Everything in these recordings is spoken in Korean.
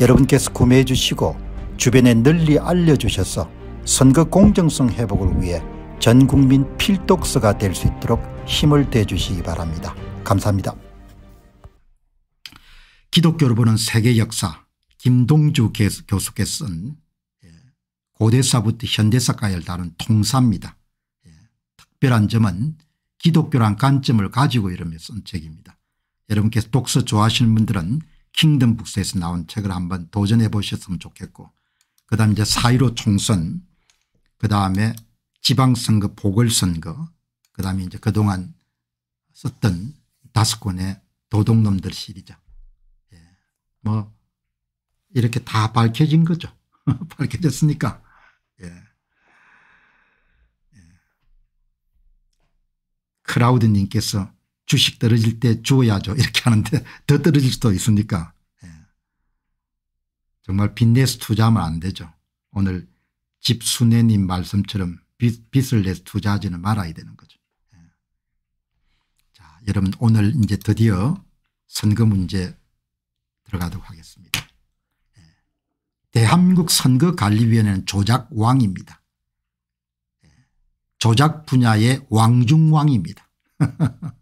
여러분께서 구매해 주시고 주변에 널리 알려주셔서 선거 공정성 회복을 위해 전국민 필독서가 될 수 있도록 힘을 대주시기 바랍니다. 감사합니다. 기독교로 보는 세계 역사 김동주 교수께서 쓴 예, 고대사부터 현대사까지를 다룬 통사입니다. 예, 특별한 점은 기독교란 관점을 가지고 이름에 쓴 책입니다. 여러분께서 독서 좋아하시는 분들은 킹덤 북스에서 나온 책을 한번 도전해 보셨으면 좋겠고 그다음 이제 4.15 총선 그다음에 지방선거 보궐선거 그다음에 이제 그동안 썼던 다섯 권의 도둑놈들 시리즈 예. 뭐 이렇게 다 밝혀진 거죠. 밝혀졌으니까 예. 예. 크라우드님께서 주식 떨어질 때 주어야죠 이렇게 하는데 더 떨어질 수도 있습니까 예. 정말 빚내서 투자하면 안 되죠. 오늘 집순애님 말씀처럼 빚, 을 내서 투자하지는 말아야 되는 거죠. 예. 자, 여러분 오늘 이제 드디어 선거 문제 들어가도록 하겠습니다. 예. 대한민국 선거관리위원회는 조작왕입니다. 조작 분야의 왕중왕입니다.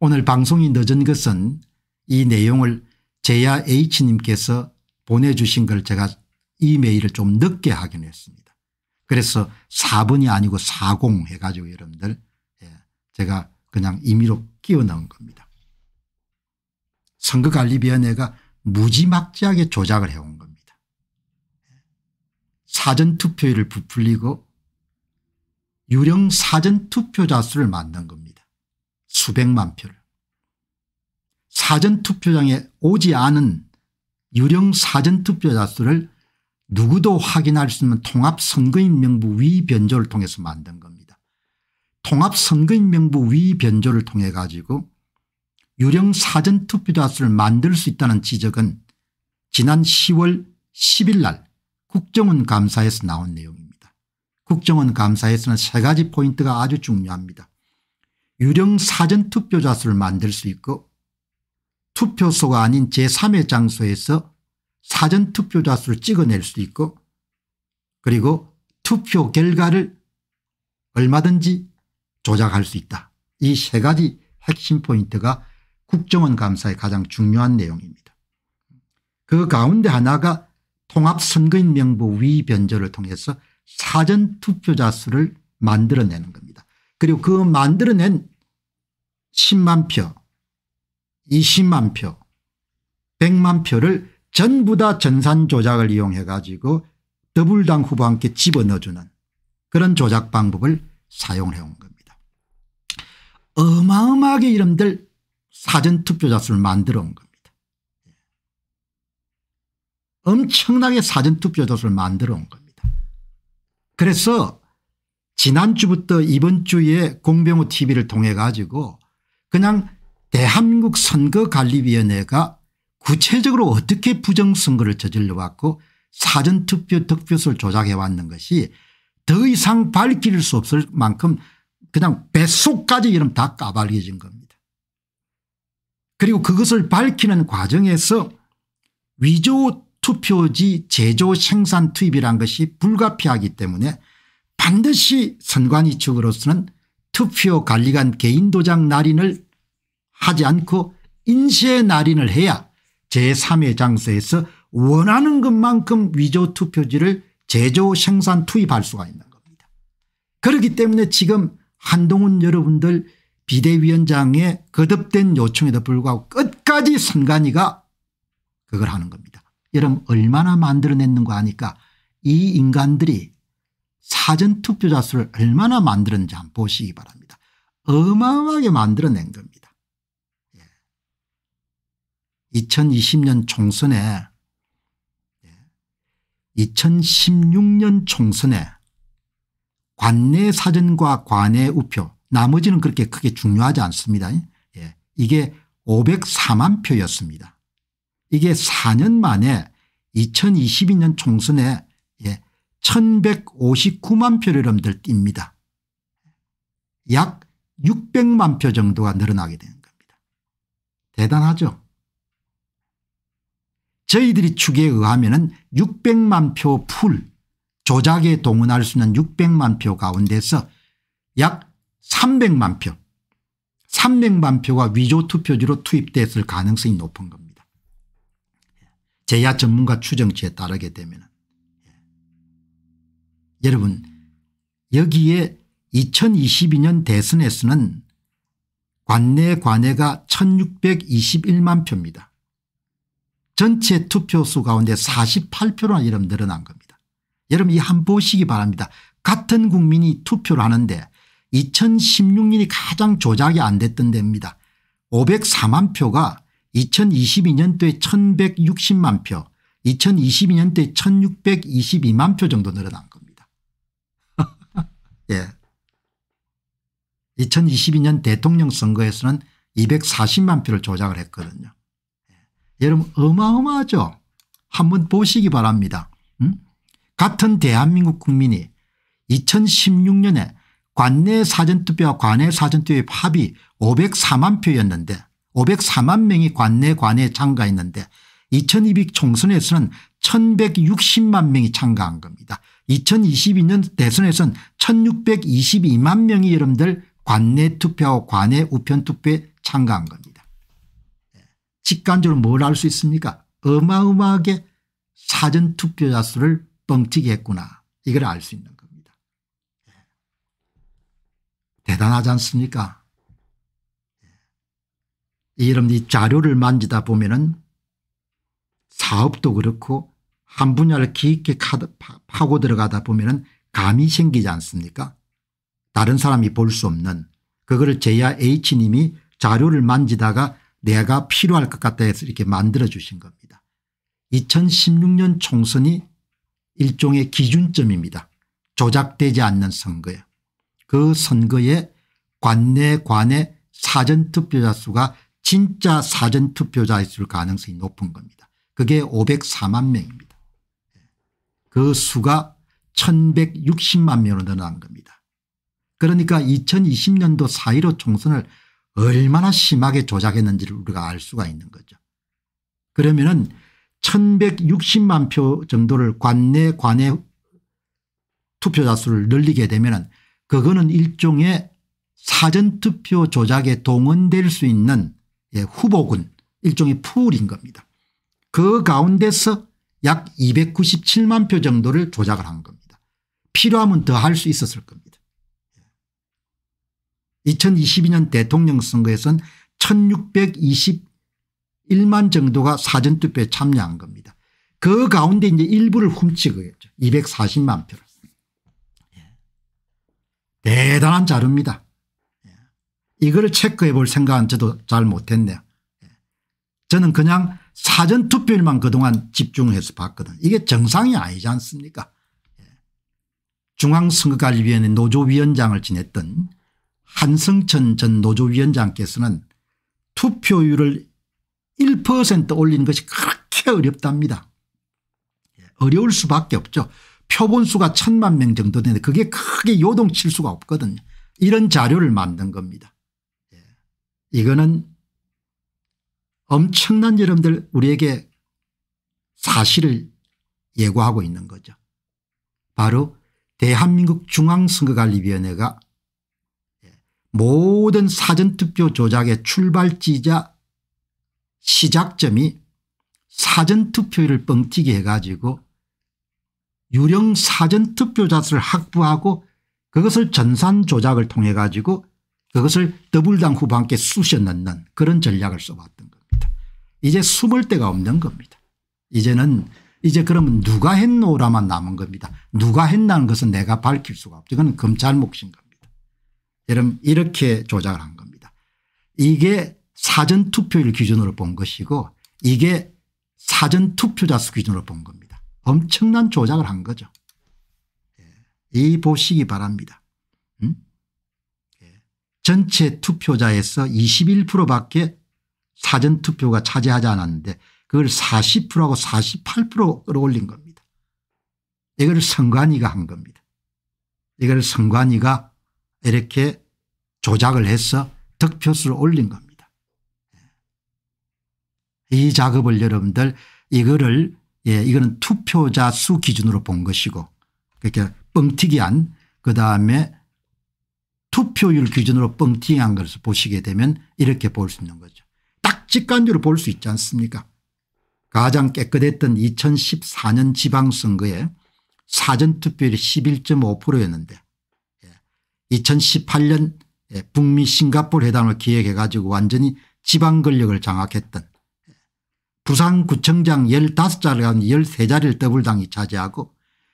오늘 방송이 늦은 것은 이 내용을 제야 H님께서 보내주신 걸 제가 이메일을 좀 늦게 확인했습니다. 그래서 4분이 아니고 40 해가지고 여러분들 예, 제가 그냥 임의로 끼워 넣은 겁니다. 선거관리위원회가 무지막지하게 조작을 해온 겁니다. 사전투표율을 부풀리고 유령 사전투표자 수를 만든 겁니다. 수백만 표를 사전투표장에 오지 않은 유령 사전투표자 수를 누구도 확인할 수 있는 통합선거인 명부 위변조를 통해서 만든 겁니다. 통합선거인 명부 위변조를 통해 가지고 유령 사전투표자 수를 만들 수 있다는 지적은 지난 10월 10일 날 국정원 감사에서 나온 내용입니다. 국정원 감사에서는 세 가지 포인트가 아주 중요합니다. 유령 사전투표자 수를 만들 수 있고 투표소가 아닌 제3의 장소에서 사전투표자 수를 찍어낼 수 있고 그리고 투표 결과를 얼마든지 조작할 수 있다. 이 세 가지 핵심 포인트가 국정원 감사의 가장 중요한 내용입니다. 그 가운데 하나가 통합선거인 명부 위변조를 통해서 사전투표자 수를 만들어내는 겁니다. 그리고 그 만들어낸 10만 표 20만 표 100만 표를 전부 다 전산 조작을 이용해 가지고 더불당 후보 함께 집어넣어주는 그런 조작 방법을 사용해 온 겁니다. 어마어마하게 이름들 사전투표자 수를 만들어 온 겁니다. 엄청나게 사전투표자 수를 만들어 온 겁니다. 그래서 지난주부터 이번 주에 공병호 tv를 통해 가지고 그냥 대한민국 선거관리위원회가 구체적으로 어떻게 부정선거를 저질러 왔고 사전투표 득표수를 조작해 왔는 것이 더 이상 밝힐 수 없을 만큼 그냥 뱃속까지 이름 다 까발려진 겁니다. 그리고 그것을 밝히는 과정에서 위조 투표지 제조 생산 투입이란 것이 불가피하기 때문에 반드시 선관위 측으로서는 투표 관리관 개인 도장 날인을 하지 않고 인쇄 날인을 해야 제3의 장소에서 원하는 것만큼 위조 투표지를 제조 생산 투입할 수가 있는 겁니다. 그렇기 때문에 지금 한동훈 여러분들 비대위원장의 거듭된 요청에도 불구하고 끝까지 선관위가 그걸 하는 겁니다. 여러분 얼마나 만들어냈는가 하니까 이 인간들이 사전투표자 수를 얼마나 만들었는지 한번 보시기 바랍니다. 어마어마하게 만들어낸 겁니다. 2020년 예. 총선에 2016년 예. 총선에 관내 사전과 관내 우표 나머지는 그렇게 크게 중요하지 않습니다. 예. 이게 504만 표였습니다. 이게 4년 만에 2022년 총선에 1159만 표를름들 띱니다. 약 600만 표 정도가 늘어나게 되는 겁니다. 대단하죠. 저희들이 추계에 의하면 은 600만 표 풀 조작에 동원할 수 있는 600만 표 가운데서 약 300만 표 300만 표가 위조 투표지로 투입됐을 가능성이 높은 겁니다. 제야 전문가 추정치에 따르게 되면 여러분 여기에 2022년 대선에서는 관내 관외가 1621만 표입니다. 전체 투표수 가운데 48표나 이름 늘어난 겁니다. 여러분 이 한 보시기 바랍니다. 같은 국민이 투표를 하는데 2016년이 가장 조작이 안 됐던 데입니다. 504만 표가 2022년도에 1160만 표 2022년도에 1622만 표 정도 늘어난 예. 2022년 대통령 선거에서는 240만 표를 조작을 했거든요. 예. 여러분 어마어마하죠. 한번 보시기 바랍니다. 응? 음? 같은 대한민국 국민이 2016년에 관내 사전투표와 관외 사전투표의 합이 504만 표였는데 504만 명이 관내 관외에 참가했는데 2022 총선에서는 1160만 명이 참가한 겁니다. 2022년 대선에선 1622만 명이 여러분들 관내 투표하 관내 우편 투표에 참가한 겁니다. 예. 직관적으로 뭘 알 수 있습니까 어마어마하게 사전 투표자 수를 뻥튀기 했구나 이걸 알 수 있는 겁니다. 예. 대단하지 않습니까 예. 여러분이 들 자료를 만지다 보면 은 사업도 그렇고 한 분야를 깊게 파고 들어가다 보면 감이 생기지 않습니까 다른 사람이 볼 수 없는 그거를 제야 H님이 자료를 만지다가 내가 필요할 것 같다 해서 이렇게 만들어 주신 겁니다. 2016년 총선이 일종의 기준점입니다. 조작되지 않는 선거예요. 그 선거에 관내 관의 사전투표자 수가 진짜 사전투표자일 가능성이 높은 겁니다. 그게 504만 명입니다. 그 수가 1160만 명으로 늘어난 겁니다. 그러니까 2020년도 4.15 총선을 얼마나 심하게 조작했는지를 우리가 알 수가 있는 거죠. 그러면은 1160만 표 정도를 관내 관외 투표자 수를 늘리게 되면은 그거는 일종의 사전투표 조작에 동원될 수 있는 예, 후보군 일종의 풀인 겁니다. 그 가운데서 약 297만 표 정도를 조작을 한 겁니다. 필요하면 더 할 수 있었을 겁니다. 2022년 대통령 선거에선 1621만 정도가 사전투표에 참여한 겁니다. 그 가운데 이제 일부를 훔치고 했죠. 240만 표를. 예. 대단한 자료입니다. 예. 이거 체크해 볼 생각은 저도 잘 못했네요. 예. 저는 그냥 사전투표일만 그동안 집중해서 봤거든 이게 정상이 아니지 않습니까 예. 중앙선거관리위원회 노조위원장을 지냈던 한승천 전 노조위원장께서는 투표율을 1% 올리는 것이 그렇게 어렵답니다. 예. 어려울 수밖에 없죠. 표본수가 천만 명 정도 되는데 그게 크게 요동칠 수가 없거든요. 이런 자료를 만든 겁니다. 예. 이거는 엄청난 여러분들 우리에게 사실을 예고하고 있는 거죠. 바로 대한민국 중앙선거관리위원회가 모든 사전투표 조작의 출발지자 시작점이 사전투표를 뻥튀기 해가지고 유령 사전투표자수를 확보하고 그것을 전산 조작을 통해 가지고 그것을 더블당 후보한테 쑤셔 넣는 그런 전략을 써왔다. 이제 숨을 데가 없는 겁니다. 이제는 이제 그러면 누가 했노라만 남은 겁니다. 누가 했나는 것은 내가 밝힐 수가 없죠. 그건 검찰 몫인 겁니다. 여러분 이렇게 조작을 한 겁니다. 이게 사전투표일 기준으로 본 것이고 이게 사전투표자 수 기준으로 본 겁니다. 엄청난 조작을 한 거죠. 예. 이 보시기 바랍니다. 음? 예. 전체 투표자에서 21% 밖에 사전투표가 차지하지 않았는데 그걸 40%하고 48%로 올린 겁니다. 이걸 선관위가 한 겁니다. 이걸 선관위가 이렇게 조작을 해서 득표수를 올린 겁니다. 이 작업을 여러분들 이거를 예, 이거는 투표자 수 기준으로 본 것이고 그러니 뻥튀기한 그다음에 투표율 기준으로 뻥튀기한 것을 보시게 되면 이렇게 볼 수 있는 거죠. 직관적으로 볼 수 있지 않습니까 가장 깨끗했던 2014년 지방선거에 사전투표율이 11.5%였는데 2018년 예, 예, 북미 싱가포르 회담을 기획해 가지고 완전히 지방 권력을 장악했던 예, 부산구청장 15자리 가운데 13자리를 더블당이 차지하고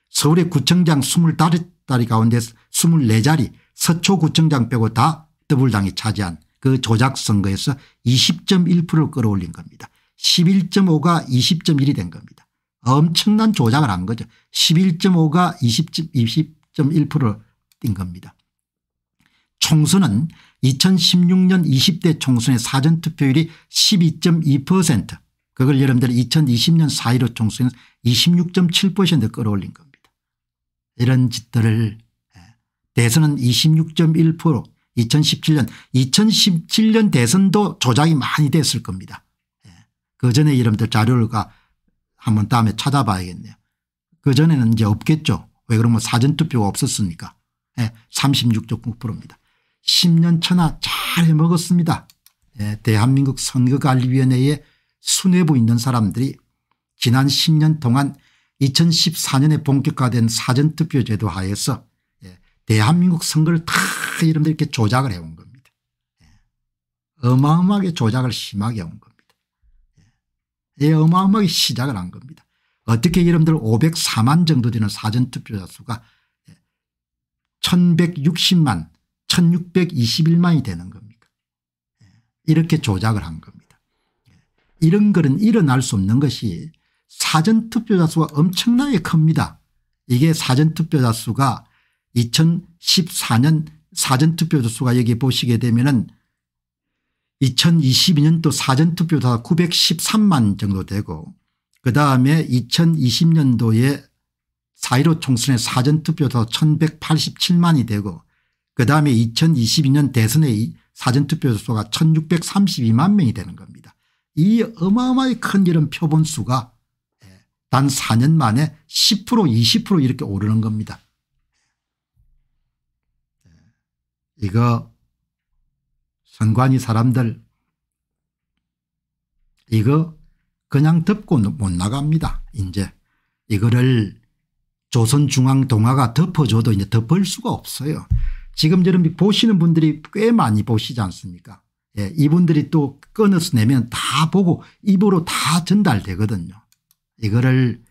서울의 구청장 25자리 가운데 24자리 서초구청장 빼고 다 더블당이 차지한 그 조작 선거에서 20.1%를 끌어올린 겁니다. 11.5가 20.1이 된 겁니다. 엄청난 조작을 한 거죠. 11.5가 20.1%를 띈 겁니다. 총선은 2016년 20대 총선의 사전투표율이 12.2% 그걸 여러분들 2020년 4.15 총선은 26.7% 끌어올린 겁니다. 이런 짓들을 예, 대선은 26.1% 2017년 2017년 대선도 조작이 많이 됐을 겁니다. 예. 그 전에 이름들 자료가 한번 다음에 찾아봐야겠네요. 그 전에는 이제 없겠죠. 왜 그러면 사전투표가 없었으니까. 36.9%입니다. 예, 10년 천하 잘 해먹었습니다. 예, 대한민국 선거관리위원회에 순뇌부 있는 사람들이 지난 10년 동안 2014년에 본격화된 사전투표 제도 하에서 대한민국 선거를 다 여러분들 이렇게 조작을 해온 겁니다. 예. 어마어마하게 조작을 심하게 온 겁니다. 예. 예, 어마어마하게 시작을 한 겁니다. 어떻게 여러분들 504만 정도 되는 사전투표자 수가 1160만 1621만이 되는 겁니까 이렇게 조작을 한 겁니다. 이런 글은 일어날 수 없는 것이 사전투표자 수가 엄청나게 큽니다. 이게 사전투표자 수가 2014년 사전투표자 수가 여기 보시게 되면은 2022년도 사전투표자 913만 정도 되고 그 다음에 2020년도에 4.15 총선의 사전투표자 1187만이 되고 그 다음에 2022년 대선의 사전투표자 수가 1632만 명이 되는 겁니다. 이 어마어마히 큰 이런 표본수가 예, 단 4년 만에 10% 20% 이렇게 오르는 겁니다. 이거 선관위 사람들 이거 그냥 덮고 못 나갑니다. 이제 이거를 조선중앙동화가 덮어줘도 이제 덮을 수가 없어요. 지금 여러분 보시는 분들이 꽤 많이 보시지 않습니까 예, 이분들이 또 끊어서 내면 다 보고 입으로 다 전달되거든요. 이거를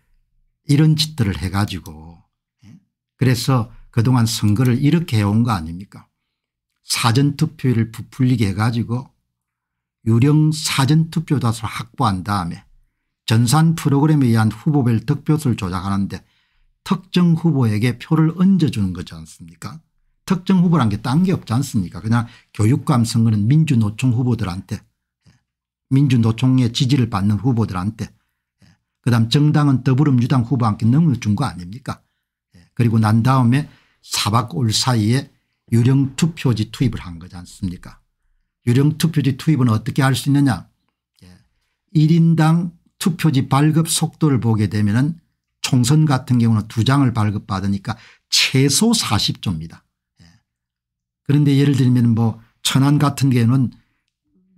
이런 짓들을 해가지고 예, 그래서 그동안 선거를 이렇게 해온 거 아닙니까 사전투표율을 부풀리게 해가지고 유령 사전투표자수를 확보한 다음에 전산 프로그램에 의한 후보별 득표수를 조작하는데 특정 후보에게 표를 얹어주는 거지 않습니까 특정 후보란 게 딴 게 없지 않습니까 그냥 교육감 선거는 민주노총 후보들한테 예, 민주노총의 지지를 받는 후보들한테 예, 그다음 정당은 더불어민주당 후보한테 넘을 준거 아닙니까 예, 그리고 난 다음에 사박 올 사이에 유령 투표지 투입을 한 거지 않습니까 유령 투표지 투입은 어떻게 할 수 있느냐 1인당 예. 투표지 발급 속도를 보게 되면 총선 같은 경우는 두 장을 발급받으니까 최소 40조입니다. 예. 그런데 예를 들면 뭐 천안 같은 경우는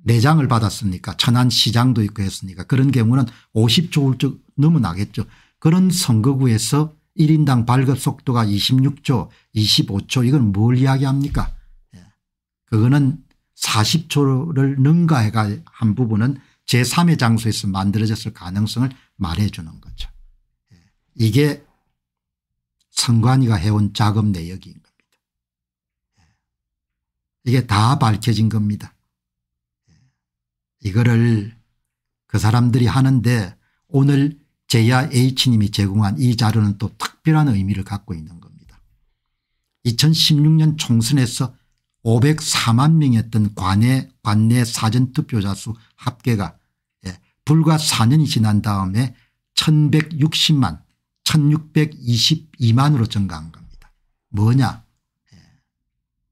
4장을 받았습니까 천안 시장도 있고 했으니까 그런 경우는 50조 울 넘어나겠죠. 그런 선거구에서 1인당 발급 속도가 26초 25초 이건 뭘 이야기합니까 예. 그거는 40초를 능가해가 한 부분은 제3의 장소에서 만들어졌을 가능성을 말해 주는 거죠. 예. 이게 선관위가 해온 작업 내역인 겁니다. 예. 이게 다 밝혀진 겁니다. 이거를 그 사람들이 하는데 오늘 제야 H님이 제공한 이 자료는 또 특별한 의미를 갖고 있는 겁니다. 2016년 총선에서 504만 명이었던 관내, 관내 사전투표자 수 합계가 예, 불과 4년이 지난 다음에 1160만 1622만으로 증가한 겁니다. 뭐냐 예,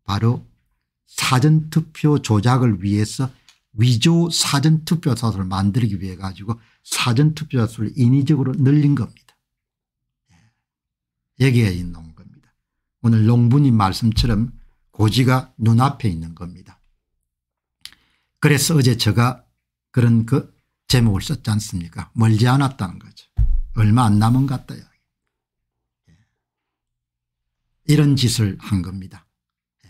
바로 사전투표 조작을 위해서 위조 사전투표사를 만들기 위해 가지고 사전투표자 수를 인위적으로 늘린 겁니다. 여기에 예. 있는 겁니다. 오늘 농부님 말씀처럼 고지가 눈앞에 있는 겁니다. 그래서 어제 제가 그런 그 제목을 썼지 않습니까 멀지 않았다는 거죠. 얼마 안 남은 것 같다. 예. 이런 짓을 한 겁니다. 예.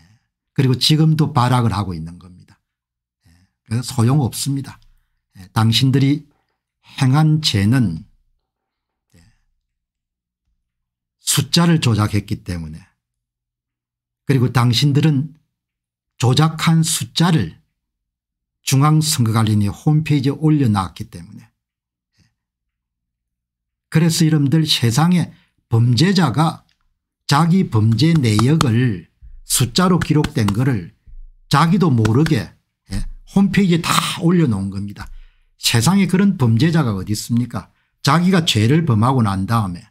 그리고 지금도 발악을 하고 있는 겁니다. 소용없습니다. 당신들이 행한 죄는 숫자를 조작했기 때문에 그리고 당신들은 조작한 숫자를 중앙선거관리위 홈페이지에 올려놨기 때문에 그래서 여러분들 세상에 범죄자가 자기 범죄 내역을 숫자로 기록된 것을 자기도 모르게 예, 홈페이지에 다 올려놓은 겁니다. 세상에 그런 범죄자가 어디 있습니까 자기가 죄를 범하고 난 다음에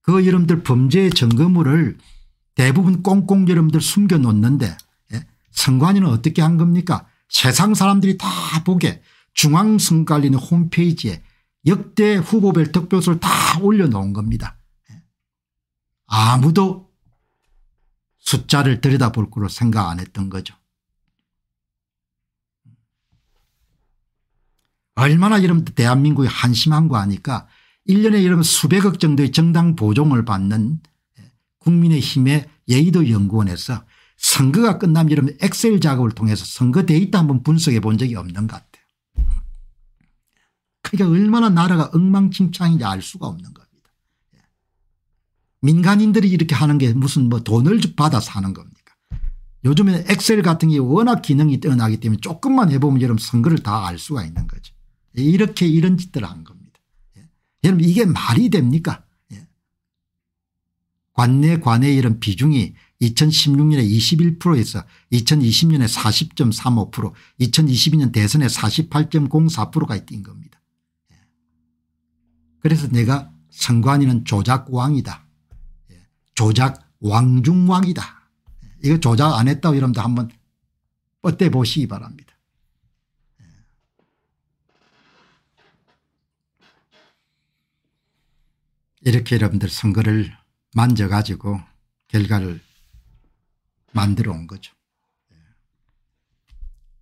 그 여러분들 범죄 증거물을 대부분 꽁꽁 여러분들 숨겨놓는데 예, 선관위는 어떻게 한 겁니까 세상 사람들이 다 보게 중앙선관위는 홈페이지에 역대 후보별 득표수를 다 올려놓은 겁니다. 예. 아무도 숫자를 들여다볼 거로 생각 안 했던 거죠. 얼마나 여 이런 대한민국이 한심한 거 아니까 1년에 여러분 수백억 정도의 정당 보종을 받는 국민의힘의 예의도연구원에서 선거가 끝나면 이런 엑셀 작업을 통해서 선거 데이터 한번 분석해 본 적이 없는 것 같아요. 그러니까 얼마나 나라가 엉망진창인지 알 수가 없는 겁니다. 민간인들이 이렇게 하는 게 무슨 뭐 돈을 받아서 하는 겁니까 요즘에 엑셀 같은 게 워낙 기능이 뛰어나기 때문에 조금만 해보면 여러분 선거를 다 알 수가 있는 거죠. 예, 이렇게 이런 짓들을 한 겁니다. 예. 여러분 이게 말이 됩니까? 예. 관내 관외 이런 비중이 2016년에 21%에서 2020년에 40.35% 2022년 대선에 48.04%가 뛴 겁니다. 예. 그래서 내가 선관위는 조작왕이다. 예. 조작 왕중왕이다. 예. 이거 조작 안 했다고 여러분도 한번 뻗대보시기 바랍니다. 이렇게 여러분들 선거를 만져가지고 결과를 만들어 온 거죠. 예.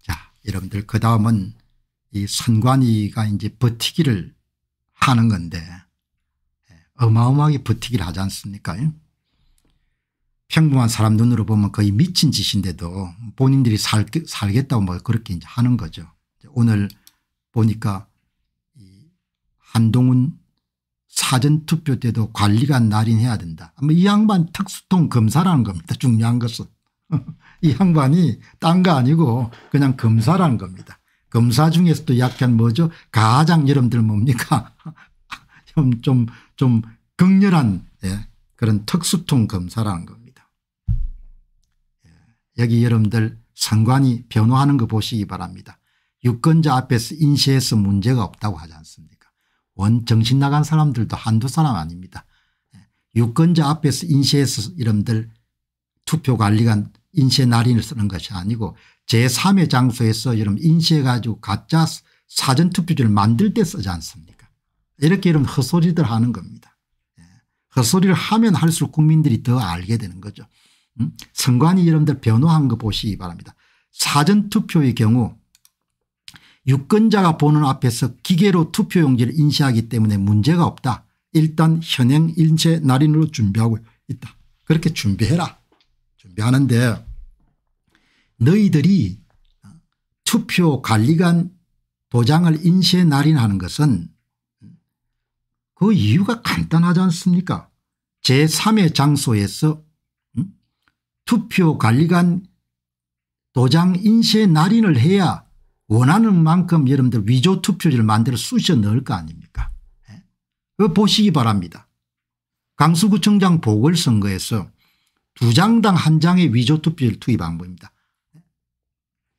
자, 여러분들 그 다음은 이 선관위가 이제 버티기를 하는 건데 예, 어마어마하게 버티기를 하지 않습니까? 예? 평범한 사람 눈으로 보면 거의 미친 짓인데도 본인들이 살, 살겠다고 뭐 그렇게 이제 하는 거죠. 오늘 보니까 한동훈 사전투표 때도 관리가 날인해야 된다. 이 양반 특수통 검사라는 겁니다. 중요한 것은. 이 양반이 딴 거 아니고 그냥 검사라는 겁니다. 검사 중에서도 약간 뭐죠 가장 여러분들 뭡니까 좀, 좀, 좀 극렬한 예, 그런 특수통 검사라는 겁니다. 예, 여기 여러분들 선관이 변호하는 거 보시기 바랍니다. 유권자 앞에서 인시해서 문제가 없다고 하지 않습니까 원 정신 나간 사람들도 한두 사람 아닙니다. 예. 유권자 앞에서 인쇄해서 이름들 투표관리관 인쇄 날인을 쓰는 것이 아니고 제3의 장소에서 여러분 인쇄해 가지고 가짜 사전투표지를 만들 때 쓰지 않습니까 이렇게 이런 헛소리들 하는 겁니다. 예. 헛소리를 하면 할수록 국민들이 더 알게 되는 거죠. 음? 선관위 여러분들 변호한 거 보시기 바랍니다. 사전투표의 경우 유권자가 보는 앞에서 기계로 투표용지를 인쇄하기 때문에 문제가 없다. 일단 현행 인쇄 날인으로 준비하고 있다. 그렇게 준비해라. 준비하는데 너희들이 투표 관리관 도장을 인쇄 날인하는 것은 그 이유가 간단하지 않습니까 제3의 장소에서 투표 관리관 도장 인쇄 날인을 해야 원하는 만큼 여러분들 위조 투표지를 만들어 쑤셔 넣을 거 아닙니까 그 보시기 바랍니다. 강수구청장 보궐선거에서 두 장당 한 장의 위조 투표를 투입한 겁니다.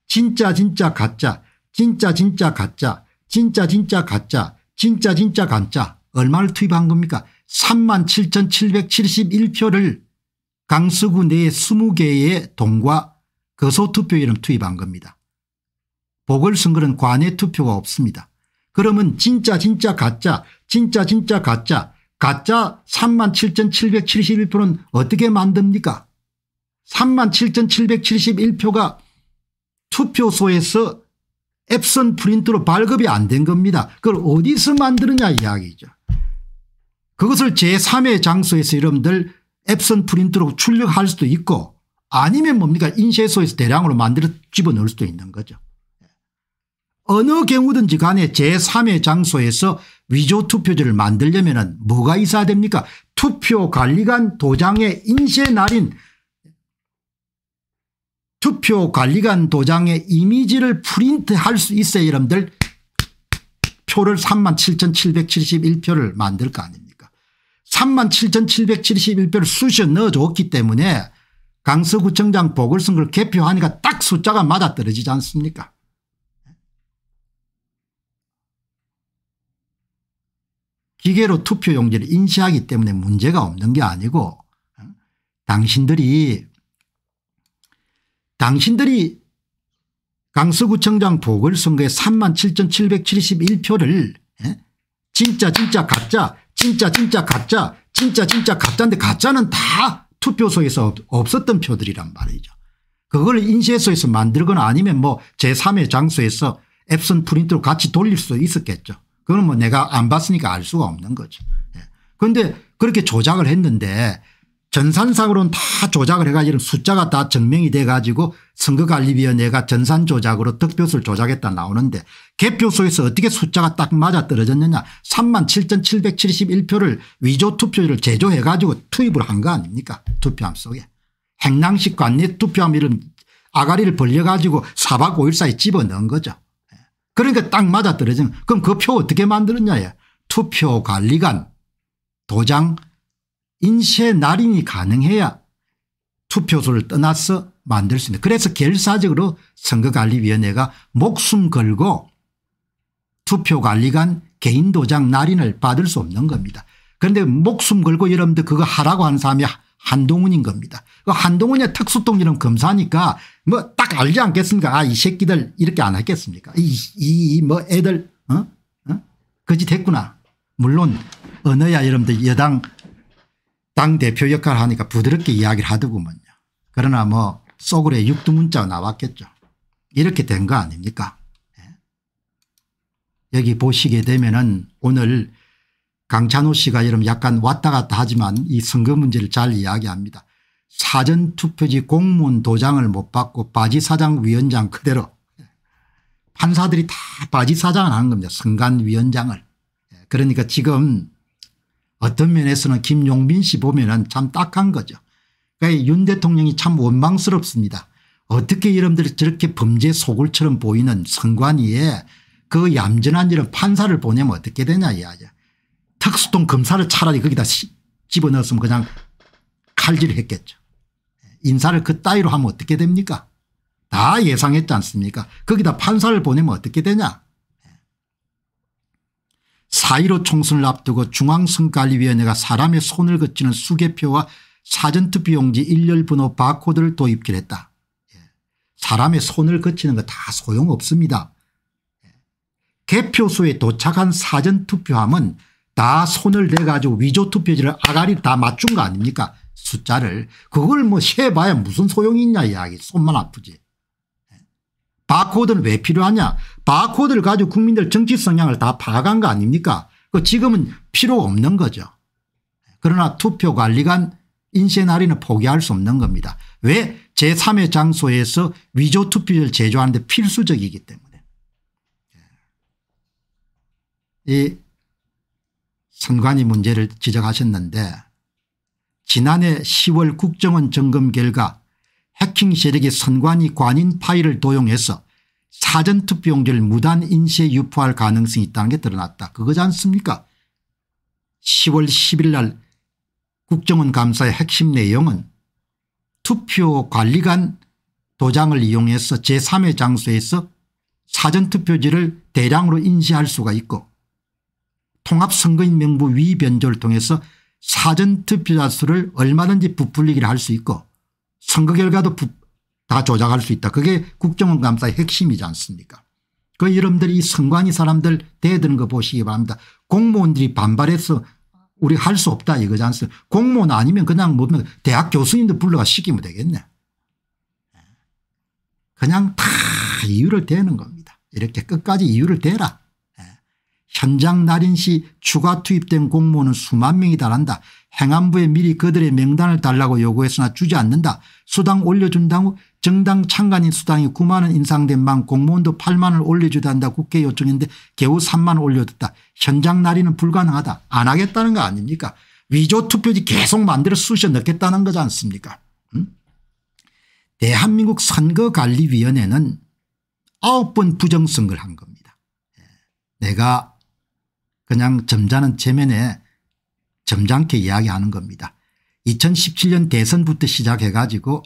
진짜 진짜 가짜 진짜 진짜 가짜 진짜 진짜 가짜 진짜 진짜 가짜 얼마를 투입한 겁니까 3만 7771표를 강서구 내 20개의 동과 거소투표 이름 투입한 겁니다. 보궐선거는 관외투표가 없습니다. 그러면 진짜 진짜 가짜 진짜 진짜 가짜 가짜 37,771표는 어떻게 만듭니까 37,771표가 투표소에서 앱선 프린트로 발급이 안 된 겁니다. 그걸 어디서 만드느냐 이야기죠. 그것을 제3의 장소에서 여러분들 앱선 프린트로 출력할 수도 있고 아니면 뭡니까 인쇄소에서 대량으로 만들어 집어넣을 수도 있는 거죠. 어느 경우든지 간에 제3의 장소에서 위조 투표지를 만들려면 뭐가 있어야 됩니까 투표관리관 도장의 인쇄 날인 투표관리관 도장의 이미지를 프린트할 수있어요 여러분들 표를 37,771표를 만들 거 아닙니까 37,771표를 수시에 넣어줬기 때문에 강서구청장 보궐선거를 개표하니까 딱 숫자가 맞아떨어지지 않습니까 기계로 투표용지를 인쇄하기 때문에 문제가 없는 게 아니고 당신들이 당신들이 강서구청장 보궐선거에 37,771표를 진짜 진짜 가짜 진짜 진짜 가짜 진짜 진짜 가짜인데 가짜는 다 투표소에서 없었던 표들이란 말이죠. 그걸 인쇄소에서 만들거나 아니면 뭐 제3의 장소에서 앱선 프린트로 같이 돌릴 수 있었겠죠. 그건 뭐 내가 안 봤으니까 알 수가 없는 거죠. 예. 그런데 그렇게 조작을 했는데 전산상으로는 다 조작을 해가지고 숫자가 다 증명이 돼 가지고 선거관리위원회가 전산 조작으로 득표수를 조작했다 나오는데 개표소에서 어떻게 숫자가 딱 맞아 떨어졌느냐 3만 7,771표를 위조 투표율을 제조해 가지고 투입을 한 거 아닙니까 투표함 속에 행랑식 관내 투표함 이런 아가리를 벌려 가지고 4박 5일 사이 집어넣은 거죠. 그러니까 딱 맞아떨어지는 그럼 그 표 어떻게 만들었냐에 투표관리관 도장 인쇄 날인이 가능해야 투표소를 떠나서 만들 수 있는 그래서 결사적으로 선거관리위원회가 목숨 걸고 투표관리관 개인도장 날인을 받을 수 없는 겁니다. 그런데 목숨 걸고 여러분들 그거 하라고 하는 사람이 한동훈인 겁니다. 그 한동훈의 특수통일은 검사니까 뭐 딱 알지 않겠습니까? 아, 이 새끼들 이렇게 안 했겠습니까? 이, 이, 뭐 애들, 어? 어? 거짓 했구나. 물론, 언어야 여러분들 여당 당대표 역할을 하니까 부드럽게 이야기를 하더구먼요. 그러나 뭐 속으로 육두문자 나왔겠죠. 이렇게 된 거 아닙니까? 예. 여기 보시게 되면은 오늘 강찬호 씨가 여러분 약간 왔다 갔다 하지만 이 선거 문제를 잘 이야기합니다. 사전투표지 공무원 도장을 못 받고 바지사장 위원장 그대로 판사들이 다 바지사장을 하는 겁니다. 선관위원장을. 그러니까 지금 어떤 면에서는 김용민 씨 보면 참 딱한 거죠. 그러니까 윤 대통령이 참 원망스럽습니다. 어떻게 여러분들이 저렇게 범죄 소굴처럼 보이는 선관위에 그 얌전한 이런 판사를 보내면 어떻게 되냐 이야기 특수통 검사를 차라리 거기다 집어넣었으면 그냥 칼질을 했겠죠. 인사를 그 따위로 하면 어떻게 됩니까? 다 예상했지 않습니까? 거기다 판사를 보내면 어떻게 되냐? 4.15 총선을 앞두고 중앙선관리위원회가 사람의 손을 거치는 수개표와 사전투표용지 일렬번호 바코드를 도입했다. 기로 예. 사람의 손을 거치는 거 다 소용없습니다. 예. 개표소에 도착한 사전투표함은 다 손을 대가지고 위조 투표지를 아가리 다 맞춘 거 아닙니까 숫자를 그걸 뭐 세봐야 무슨 소용이 있냐 이야기 손만 아프지. 바코드는 왜 필요하냐 바코드를 가지고 국민들 정치 성향을 다 파악한 거 아닙니까 그 지금은 필요 없는 거죠. 그러나 투표관리관 인쇄 할인은 포기할 수 없는 겁니다. 왜 제3의 장소에서 위조 투표를 제조하는데 필수적이기 때문에. 예. 이 선관위 문제를 지적하셨는데 지난해 10월 국정원 점검 결과 해킹 세력이 선관위 관인 파일을 도용해서 사전투표용지를 무단 인쇄 유포할 가능성이 있다는 게 드러났다. 그거지 않습니까 10월 10일 날 국정원 감사의 핵심 내용은 투표관리관 도장을 이용해서 제3의 장소에서 사전투표지를 대량으로 인쇄할 수가 있고 통합선거인 명부 위변조를 통해서 사전투표자 수를 얼마든지 부풀리기를 할 수 있고 선거 결과도 다 조작할 수 있다. 그게 국정원 감사의 핵심이지 않습니까 그 여러분들이 이 선관위 사람들 대드는 거 보시기 바랍니다. 공무원들이 반발해서 우리 할 수 없다 이거지 않습니까 공무원 아니면 그냥 뭐 대학 교수님들 불러가 시키면 되겠네. 그냥 다 이유를 대는 겁니다. 이렇게 끝까지 이유를 대라. 현장 날인 시 추가 투입된 공무원은 수만 명이 달한다. 행안부에 미리 그들의 명단을 달라고 요구했으나 주지 않는다. 수당 올려준다후 정당 창간인 수당이 9만 원 인상된 만 공무원도 8만 원을 올려주다 한다 국회 요청인데 겨우 3만 원 올려줬다. 현장 날인은 불가능하다. 안 하겠다는 거 아닙니까 위조 투표지 계속 만들어 쑤셔 넣겠다는 거지 않습니까 음? 대한민국 선거관리위원회는 9번 부정선거를 한 겁니다. 예. 내가 그냥 점잖은 체면에 점잖게 이야기하는 겁니다. 2017년 대선부터 시작해 가지고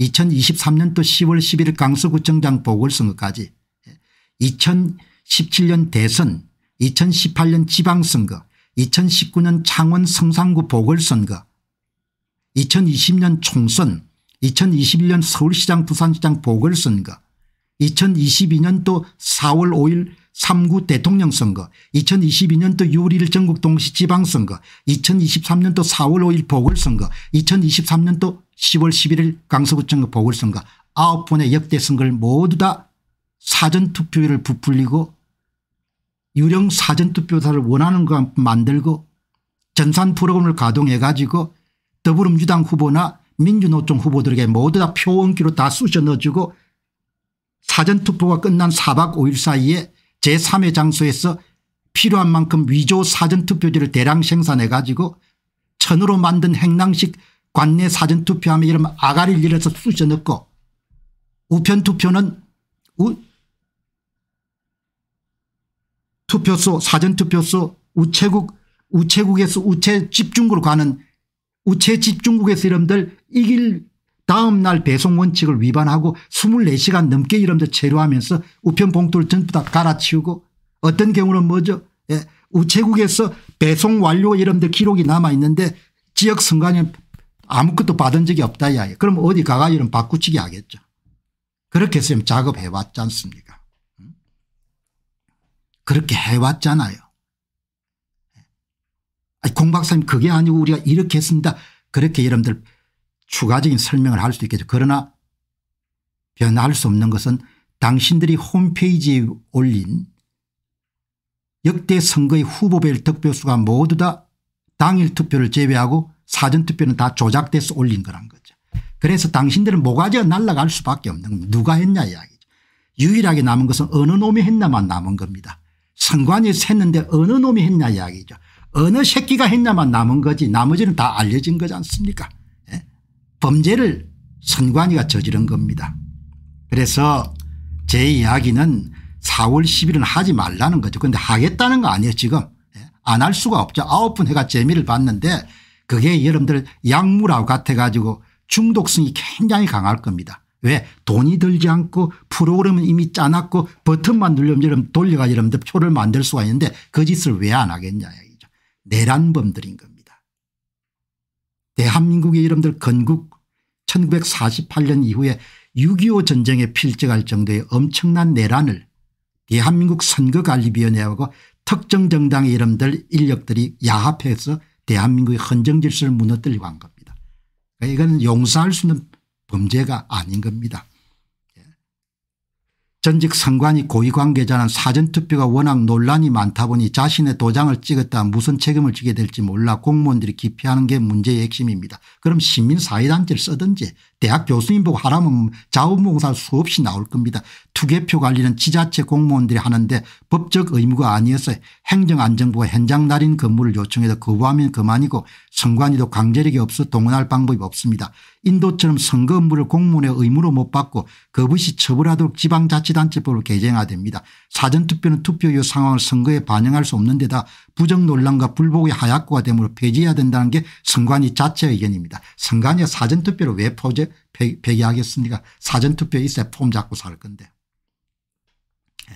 2023년도 10월 11일 강서구청장 보궐선거까지 2017년 대선 2018년 지방선거 2019년 창원 성산구 보궐선거 2020년 총선 2021년 서울시장 부산시장 보궐선거 2022년도 4월 5일 3구 대통령 선거 2022년도 6월 1일 전국 동시지방선거 2023년도 4월 5일 보궐선거 2023년도 10월 11일 강서구청 보궐선거 9번의 역대 선거를 모두 다 사전투표율을 부풀리고 유령 사전투표사를 원하는 것만 만들고 전산 프로그램을 가동해 가지고 더불어민주당 후보나 민주노총 후보들에게 모두 다 표원기로 다 쑤셔 넣어주고 사전투표가 끝난 4박 5일 사이에 제3의 장소에서 필요한 만큼 위조 사전투표지를 대량 생산해 가지고 천으로 만든 행랑식 관내 사전투표함에 이름 아가리를 일어서 쑤셔 넣고 우편투표는 우 투표소 사전투표소 우체국 우체국에서 우체 집중국으로 가는 우체 집중국에서 이름들 이길 다음 날 배송 원칙을 위반하고 24시간 넘게 이러분들 체류하면서 우편 봉투를 전부 다 갈아치우고 어떤 경우는 뭐죠 예, 우체국에서 배송 완료 이러분들 기록이 남아있는데 지역 선관위 아무것도 받은 적이 없다 이야기 그럼 어디 가가 이런 바꾸치기 하겠죠 그렇게 해서 작업해왔지 않습니까 음? 그렇게 해왔잖아요 예. 공 박사님 그게 아니고 우리가 이렇게 했습니다 그렇게 여러분들 추가적인 설명을 할 수 있겠죠. 그러나 변할 수 없는 것은 당신들이 홈페이지에 올린 역대 선거의 후보별 득표수가 모두 다 당일 투표를 제외하고 사전투표는 다 조작돼서 올린 거란 거죠. 그래서 당신들은 모가지가 날아갈 수밖에 없는 겁니다. 누가 했냐 이야기죠. 유일하게 남은 것은 어느 놈이 했나만 남은 겁니다. 선관위에서 했는데 어느 놈이 했냐 이야기죠. 어느 새끼가 했냐만 남은 거지 나머지는 다 알려진 거지 않습니까 범죄를 선관위가 저지른 겁니다. 그래서 제 이야기는 4월 10일은 하지 말라는 거죠. 그런데 하겠다는 거 아니에요 지금. 예? 안할 수가 없죠. 아홉 분 해가 재미를 봤는데 그게 여러분들 약물하고 같아 가지고 중독성이 굉장히 강할 겁니다. 왜 돈이 들지 않고 프로그램은 이미 짜놨고 버튼만 누르면 여러분 돌려가 지 여러분들 표를 만들 수가 있는데 그 짓을 왜 안 하겠냐 이죠 내란범들인 겁니다. 대한민국의 여러분들 건국 1948년 이후에 6.25 전쟁에 필적할 정도의 엄청난 내란을 대한민국 선거관리위원회하고 특정 정당의 이름들 인력들이 야합해서 대한민국의 헌정질서를 무너뜨리고 한 겁니다. 그러니까 이건 용서할 수 있는 범죄가 아닌 겁니다. 전직 선관위 고위관계자는 사전투표가 워낙 논란이 많다 보니 자신의 도장을 찍었다 무슨 책임을 지게 될지 몰라 공무원들이 기피하는 게 문제의 핵심입니다. 그럼 시민사회단체를 쓰든지 대학 교수님 보고 하라면 자원봉사 수없이 나올 겁니다. 투개표 관리는 지자체 공무원들이 하는데 법적 의무가 아니어서 행정안전부가 현장 날인 근무를 요청해서 거부하면 그만이고 선관위도 강제력이 없어 동원할 방법이 없습니다. 인도처럼 선거 업무를 공무원의 의무로 못 받고 거부시 처벌하도록 지방자치단체법을 개정해야 됩니다. 사전투표는 투표의 상황을 선거에 반영할 수 없는 데다 부정 논란과 불복의 하약고가 되므로 폐지해야 된다는 게 선관위 자체 의견입니다. 선관위가 사전투표를 왜 포제, 폐, 폐기하겠습니까 사전투표 있어야 폼 잡고 살 건데. 예.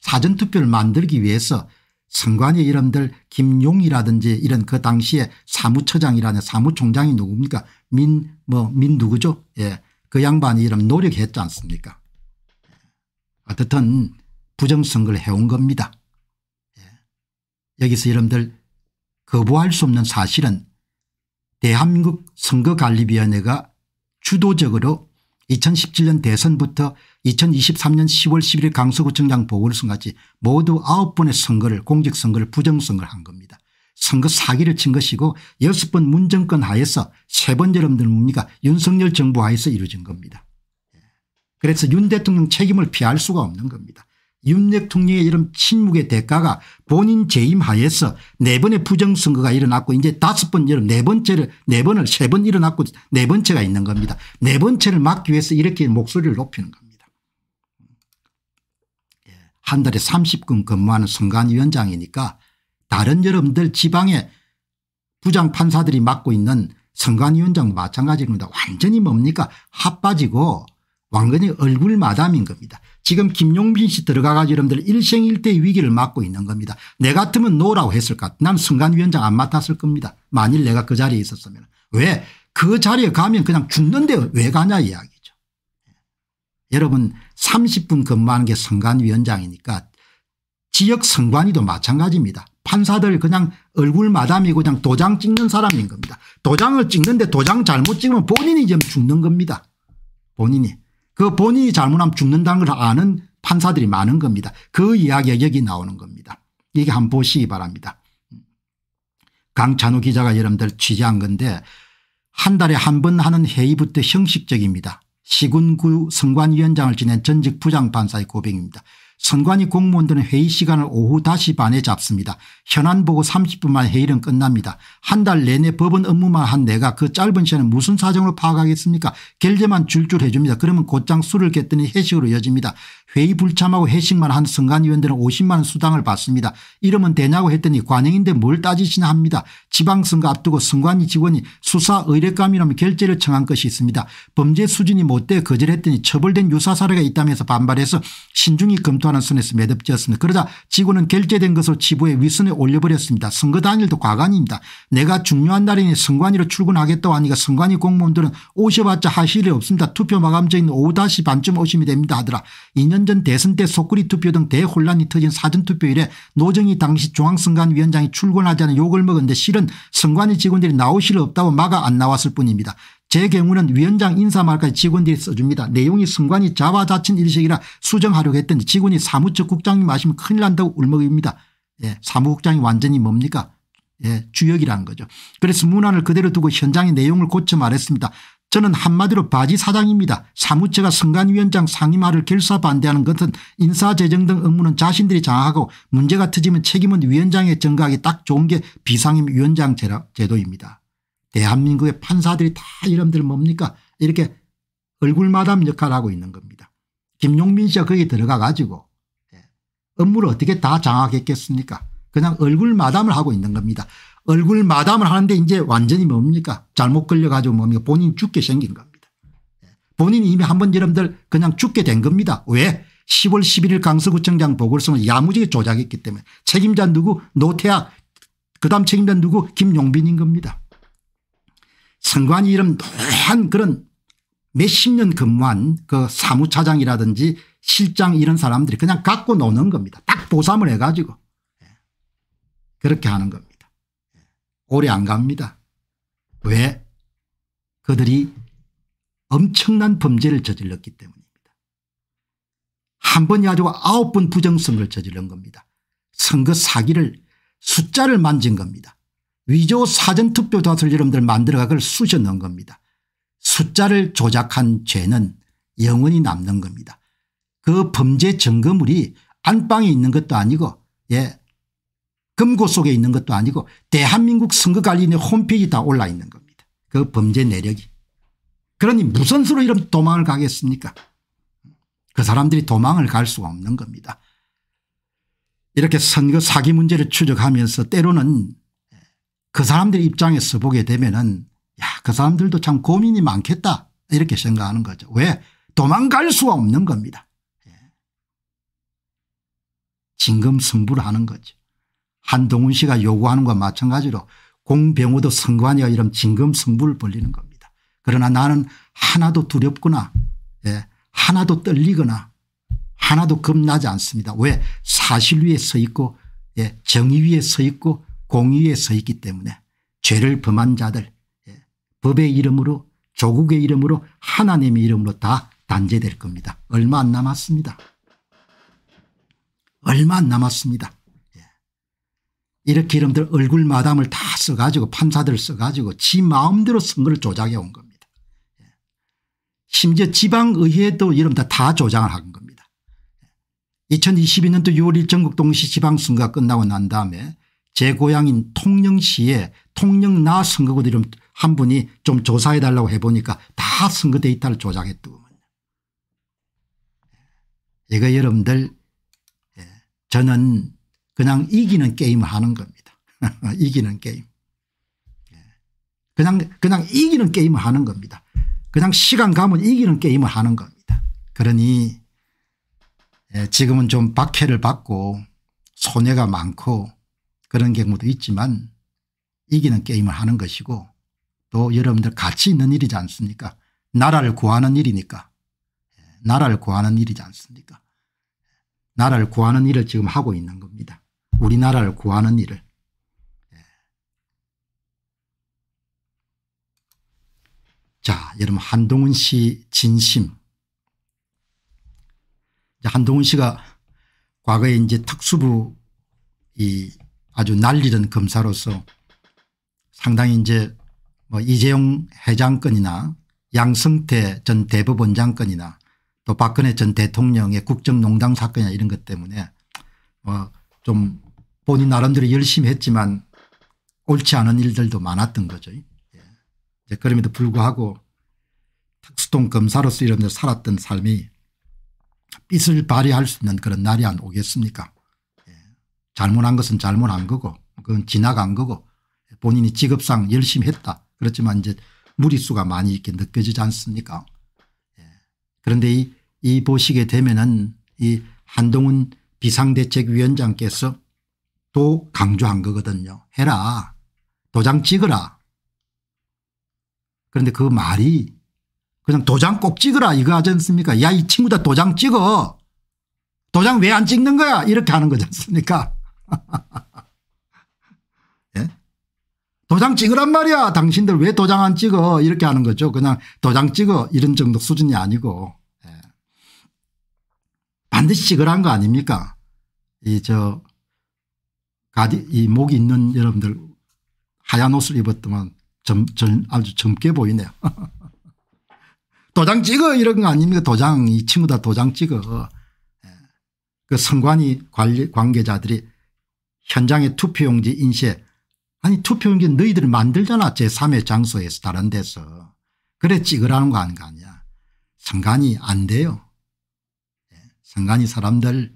사전투표를 만들기 위해서 선관위 이름들 김용이라든지 이런 그 당시에 사무처장이라는 사무총장이 누굽니까 민 뭐민 뭐, 누구죠 예. 그 양반이 름 노력했지 않습니까 예. 어떻든 부정선거를 해온 겁니다. 여기서 여러분들 거부할 수 없는 사실은 대한민국 선거관리위원회가 주도적으로 2017년 대선부터 2023년 10월 11일 강서구청장 보궐선까지 모두 9번의 선거를 공직선거를 부정선거를 한 겁니다. 선거 사기를 친 것이고 6번 문정권 하에서 3번 여러분들 뭡니까 윤석열 정부 하에서 이루어진 겁니다. 예. 그래서 윤 대통령 책임을 피할 수가 없는 겁니다. 윤핵 통령의 이런 침묵의 대가가 본인 재임하에서 네 번의 부정선거가 일어났고 이제 다섯 번 이런 네 번째를 네 번을 세 번 일어났고 네 번째가 있는 겁니다. 네 번째를 막기 위해서 이렇게 목소리를 높이는 겁니다. 예, 한 달에 30 g 근무하는 선관위원장이니까 다른 여러분들 지방에 부장 판사들이 맡고 있는 선관위원장도 마찬가지입니다. 완전히 뭡니까 합 빠지고 완전히 얼굴 마담인 겁니다. 지금 김용빈 씨 들어가가지고 여러분들 일생일대 위기를 맞고 있는 겁니다. 내 같으면 노라고 했을 것 같아. 난 순간위원장 안 맡았을 겁니다. 만일 내가 그 자리에 있었으면. 왜? 그 자리에 가면 그냥 죽는데 왜 가냐 이야기죠. 예. 여러분 30분 근무하는 게 선관위원장이니까 지역 선관위도 마찬가지입니다. 판사들 그냥 얼굴 마담이고 그냥 도장 찍는 사람인 겁니다. 도장을 찍는데 도장 잘못 찍으면 본인이 지금 죽는 겁니다. 본인이. 그 본인이 잘못하면 죽는다는 걸 아는 판사들이 많은 겁니다. 그 이야기가 여기 나오는 겁니다. 이게 한번 보시기 바랍니다. 강찬우 기자가 여러분들 취재한 건데 한 달에 한 번 하는 회의부터 형식적입니다. 시군구 선관위원장을 지낸 전직 부장판사의 고백입니다. 선관위 공무원들은 회의 시간을 오후 다시 반에 잡습니다. 현안 보고 30분 만 회의는 끝납니다. 한 달 내내 법원 업무만 한 내가 그 짧은 시간에 무슨 사정으로 파악하겠습니까 결제만 줄줄 해줍니다. 그러면 곧장 술을 깼더니 회식으로 이어집니다. 회의 불참하고 회식만 한 선관위원들은 50만 원 수당을 받습니다. 이러면 되냐고 했더니 관행인데 뭘 따지시나 합니다. 지방선거 앞두고 선관위 직원이 수사 의뢰감이라면 결재를 청한 것이 있습니다. 범죄 수준이 못돼 거절했더니 처벌된 유사 사례가 있다면서 반발해서 신중히 검토하는 선에서 매듭지었습니다. 그러자 직원은 결재된 것을 지부에 위선에 올려버렸습니다. 선거 당일도 과관입니다. 내가 중요한 날이니 선관위로 출근하겠다고 하니까 선관위 공무원들은 오셔봤자 하실 일 없습니다. 투표 마감적인 오후 5시 반쯤 오시면 됩니다 하더라. 2년 전 대선 때 속구리 투표 등 대혼란이 터진 사전투표 일에 노정희 당시 중앙선관위원장이 출근하자는 욕을 먹었는데 실은 선관위 직원들이 나오실 없다고 막아 안 나왔을 뿐입니다. 제 경우는 위원장 인사말까지 직원들이 써줍니다. 내용이 선관위 잡아자찬 일식이라 수정하려고 했더니 직원이 사무처 국장님 마시면 큰일 난다고 울먹입니다. 예, 사무국장이 완전히 뭡니까 예, 주역이라는 거죠. 그래서 문안을 그대로 두고 현장의 내용을 고쳐 말했습니다. 저는 한마디로 바지 사장입니다. 사무처가 선관위원장 상임하를 결사 반대하는 것은 인사재정 등 업무는 자신들이 장악하고 문제가 터지면 책임은 위원장에 전가하기 딱 좋은 게 비상임 위원장 제도입니다. 대한민국의 판사들이 다 이름들 뭡니까 이렇게 얼굴마담 역할을 하고 있는 겁니다. 김용민 씨가 거기 들어가 가지고 예, 업무를 어떻게 다 장악했겠습니까 그냥 얼굴마담을 하고 있는 겁니다. 얼굴 마담을 하는데 이제 완전히 뭡니까 잘못 걸려가지고 뭡니까 본인이 죽게 생긴 겁니다. 본인이 이미 한 번 여러분들 그냥 죽게 된 겁니다. 왜 10월 11일 강서구청장 보궐선거 야무지게 조작했기 때문에 책임자 누구 노태학 그다음 책임자 누구 김용빈인 겁니다. 선관위 이름 노한 그런 몇 십 년 근무한 그 사무차장이라든지 실장 이런 사람들이 그냥 갖고 노는 겁니다. 딱보상을 해가지고 예. 그렇게 하는 겁니다. 오래 안 갑니다. 왜? 그들이 엄청난 범죄를 저질렀기 때문입니다. 한 번이 아주 아홉 번 부정선거를 저질른 겁니다. 선거 사기를 숫자를 만진 겁니다. 위조 사전투표 자술 여러분들 만들어가 그걸 쑤셔 넣은 겁니다. 숫자를 조작한 죄는 영원히 남는 겁니다. 그 범죄 증거물이 안방에 있는 것도 아니고 예 금고 속에 있는 것도 아니고 대한민국 선거관리인의 홈페이지 다 올라 있는 겁니다. 그 범죄 내력이. 그러니 무슨 수로 이런 도망을 가겠습니까 그 사람들이 도망을 갈 수가 없는 겁니다. 이렇게 선거 사기 문제를 추적하면서 때로는 그 사람들 입장에서 보게 되면은 야그 사람들도 참 고민이 많겠다 이렇게 생각하는 거죠. 왜 도망갈 수가 없는 겁니다. 징검승부를 예. 하는 거죠. 한동훈 씨가 요구하는 것과 마찬가지로 공병호도 선관위가 이런 진검승부를 벌리는 겁니다. 그러나 나는 하나도 두렵거나 예, 하나도 떨리거나 하나도 겁나지 않습니다. 왜 사실 위에 서 있고 예, 정의 위에 서 있고 공의 위에 서 있기 때문에 죄를 범한 자들 예, 법의 이름으로 조국의 이름으로 하나님의 이름으로 다 단죄될 겁니다. 얼마 안 남았습니다. 얼마 안 남았습니다. 이렇게 이름들 얼굴 마담을 다 써가지고 판사들 써가지고 지 마음대로 선거를 조작해 온 겁니다. 예. 심지어 지방의회도 이름다 다 조장을 한 겁니다. 2022년도 6월 1 전국 동시 지방선거가 끝나고 난 다음에 제 고향인 통영시에 통영나 선거구 이름 한 분이 좀 조사해 달라고 해보니까 다 선거 데이터를 조작했더군 예. 이거 여러분들 예. 저는 그냥 이기는 게임을 하는 겁니다. 이기는 게임. 예. 그냥 그냥 이기는 게임을 하는 겁니다. 그냥 시간 가면 이기는 게임을 하는 겁니다. 그러니 예, 지금은 좀 박해를 받고 손해가 많고 그런 경우도 있지만 이기는 게임을 하는 것이고 또 여러분들 같이 있는 일이지 않습니까 나라를 구하는 일이니까 예, 나라를 구하는 일이지 않습니까 나라를 구하는 일을 지금 하고 있는 겁니다. 우리나라를 구하는 일을. 예. 자, 여러분 한동훈 씨 진심. 한동훈 씨가 과거에 이제 특수부 이 아주 날리던 검사로서 상당히 이제 뭐 이재용 회장건이나 양승태 전 대법원장건이나 또 박근혜 전 대통령의 국정농단 사건이나 이런 것 때문에 뭐좀 본인 나름대로 열심히 했지만 옳지 않은 일들도 많았던 거죠. 예. 그럼에도 불구하고 특수통 검사로서 이런 데 살았던 삶이 빛을 발휘할 수 있는 그런 날이 안 오겠습니까 예. 잘못한 것은 잘못한 거고 그건 지나간 거고 본인이 직업상 열심히 했다. 그렇지만 이제 무리수가 많이 이렇게 느껴지지 않습니까 예. 그런데 이, 이 보시게 되면은 이 한동훈 비상대책위원장께서 또 강조한 거거든요. 해라. 도장 찍어라. 그런데 그 말이 그냥 도장 꼭 찍어라 이거 하지 않습니까? 야 이 친구다 도장 찍어. 도장 왜 안 찍는 거야? 이렇게 하는 거지 않습니까? 예? 도장 찍으란 말이야. 당신들 왜 도장 안 찍어? 이렇게 하는 거죠. 그냥 도장 찍어 이런 정도 수준이 아니고 예. 반드시 찍으란 거 아닙니까? 이저 가디 이 목이 있는 여러분들 하얀 옷을 입었더만 점, 점, 아주 젊게 보이네요. 도장 찍어 이런 거 아닙니까 도장 이 친구다 도장 찍어. 예. 그 선관위 관리 관계자들이 현장의 투표용지 인쇄 아니 투표용지 너희들 만들잖아 제3의 장소에서 다른 데서. 그래 찍으라는 거 아닌 거 아니야. 선관위 안 돼요. 예. 선관위 사람들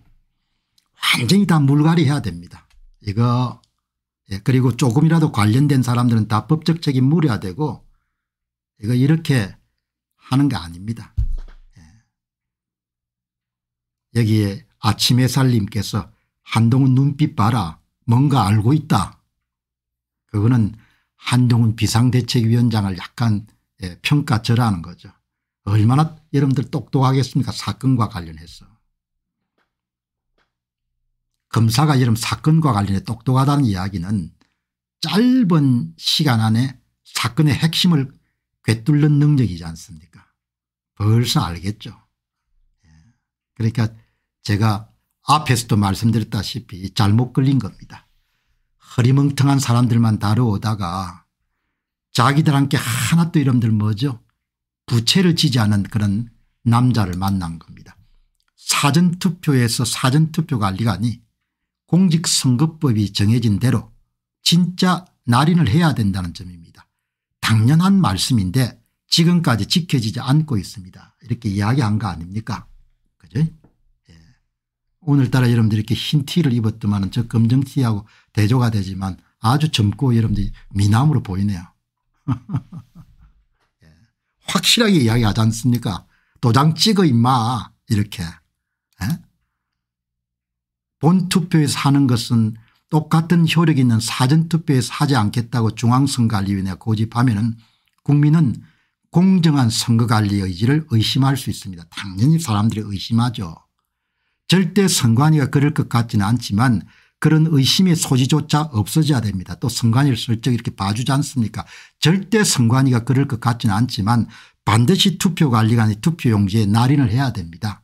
완전히 다 물갈이 해야 됩니다. 이거 예, 그리고 조금이라도 관련된 사람들은 다 법적 책임 물어야 되고 이거 이렇게 하는 게 아닙니다. 예. 여기에 아침에 살님께서 한동훈 눈빛 봐라 뭔가 알고 있다. 그거는 한동훈 비상대책위원장을 약간 예, 평가절하는 거죠. 얼마나 여러분들 똑똑하겠습니까 사건과 관련해서. 검사가 이런 사건과 관련해 똑똑하다는 이야기는 짧은 시간 안에 사건의 핵심을 꿰뚫는 능력이지 않습니까 벌써 알겠죠. 예. 그러니까 제가 앞에서도 말씀드렸다시피 잘못 걸린 겁니다. 허리멍텅한 사람들만 다루오다가 자기들한테 하나도 이름들 뭐죠 부채를 지지 않은 그런 남자를 만난 겁니다. 사전투표에서 사전투표 관리가 아니 공직선거법이 정해진 대로 진짜 날인을 해야 된다는 점입니다. 당연한 말씀인데 지금까지 지켜지지 않고 있습니다. 이렇게 이야기한 거 아닙니까? 그죠? 예. 오늘따라 여러분들이 이렇게 흰 티를 입었더만 저 검정 티하고 대조가 되지만 아주 젊고 여러분들이 미남으로 보이네요. 예. 확실하게 이야기하지 않습니까? 도장 찍어 임마 이렇게. 예? 본투표에서 하는 것은 똑같은 효력 있는 사전투표에서 하지 않겠다고 중앙선거관리위원회가 고집하면 은 국민은 공정한 선거관리 의지를 의심할 수 있습니다. 당연히 사람들이 의심하죠. 절대 선관위가 그럴 것 같지는 않지만 그런 의심의 소지조차 없어져야 됩니다. 또 선관위를 슬쩍 이렇게 봐주지 않습니까 절대 선관위가 그럴 것 같지는 않지만 반드시 투표관리관이 투표용지에 날인을 해야 됩니다.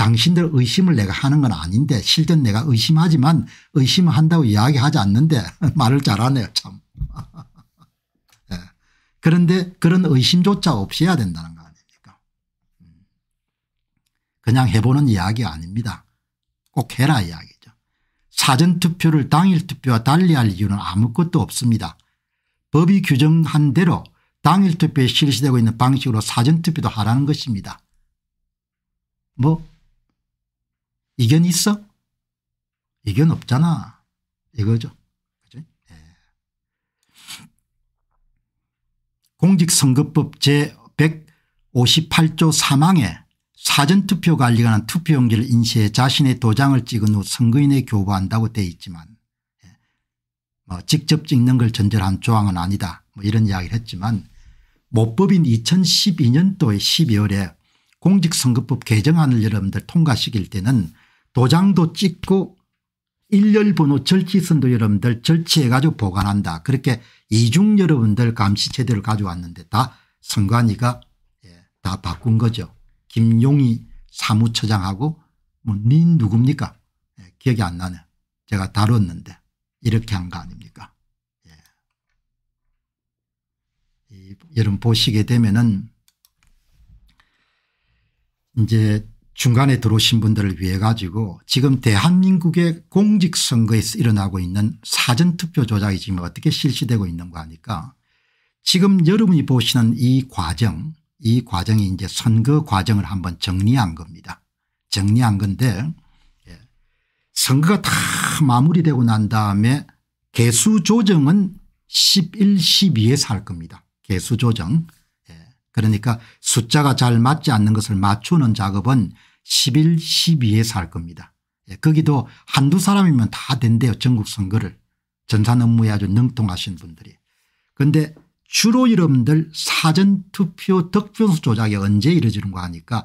당신들 의심을 내가 하는 건 아닌데 실은 내가 의심하지만 의심 한다고 이야기하지 않는데 말을 잘하네요 참. 네. 그런데 그런 의심조차 없이해야 된다는 거 아닙니까 음. 그냥 해보는 이야기 아닙니다. 꼭 해라 이야기죠. 사전투표를 당일투표와 달리할 이유는 아무것도 없습니다. 법이 규정한 대로 당일투표에 실시되고 있는 방식으로 사전투표도 하라는 것입니다. 뭐 이견 있어? 이견 없잖아. 이거죠. 그죠? 네. 공직선거법 제158조 3항에 사전투표 관리관은 투표용지를 인쇄해 자신의 도장을 찍은 후 선거인에 교부한다고 돼 있지만 예. 뭐 직접 찍는 걸 전제로 한 조항은 아니다 뭐 이런 이야기를 했지만 모법인 2 0 1 2년도 12월에 공직선거법 개정안을 여러분들 통과시킬 때는 도장도 찍고 일렬번호 절취선도 여러분들 절취해가지고 보관한다. 그렇게 이중 여러분들 감시 체대를 가져왔는데 다 선관위가 예, 다 바꾼 거죠. 김용희 사무처장하고 뭐닌 누굽니까? 예, 기억이 안 나네. 제가 다뤘는데 이렇게 한 거 아닙니까? 예. 이, 여러분 보시게 되면은 이제 중간에 들어오신 분들을 위해 가지고 지금 대한민국의 공직선거에서 일어나고 있는 사전투표 조작이 지금 어떻게 실시되고 있는가 하니까 지금 여러분이 보시는 이 과정 이 과정이 이제 선거 과정을 한번 정리한 겁니다. 정리한 건데 예. 선거가 다 마무리되고 난 다음에 개수 조정은 11, 12에서 할 겁니다. 개수 조정. 예. 그러니까 숫자가 잘 맞지 않는 것을 맞추는 작업은 10일 12에서 할 겁니다. 예, 거기도 한두 사람이면 다 된대요 전국 선거를 전산 업무에 아주 능통하신 분들이. 그런데 주로 여러분들 사전투표 득표수 조작이 언제 이루어지는 거 하니까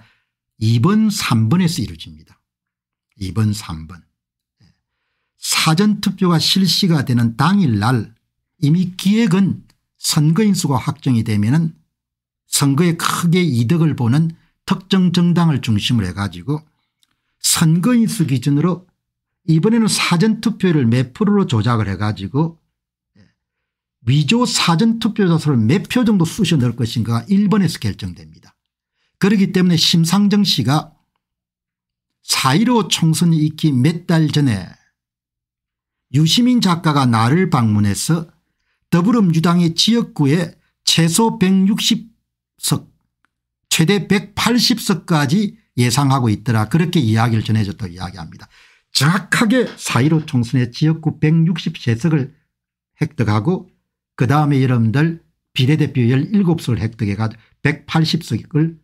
2번 3번에서 이루어집니다. 2번 3번. 예. 사전투표가 실시가 되는 당일날 이미 기획은 선거인수가 확정이 되면 선거에 크게 이득을 보는 특정 정당을 중심으로 해가지고 선거인수 기준으로 이번에는 사전투표를 몇 프로로 조작을 해가지고 위조 사전투표자수를 몇 표 정도 쑤셔 넣을 것인가가 1번에서 결정됩니다. 그렇기 때문에 심상정 씨가 4.15 총선이 있기 몇 달 전에 유시민 작가가 나를 방문해서 더불어민주당의 지역구에 최소 160석 최대 180석까지 예상하고 있더라 그렇게 이야기를 전해줬다고 이야기합니다. 정확하게 4.15 총선의 지역구 163석을 획득하고 그다음에 여러분들 비례대표 17석을 획득해 가지고 180석을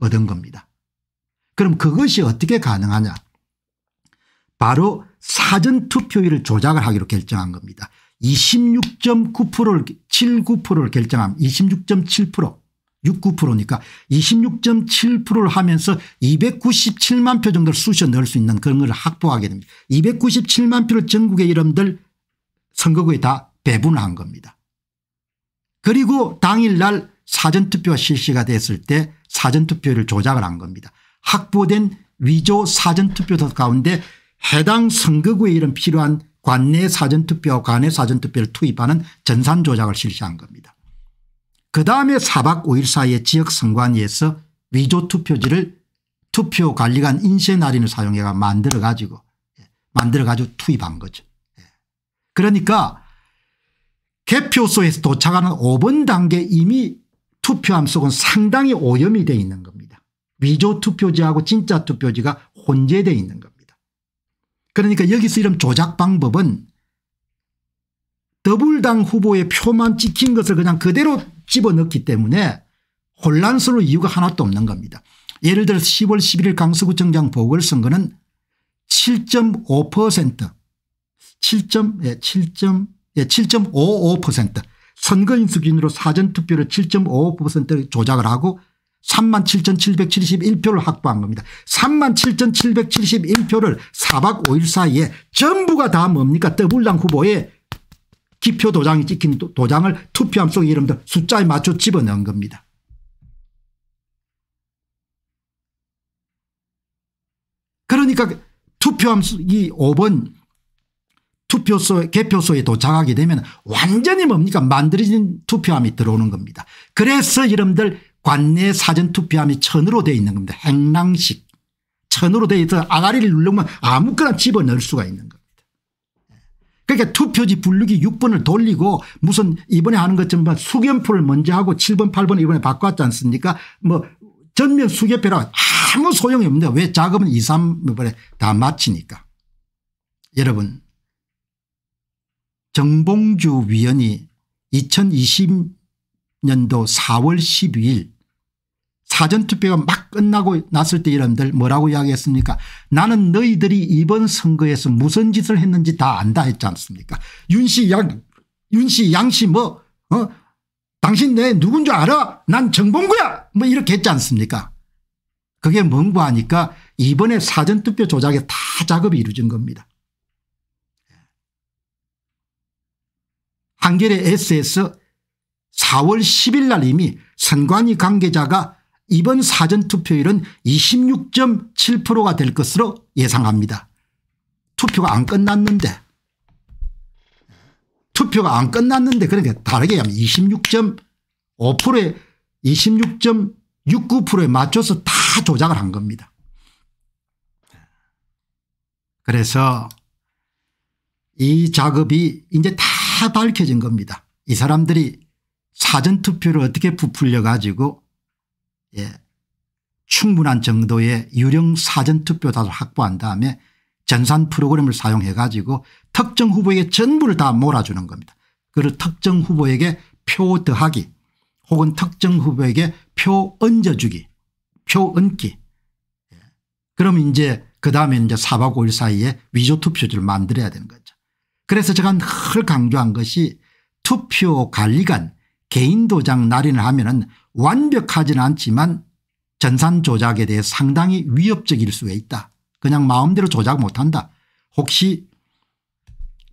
얻은 겁니다. 그럼 그것이 어떻게 가능하냐 바로 사전투표율을 조작을 하기로 결정한 겁니다. 26.9%를 7, 9%를 결정함 26.7% 69%니까 26.7%를 하면서 297만 표 정도를 쑤셔 넣을 수 있는 그런 걸 확보하게 됩니다. 297만 표를 전국의 이름들 선거구에 다 배분한 겁니다. 그리고 당일날 사전투표가 실시가 됐을 때 사전투표를 조작을 한 겁니다. 확보된 위조 사전투표 가운데 해당 선거구에 이름 필요한 관내 사전투표와 관내 사전투표를 투입하는 전산 조작을 실시한 겁니다. 그다음에 4박 5일 사이에 지역선관위에서 위조투표지를 투표관리관 인쇄날인을 사용해가 만들어 가지고 예, 만들어 가지고 투입한 거죠. 예. 그러니까 개표소에서 도착하는 5번 단계 이미 투표함 속은 상당히 오염이 되어 있는 겁니다. 위조 투표지하고 진짜 투표지가 혼재되어 있는 겁니다. 그러니까 여기서 이런 조작 방법은 더불당 후보의 표만 찍힌 것을 그냥 그대로 집어넣기 때문에 혼란스러울 이유가 하나도 없는 겁니다. 예를 들어서 10월 11일 강서구청장 보궐선거는 7.5% 7 예, 7. 5 5 선거인 수준으로 사전투표를 7.55% 조작을 하고 37,771표를 확보한 겁니다. 37,771표를 4박 5일 사이에 전부가 다 뭡니까 더블당 후보의 기표 도장이 찍힌 도장을 투표함 속에 여러분들 숫자에 맞춰 집어넣은 겁니다. 그러니까 투표함 이 5번 투표소 개표소에 도착하게 되면 완전히 뭡니까 만들어진 투표함이 들어오는 겁니다. 그래서 여러분들 관내 사전 투표함이 천으로 되어 있는 겁니다. 행랑식 천으로 되어 있어 아가리를 누르면 아무거나 집어넣을 수가 있는 겁니다. 그러니까 투표지 분류기 6번을 돌리고 무슨 이번에 하는 것처럼 수견표를 먼저 하고 7번 8번 이번에 바꿨지 않습니까 뭐 전면 수개표라 아무 소용이 없는데 왜 작업은 2 3번에 다 마치니까 여러분 정봉주 위원이 2020년도 4월 12일 사전투표가 막 끝나고 났을 때 여러분들 뭐라고 이야기했습니까 나는 너희들이 이번 선거에서 무슨 짓을 했는지 다 안다 했지 않습니까 윤씨 양 윤씨 양씨 뭐 어? 당신 내 누군 줄 알아 난 정봉구야 뭐 이렇게 했지 않습니까 그게 뭔고 하니까 이번에 사전투표 조작에 다 작업이 이루어진 겁니다 한겨레 S에서 4월 10일 날 이미 선관위 관계자가 이번 사전투표율은 26.7%가 될 것으로 예상합니다. 투표가 안 끝났는데 투표가 안 끝났는데 그러니까 다르게 하면 26.5%에 26.69%에 맞춰서 다 조작을 한 겁니다. 그래서 이 작업이 이제 다 밝혀진 겁니다. 이 사람들이 사전투표를 어떻게 부풀려 가지고 예, 충분한 정도의 유령 사전투표 자를 확보한 다음에 전산 프로그램을 사용해 가지고 특정 후보에게 전부를 다 몰아주는 겁니다. 그를 특정 후보에게 표 더하기 혹은 특정 후보에게 표 얹어주기 표 얹기 예. 그럼 이제 그 다음에 이제 4박 5일 사이에 위조 투표지를 만들어야 되는 거죠. 그래서 제가 늘 강조한 것이 투표 관리관 개인 도장 날인을 하면 은 완벽하진 않지만 전산 조작에 대해 상당히 위협적일 수 있다. 그냥 마음대로 조작 못한다. 혹시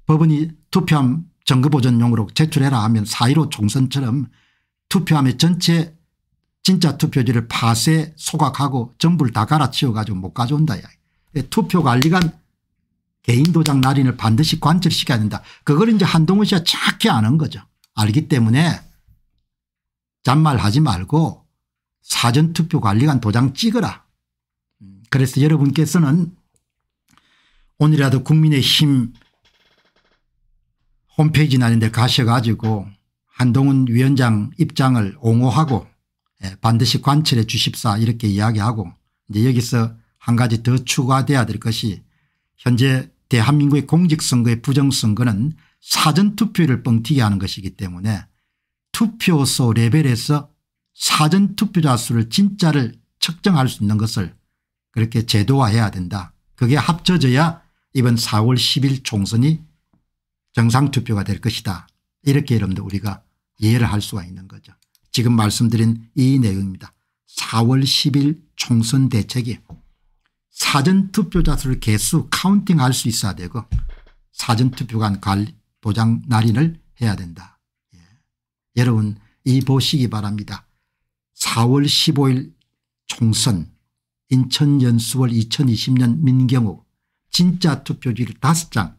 법원이 투표함 정거보전용으로 제출해라 하면 사1로 총선처럼 투표함의 전체 진짜 투표지를 파쇄 소각하고 전부를 다 갈아치워 가지고 못 가져온다. 투표관리관 개인도장 날인을 반드시 관철시켜야 된다. 그걸 이제 한동훈 씨가 착히 아는 거죠. 알기 때문에 잔말하지 말고 사전투표관리관 도장 찍어라. 그래서 여러분께서는 오늘이라도 국민의힘 홈페이지나 이런 데 가셔가지고 한동훈 위원장 입장을 옹호하고 예, 반드시 관철해 주십사 이렇게 이야기하고 이제 여기서 한 가지 더추가되어야될 것이 현재 대한민국의 공직선거의 부정선거는 사전투표를 뻥튀기 하는 것이기 때문에 투표소 레벨에서 사전투표자 수를 진짜를 측정할 수 있는 것을 그렇게 제도화해야 된다. 그게 합쳐져야 이번 4월 10일 총선이 정상투표가 될 것이다. 이렇게 여러분들 우리가 이해를 할 수가 있는 거죠. 지금 말씀드린 이 내용입니다. 4월 10일 총선 대책이 사전투표자 수를 개수 카운팅할 수 있어야 되고 사전투표관 관리 보장 날인을 해야 된다. 여러분 이 보시기 바랍니다. 4월 15일 총선 인천 연수월 2020년 민경호 진짜 투표지를 5장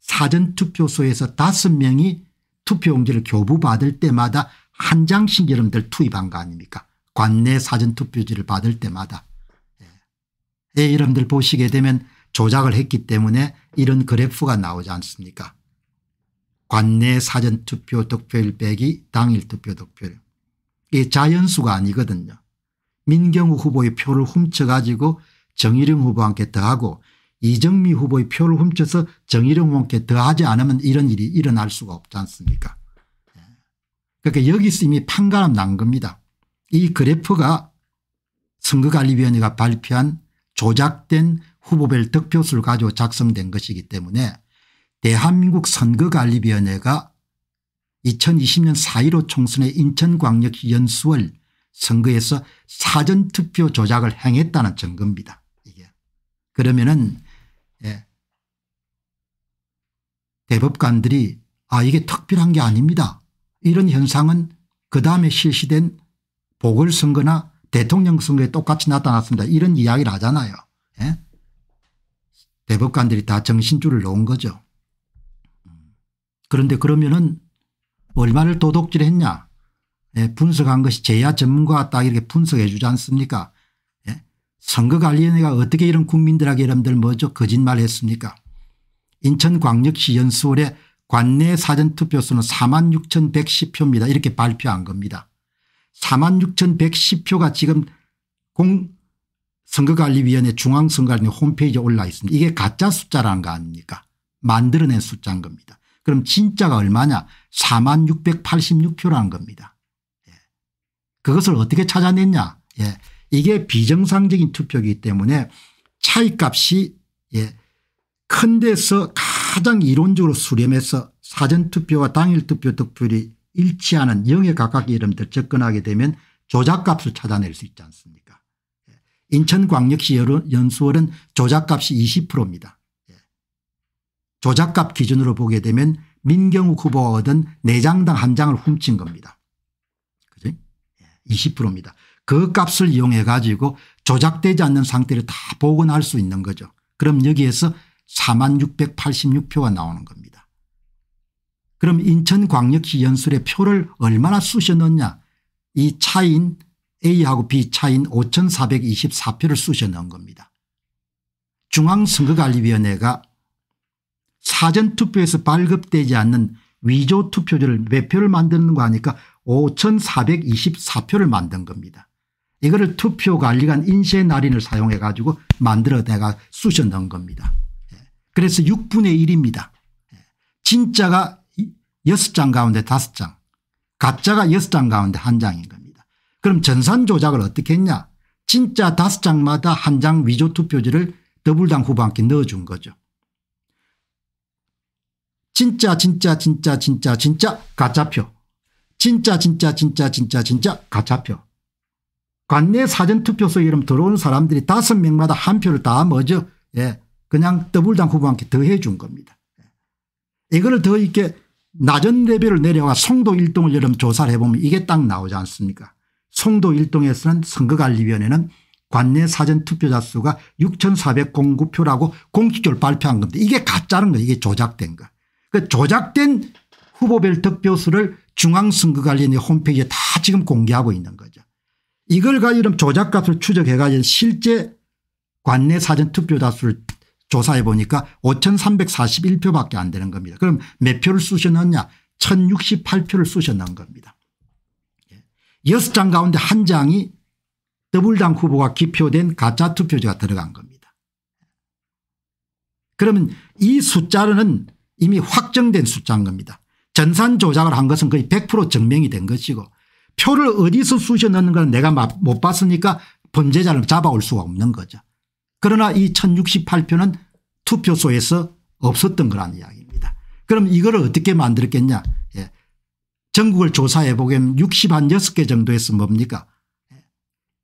사전투표소에서 5명이 투표용지를 교부받을 때마다 한 장씩 여러분들 투입한 거 아닙니까 관내 사전투표지를 받을 때마다 예. 예. 여러분들 보시게 되면 조작을 했기 때문에 이런 그래프가 나오지 않습니까 관내 사전투표 득표율 빼기 당일 투표 득표율. 이게 자연수가 아니거든요. 민경우 후보의 표를 훔쳐가지고 정일영 후보한테 더하고 이정미 후보의 표를 훔쳐서 정일영 후보한테 더하지 않으면 이런 일이 일어날 수가 없지 않습니까 예. 그러니까 여기서 이미 판가름 난 겁니다. 이 그래프가 선거관리위원회가 발표한 조작된 후보별 득표수를 가지고 작성된 것이기 때문에 대한민국 선거관리위원회가 2020년 4.15 총선의 인천광역시 연수월 선거에서 사전투표 조작을 행했다는 증거입니다. 이게. 그러면은 예. 대법관들이 아 이게 특별한 게 아닙니다. 이런 현상은 그 다음에 실시된 보궐선거나 대통령 선거에 똑같이 나타났습니다. 이런 이야기를 하잖아요. 예? 대법관들이 다 정신줄을 놓은 거죠. 그런데 그러면은 얼마를 도둑질했냐 예, 분석한 것이 제야 전문가가 딱 이렇게 분석해 주지 않습니까 예? 선거관리위원회가 어떻게 이런 국민들에게 여러분들 뭐죠 거짓말했습니까 인천광역시 연수원에 관내 사전투표수는 4만 6110표입니다 이렇게 발표한 겁니다 4만 6110표가 지금 공 선거관리위원회 중앙선거관리 홈페이지에 올라 있습니다 이게 가짜 숫자라는 거 아닙니까 만들어낸 숫자인 겁니다 그럼 진짜가 얼마냐 4만 686표라는 겁니다. 예. 그것을 어떻게 찾아냈냐 예. 이게 비정상적인 투표이기 때문에 차이값이 예. 큰 데서 가장 이론적으로 수렴해서 사전투표와 당일투표 득표율이 일치하는 0에 가깝게 이름들 접근하게 되면 조작값을 찾아낼 수 있지 않습니까 예. 인천광역시 연수월은 조작값이 20%입니다. 조작값 기준으로 보게 되면 민경욱 후보가 얻은 내장당한장을 훔친 겁니다. 그죠? 20%입니다. 예, 그 값을 이용해 가지고 조작되지 않는 상태를 다 복원할 수 있는 거죠. 그럼 여기에서 4만 686표가 나오는 겁니다. 그럼 인천광역시 연설의 표를 얼마나 쑤셔넣냐 이 차인 A하고 B 차인 5424표를 쑤셔넣은 겁니다. 중앙선거관리위원회가 사전투표에서 발급되지 않는 위조투표지를 몇 표를 만드는 거 하니까 5424표를 만든 겁니다. 이거를 투표관리관 인쇄 날인을 사용해 가지고 만들어내가 쑤셔 넣은 겁니다. 예. 그래서 6분의 1입니다. 예. 진짜가 6장 가운데 5장 가짜가 6장 가운데 1장인 겁니다. 그럼 전산 조작을 어떻게 했냐 진짜 5장마다 1장 위조 투표지를 더블당 후보한테 넣어준 거죠. 진짜 진짜 진짜 진짜 진짜 가짜표 진짜 진짜 진짜 진짜 진짜 가짜표 관내 사전투표소 에 이름 들어온 사람들이 다섯 명마다 한 표를 다 뭐죠 예 그냥 더블당 후보한테 더해 준 겁니다. 예. 이거를 더 이렇게 낮은 레벨을 내려와 송도 1동을 여러분 조사를 해보면 이게 딱 나오지 않습니까 송도 1동에서는 선거관리위원회는 관내 사전투표자 수가 6409표라고 공식적으로 발표한 겁니다. 이게 가짜는 거예요 이게 조작된 거. 그 조작된 후보별 득표수를 중앙선거관리위 원회 홈페이지에 다 지금 공개하고 있는 거죠. 이걸 가지고 조작값을 추적해 가지고 실제 관내 사전 투표자 수를 조사해 보니까 5341표밖에 안 되는 겁니다. 그럼 몇 표를 쓰셨느냐 1068표를 쓰셨는 겁니다. 6장 예. 가운데 한 장이 더블당 후보가 기표된 가짜 투표지가 들어간 겁니다. 그러면 이 숫자로는 이미 확정된 숫자인 겁니다. 전산 조작을 한 것은 거의 100% 증명이 된 것이고 표를 어디서 쑤셔 넣는 건 내가 못 봤으니까 범죄자를 잡아올 수가 없는 거죠. 그러나 이 1068표는 투표소에서 없었던 거란 이야기입니다. 그럼 이거 어떻게 만들었겠냐 예. 전국을 조사해 보면 6 0개 정도에서 뭡니까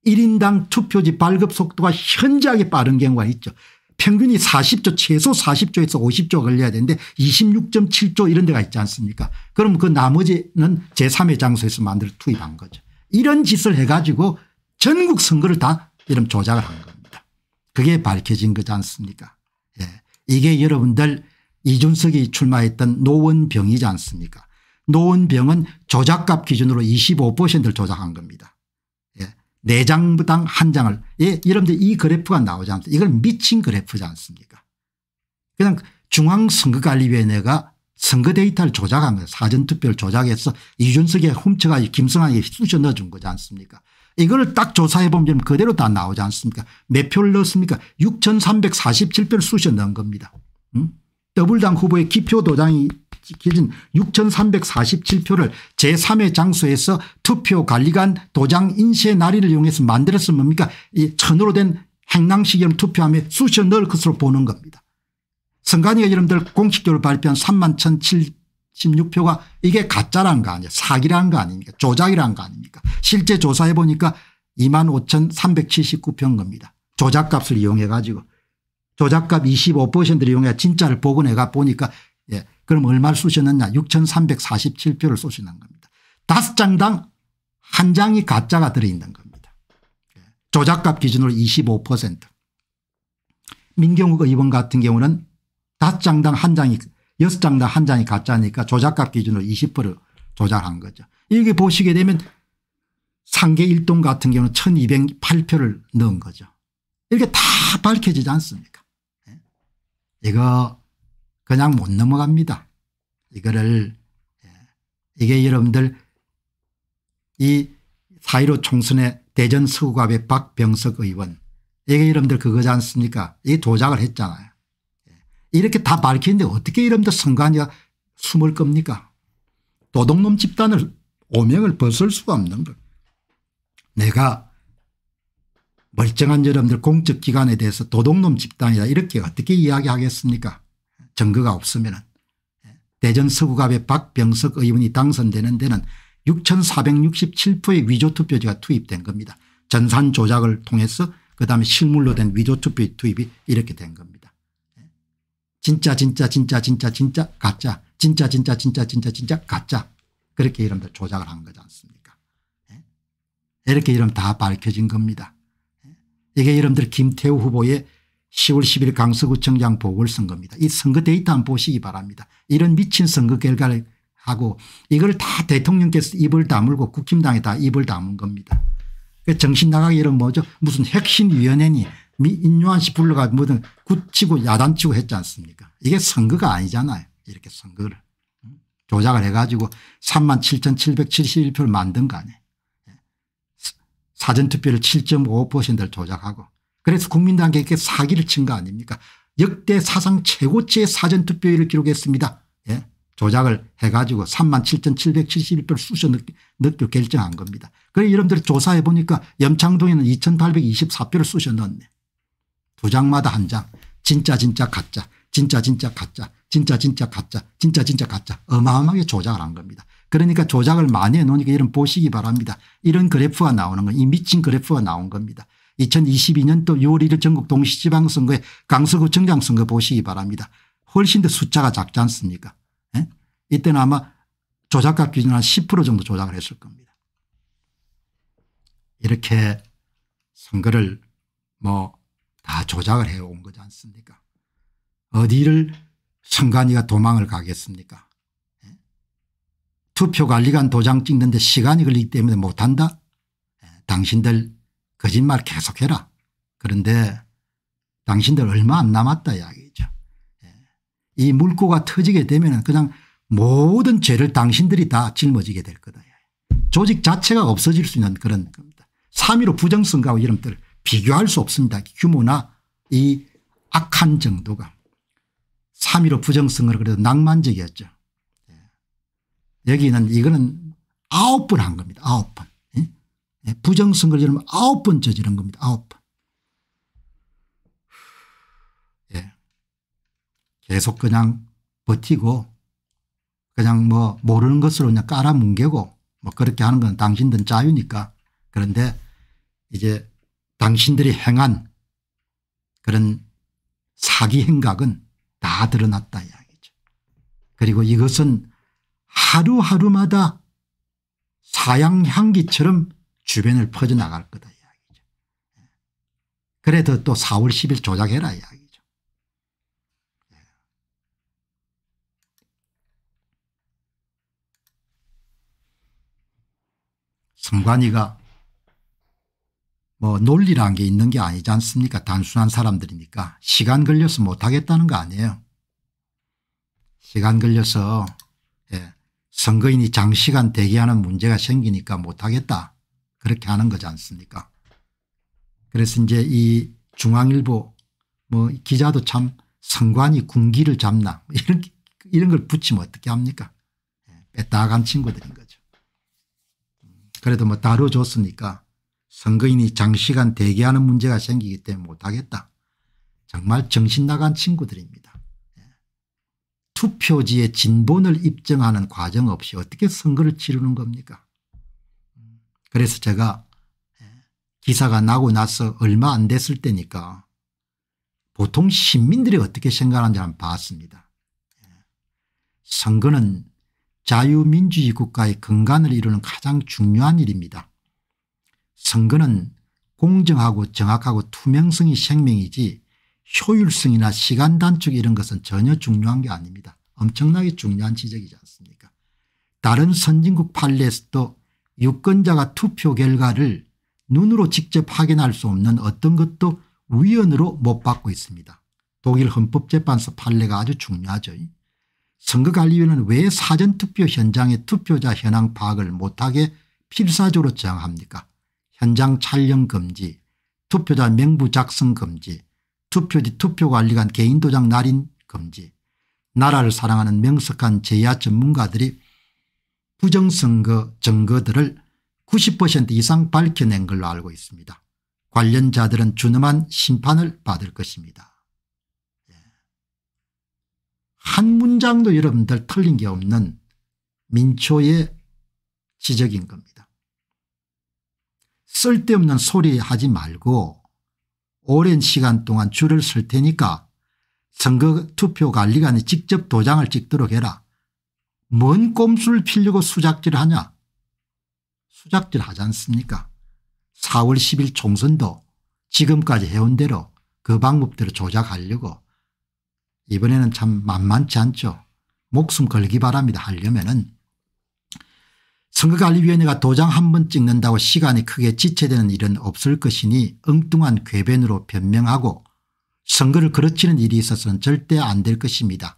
1인당 예. 투표지 발급 속도가 현저하게 빠른 경우가 있죠. 평균이 40조 최소 40조에서 50조 걸려야 되는데 26.7조 이런 데가 있지 않습니까 그럼 그 나머지는 제3의 장소에서 만들어 투입한 거죠. 이런 짓을 해가지고 전국 선거를 다 이런 조작을 한 겁니다. 그게 밝혀진 거지 않습니까 예. 이게 여러분들 이준석이 출마했던 노원병이지 않습니까 노원병은 조작값 기준으로 25%를 조작한 겁니다. 4장당 한 장을 예, 여러분들 이 그래프가 나오지 않습니까 이걸 미친 그래프지 않습니까 그냥 중앙선거관리위원회가 선거 데이터를 조작한 거예요. 사전투표를 조작해서 이준석이 훔쳐가지고 김성환에게 쑤셔 넣어준 거지 않습니까 이걸 딱 조사해보면 그대로 다 나오지 않습니까 몇 표를 넣었습니까 6347표를 쑤셔 넣은 겁니다. 응? 더블당 후보의 기표 도장이 기준 6,347표를 제3의 장소에서 투표 관리관 도장 인쇄 날인을 이용해서 만들었으면 뭡니까 이 천으로 된 행랑식염 투표함에 쑤셔 넣을 것으로 보는 겁니다. 선관위가 여러분들 공식적으로 발표한 3 1,076표가 이게 가짜란거아니에요사기란거 아닙니까 조작이란거 아닙니까 실제 조사해 보니까 2 5,379표인 겁니다. 조작값을 이용해 가지고 조작값 25%를 이용해 진짜를 복원해 가 보니까 예, 그럼 얼마를 쏘셨느냐 6347표를 쏘시는 겁니다. 다섯 장당 한 장이 가짜가 들어있는 겁니다. 예. 조작값 기준으로 25% 민경욱 의원 같은 경우는 다섯 장당 한 장이 여섯 장당 한 장이 가짜니까 조작값 기준으로 20% 조작한 거죠. 여기 보시게 되면 상계 일동 같은 경우는 1208표를 넣은 거죠. 이렇게 다 밝혀지지 않습니까 예. 이거 그냥 못 넘어갑니다. 이거를 예, 이게 여러분들 이 사이로 총선의 대전 서구갑의 박병석 의원 이게 여러분들 그거지 않습니까 이 도작을 했잖아요. 예, 이렇게 다 밝히는데 어떻게 여러분들 선관위가 숨을 겁니까 도둑놈 집단을 오명을 벗을 수가 없는 거 내가 멀쩡한 여러분들 공적기관에 대해서 도둑놈 집단이다 이렇게 어떻게 이야기하겠습니까 증거가 없으면 예, 대전 서구갑의 박병석 의원이 당선되는 데는 6467표의 위조투표지가 투입된 겁니다. 전산 조작을 통해서 그다음에 실물로 된 위조투표 투입이 이렇게 된 겁니다. 예. 진짜 진짜 진짜 진짜 진짜 가짜 진짜 진짜 진짜 진짜 진짜 가짜 그렇게 이름들 조작을 한 거지 않습니까 예. 이렇게 이름 다 밝혀진 겁니다. 이게 이름들 김태우 후보의 10월 10일 강서구청장 보궐선거입니다. 이 선거 데이터 한번 보시기 바랍니다. 이런 미친 선거 결과를 하고 이걸 다 대통령께서 입을 다물고 국힘당에 다 입을 다문 겁니다. 그 정신 나가기 이런 뭐죠 무슨 혁신위원회니 인요한 씨 불러가 뭐든 굳히고 야단치고 했지 않습니까 이게 선거가 아니잖아요 이렇게 선거를 조작을 해가지고 3만 7,771표를 만든 거 아니에요 예. 사전투표를 7.5%를 조작하고 그래서 국민당에게 사기를 친 거 아닙니까 역대 사상 최고치의 사전투표율을 기록했습니다. 예? 조작을 해가지고 37,771표를 쑤셔 넣기로 결정한 겁니다. 그래서 여러분들 조사해 보니까 염창동에는 2,824표를 쑤셔 넣었네. 두 장마다 한 장. 진짜 진짜 가짜 진짜 진짜 가짜 진짜 진짜 가짜 진짜 진짜 가짜 어마어마하게 조작을 한 겁니다. 그러니까 조작을 많이 해놓으니까 이런 보시기 바랍니다. 이런 그래프가 나오는 건 이 미친 그래프가 나온 겁니다. 2022년도 6월 1일 전국 동시지방선거에 강서구청장 선거 보시기 바랍니다. 훨씬 더 숫자가 작지 않습니까 예? 이때는 아마 조작가기준으한10% 정도 조작을 했을 겁니다. 이렇게 선거를 뭐 다 조작을 해온 거지 않습니까 어디를 선관위가 도망을 가겠습니까 예? 투표관리관 도장 찍는데 시간이 걸리기 때문에 못한다 예? 당신들 거짓말 계속해라. 그런데 당신들 얼마 안 남았다 이야기죠. 예. 이 물고가 터지게 되면 그냥 모든 죄를 당신들이 다 짊어지게 될 거다. 예. 조직 자체가 없어질 수 있는 그런 겁니다. 3.15부정선거하 이런 것들 비교할 수 없습니다. 규모나 이 악한 정도가. 3.15 부정선거는 그래도 낭만적이었죠. 예. 여기는 이거는 아홉 번 한 겁니다. 아홉 번. 부정선거를 저면 아홉 번 저지른 겁니다. 아홉 번. 예. 계속 그냥 버티고 그냥 뭐 모르는 것으로 그냥 깔아뭉개고 뭐 그렇게 하는 건 당신들 자유니까 그런데 이제 당신들이 행한 그런 사기 행각은 다 드러났다 이야기죠. 그리고 이것은 하루하루마다 사양향기처럼 주변을 퍼져나갈 거다 이야기죠. 예. 그래도 또 4월 10일 조작해라 이야기죠. 예. 성관이가 뭐 논리란 게 있는 게 아니지 않습니까 단순한 사람들이니까 시간 걸려서 못하겠다는 거 아니에요. 시간 걸려서 예, 선거인이 장시간 대기하는 문제가 생기니까 못하겠다. 그렇게 하는 거지 않습니까 그래서 이제 이 중앙일보 뭐 기자도 참 성관이 군기를 잡나 뭐 이런 이런 걸 붙이면 어떻게 합니까 뺐다간 예, 친구들인 거죠. 그래도 뭐 다뤄줬으니까 선거인이 장시간 대기하는 문제가 생기기 때문에 못하겠다. 정말 정신 나간 친구들입니다. 예. 투표지의 진본을 입증하는 과정 없이 어떻게 선거를 치르는 겁니까 그래서 제가 예, 기사가 나고 나서 얼마 안 됐을 때니까 보통 시민들이 어떻게 생각하는지 한번 봤습니다. 예. 선거는 자유민주주의 국가의 근간을 이루는 가장 중요한 일입니다. 선거는 공정하고 정확하고 투명성이 생명이지 효율성이나 시간 단축 이런 것은 전혀 중요한 게 아닙니다. 엄청나게 중요한 지적이지 않습니까 다른 선진국 판례에서도 유권자가 투표 결과를 눈으로 직접 확인할 수 없는 어떤 것도 위헌으로 못 받고 있습니다. 독일 헌법재판소 판례가 아주 중요하죠. 선거관리위원회는 왜 사전투표 현장의 투표자 현황 파악을 못하게 필사적으로 정합니까 현장 촬영 금지, 투표자 명부 작성 금지, 투표지 투표관리관 개인도장 날인 금지, 나라를 사랑하는 명석한 제야 전문가들이 부정선거 증거들을 90% 이상 밝혀낸 걸로 알고 있습니다. 관련자들은 준엄한 심판을 받을 것입니다. 예. 한 문장도 여러분들 틀린 게 없는 민초의 지적인 겁니다. 쓸데없는 소리 하지 말고 오랜 시간 동안 줄을 설 테니까 선거 투표 관리관이 직접 도장을 찍도록 해라. 뭔 꼼수를 피려고 수작질을 하냐 수작질 하지 않습니까 4월 10일 총선도 지금까지 해온 대로 그 방법대로 조작하려고 이번에는 참 만만치 않죠. 목숨 걸기 바랍니다. 하려면은 선거관리위원회가 도장 한 번 찍는다고 시간이 크게 지체되는 일은 없을 것이니 엉뚱한 궤변으로 변명하고 선거를 그르치는 일이 있어서는 절대 안 될 것입니다.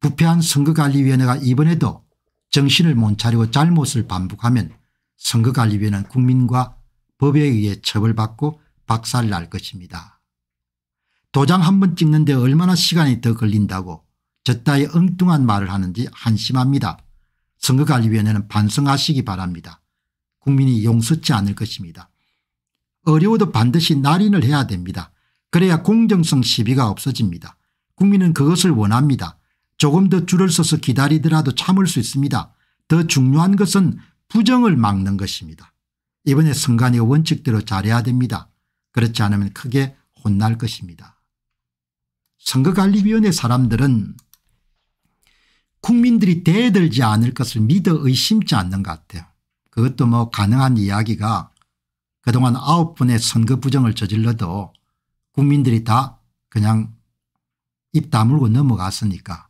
부패한 선거관리위원회가 이번에도 정신을 못 차리고 잘못을 반복하면 선거관리위원회는 국민과 법에 의해 처벌받고 박살날 것입니다. 도장 한 번 찍는데 얼마나 시간이 더 걸린다고 저따위 엉뚱한 말을 하는지 한심합니다. 선거관리위원회는 반성하시기 바랍니다. 국민이 용서치 않을 것입니다. 어려워도 반드시 날인을 해야 됩니다. 그래야 공정성 시비가 없어집니다. 국민은 그것을 원합니다. 조금 더 줄을 서서 기다리더라도 참을 수 있습니다. 더 중요한 것은 부정을 막는 것입니다. 이번에 성관의 원칙대로 잘해야 됩니다. 그렇지 않으면 크게 혼날 것입니다. 선거관리위원회 사람들은 국민들이 대들지 않을 것을 믿어 의심치 않는 것 같아요. 그것도 뭐 가능한 이야기가 그동안 아홉 분의 선거 부정을 저질러도 국민들이 다 그냥 입 다물고 넘어갔으니까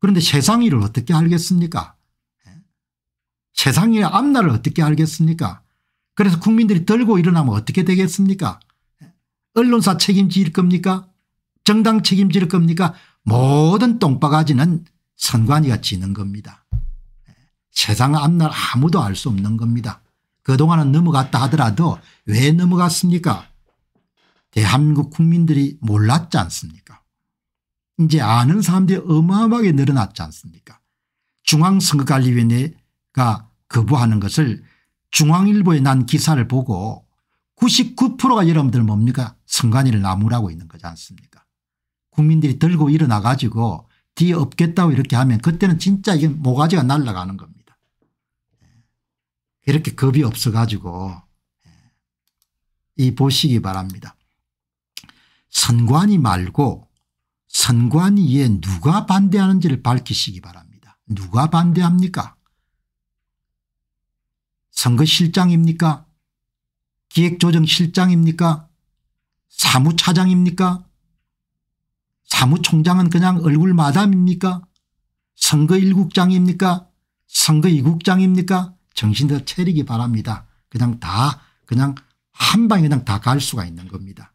그런데 세상 일을 어떻게 알겠습니까 예? 세상 의 앞날을 어떻게 알겠습니까 그래서 국민들이 들고 일어나면 어떻게 되겠습니까 예? 언론사 책임질 겁니까 정당 책임질 겁니까 모든 똥바가지는 선관위가 지는 겁니다. 예? 세상 앞날 아무도 알 수 없는 겁니다. 그동안은 넘어갔다 하더라도 왜 넘어갔습니까 대한민국 국민들이 몰랐지 않습니까 이제 아는 사람들이 어마어마하게 늘어났지 않습니까 중앙선거관리위원회가 거부하는 것을 중앙일보에 난 기사를 보고 99%가 여러분들 뭡니까 선관위를 나무라고 있는 거지 않습니까 국민들이 들고 일어나 가지고 뒤에 없겠다고 이렇게 하면 그때는 진짜 이게 모가지가 날아가는 겁니다. 이렇게 겁이 없어 가지고 예, 이 보시기 바랍니다. 선관위 말고 선관위에 누가 반대하는지를 밝히시기 바랍니다. 누가 반대합니까? 선거실장입니까? 기획조정실장입니까? 사무차장입니까? 사무총장은 그냥 얼굴 마담입니까? 선거 일국장입니까 선거 이국장입니까정신도 차리기 바랍니다. 그냥 다 그냥 한 방에 그냥 다 갈 수가 있는 겁니다.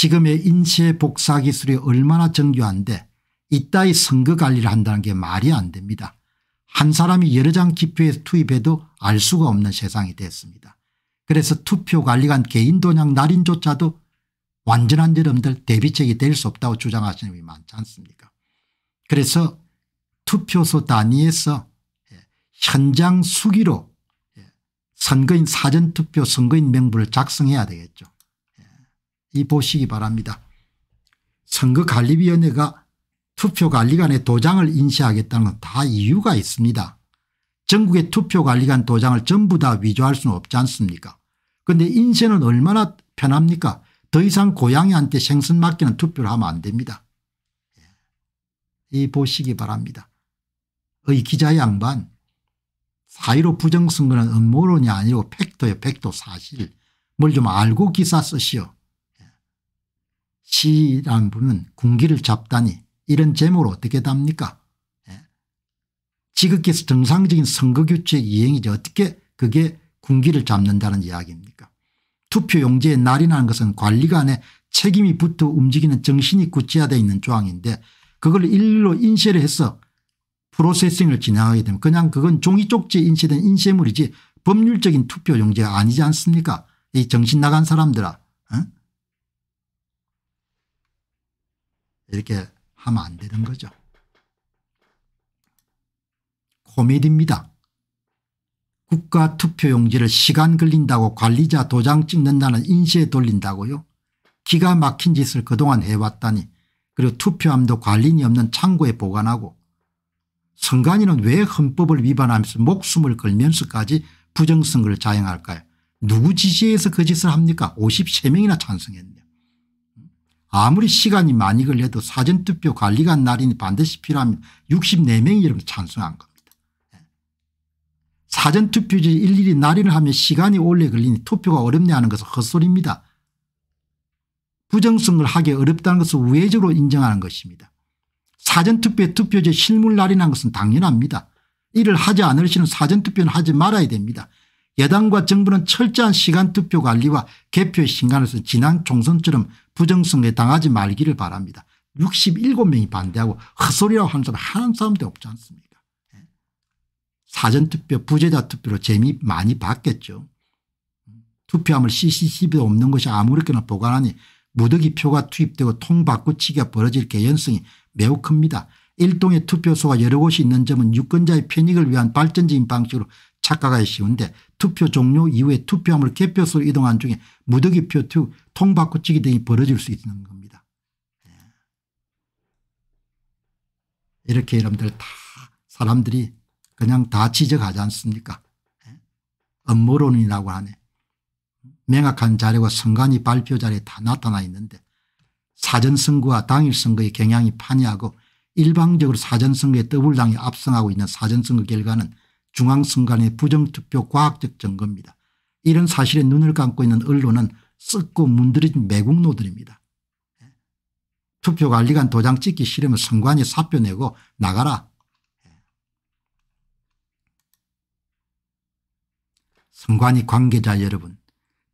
지금의 인체 복사 기술이 얼마나 정교한데 이따위 선거 관리를 한다는 게 말이 안 됩니다. 한 사람이 여러 장 기표에 투입해도 알 수가 없는 세상이 됐습니다. 그래서 투표 관리관 개인 도냥 날인조차도 완전한 여러분들 대비책이 될 수 없다고 주장하시는 분이 많지 않습니까 그래서 투표소 단위에서 예, 현장 수기로 예, 선거인 사전투표 선거인 명부를 작성해야 되겠죠. 이 보시기 바랍니다. 선거관리위원회가 투표관리관의 도장을 인쇄하겠다는 건 다 이유가 있습니다. 전국의 투표관리관 도장을 전부 다 위조할 수는 없지 않습니까 그런데 인쇄는 얼마나 편합니까 더 이상 고양이한테 생선 맡기는 투표를 하면 안 됩니다. 예. 이 보시기 바랍니다. 의 기자 양반 사의로 부정선거는 음모론이 아니고 팩트예요 팩트 사실 뭘 좀 알고 기사 쓰시오. 시라는 분은 군기를 잡다니 이런 제목을 어떻게 답니까 예. 지극히 정상적인 선거규칙 이행이지 어떻게 그게 군기를 잡는다는 이야기입니까 투표용지에 날이라는 것은 관리관의 책임이 붙어 움직이는 정신이 구체화되어 있는 조항인데 그걸 일로 인쇄를 해서 프로세싱을 진행하게 되면 그냥 그건 종이 쪽지에 인쇄된 인쇄물이지 법률적인 투표용지가 아니지 않습니까 이 정신 나간 사람들아 어? 이렇게 하면 안 되는 거죠. 코미디입니다. 국가 투표용지를 시간 걸린다고 관리자 도장 찍는다는 인시에 돌린다고요. 기가 막힌 짓을 그동안 해왔다니 그리고 투표함도 관리이 없는 창고에 보관하고 선관위는 왜 헌법을 위반하면서 목숨을 걸면서까지 부정선거를 자행할까요 누구 지시에서 그 짓을 합니까 53명이나 찬성했네 아무리 시간이 많이 걸려도 사전투표 관리가 날인이 반드시 필요합니다. 64명이 이름 찬성한 겁니다. 예. 사전투표지 일일이 날인을 하면 시간이 오래 걸리니 투표가 어렵냐 하는 것은 헛소리입니다. 부정성을 하기 어렵다는 것을 우회적으로 인정하는 것입니다. 사전투표에 투표제 실물 날인한 것은 당연합니다. 일을 하지 않으시는 사전투표는 하지 말아야 됩니다. 여당과 정부는 철저한 시간투표 관리와 개표 의 신간에서 지난 총선처럼 부정선거에 당하지 말기를 바랍니다. 67명이 반대하고 헛소리라고 하는 사람 한 사람도 없지 않습니까 예. 사전투표 부재자 투표로 재미 많이 봤겠죠. 투표함을 CCTV도 없는 것이 아무렇게나 보관하니 무더기 표가 투입되고 통바꾸치기가 벌어질 개연성이 매우 큽니다. 일동의 투표소가 여러 곳이 있는 점은 유권자의 편익을 위한 발전적인 방식으로 착각하기 쉬운데 투표 종료 이후에 투표함을 개표소로 이동한 중에 무더기 표투 통바꾸치기 등이 벌어질 수 있는 겁니다. 예. 이렇게 여러분들 다 사람들이 그냥 다 지적하지 않습니까 업무론이라고 예. 하네. 명확한 자료와 선관위 발표 자료에 다 나타나 있는데 사전선거와 당일선거의 경향이 판이하고 일방적으로 사전선거에 더블당이 압승하고 있는 사전선거 결과는 중앙선관위 부정투표 과학적 증거입니다. 이런 사실에 눈을 감고 있는 언론은 썩고 문드러진 매국노들입니다. 예. 투표관리관 도장 찍기 싫으면 선관위 사표 내고 나가라. 예. 선관위 관계자 여러분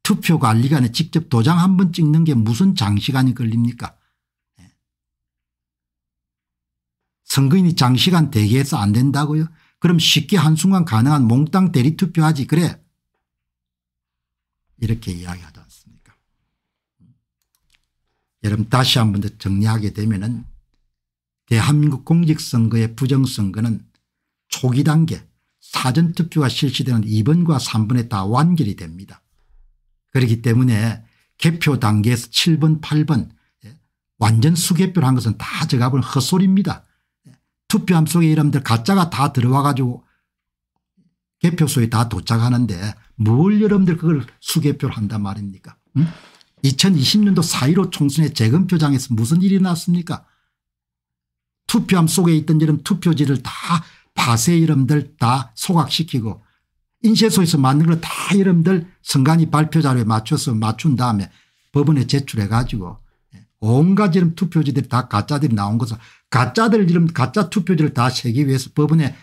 투표관리관에 직접 도장 한 번 찍는 게 무슨 장시간이 걸립니까 예. 선거인이 장시간 대기해서 안 된다고요 그럼 쉽게 한순간 가능한 몽땅 대리투표하지 그래. 이렇게 이야기하지 않습니까 여러분 다시 한 번 더 정리하게 되면 은 대한민국 공직선거의 부정선거는 초기 단계 사전투표가 실시되는 2번과 3번에 다 완결이 됩니다. 그렇기 때문에 개표 단계에서 7번 8번 예, 완전 수개표를 한 것은 다 제가 보 헛소리입니다. 투표함 속에 이름들 가짜가 다 들어와 가지고 개표소에 다 도착하는데 뭘 여러분들 그걸 수개표를 한단 말입니까 응? 2020년도 4.15 총선의 재검표장에서 무슨 일이 났습니까 투표함 속에 있던 이름 투표지를 다 파세 이름들 다 소각시키고 인쇄소에서 만든 걸 다 이름들 선관위 발표 자료에 맞춰서 맞춘 다음에 법원에 제출해 가지고 예, 온갖 이름 투표지들이 다 가짜들이 나온 것을 가짜들 이름 가짜 투표지를 다 세기 위해서 법원에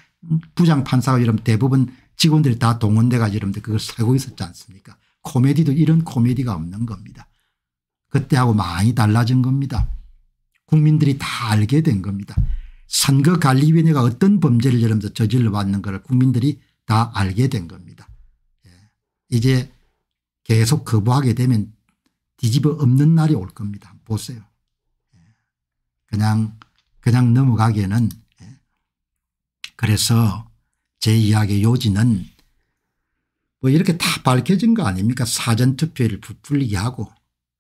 부장 판사가 이름 대부분 직원들이 다 동원돼 가지고 이름 그걸 사고 있었지 않습니까? 코미디도 이런 코미디가 없는 겁니다. 그때하고 많이 달라진 겁니다. 국민들이 다 알게 된 겁니다. 선거관리위원회가 어떤 범죄를 여러분들 저질러 왔는 걸 국민들이 다 알게 된 겁니다. 예. 이제 계속 거부하게 되면 뒤집어 없는 날이 올 겁니다. 보세요. 예. 그냥 그냥 넘어가기에는 예. 그래서 제 이야기의 요지는 뭐 이렇게 다 밝혀진 거 아닙니까 사전투표를 부풀리게 하고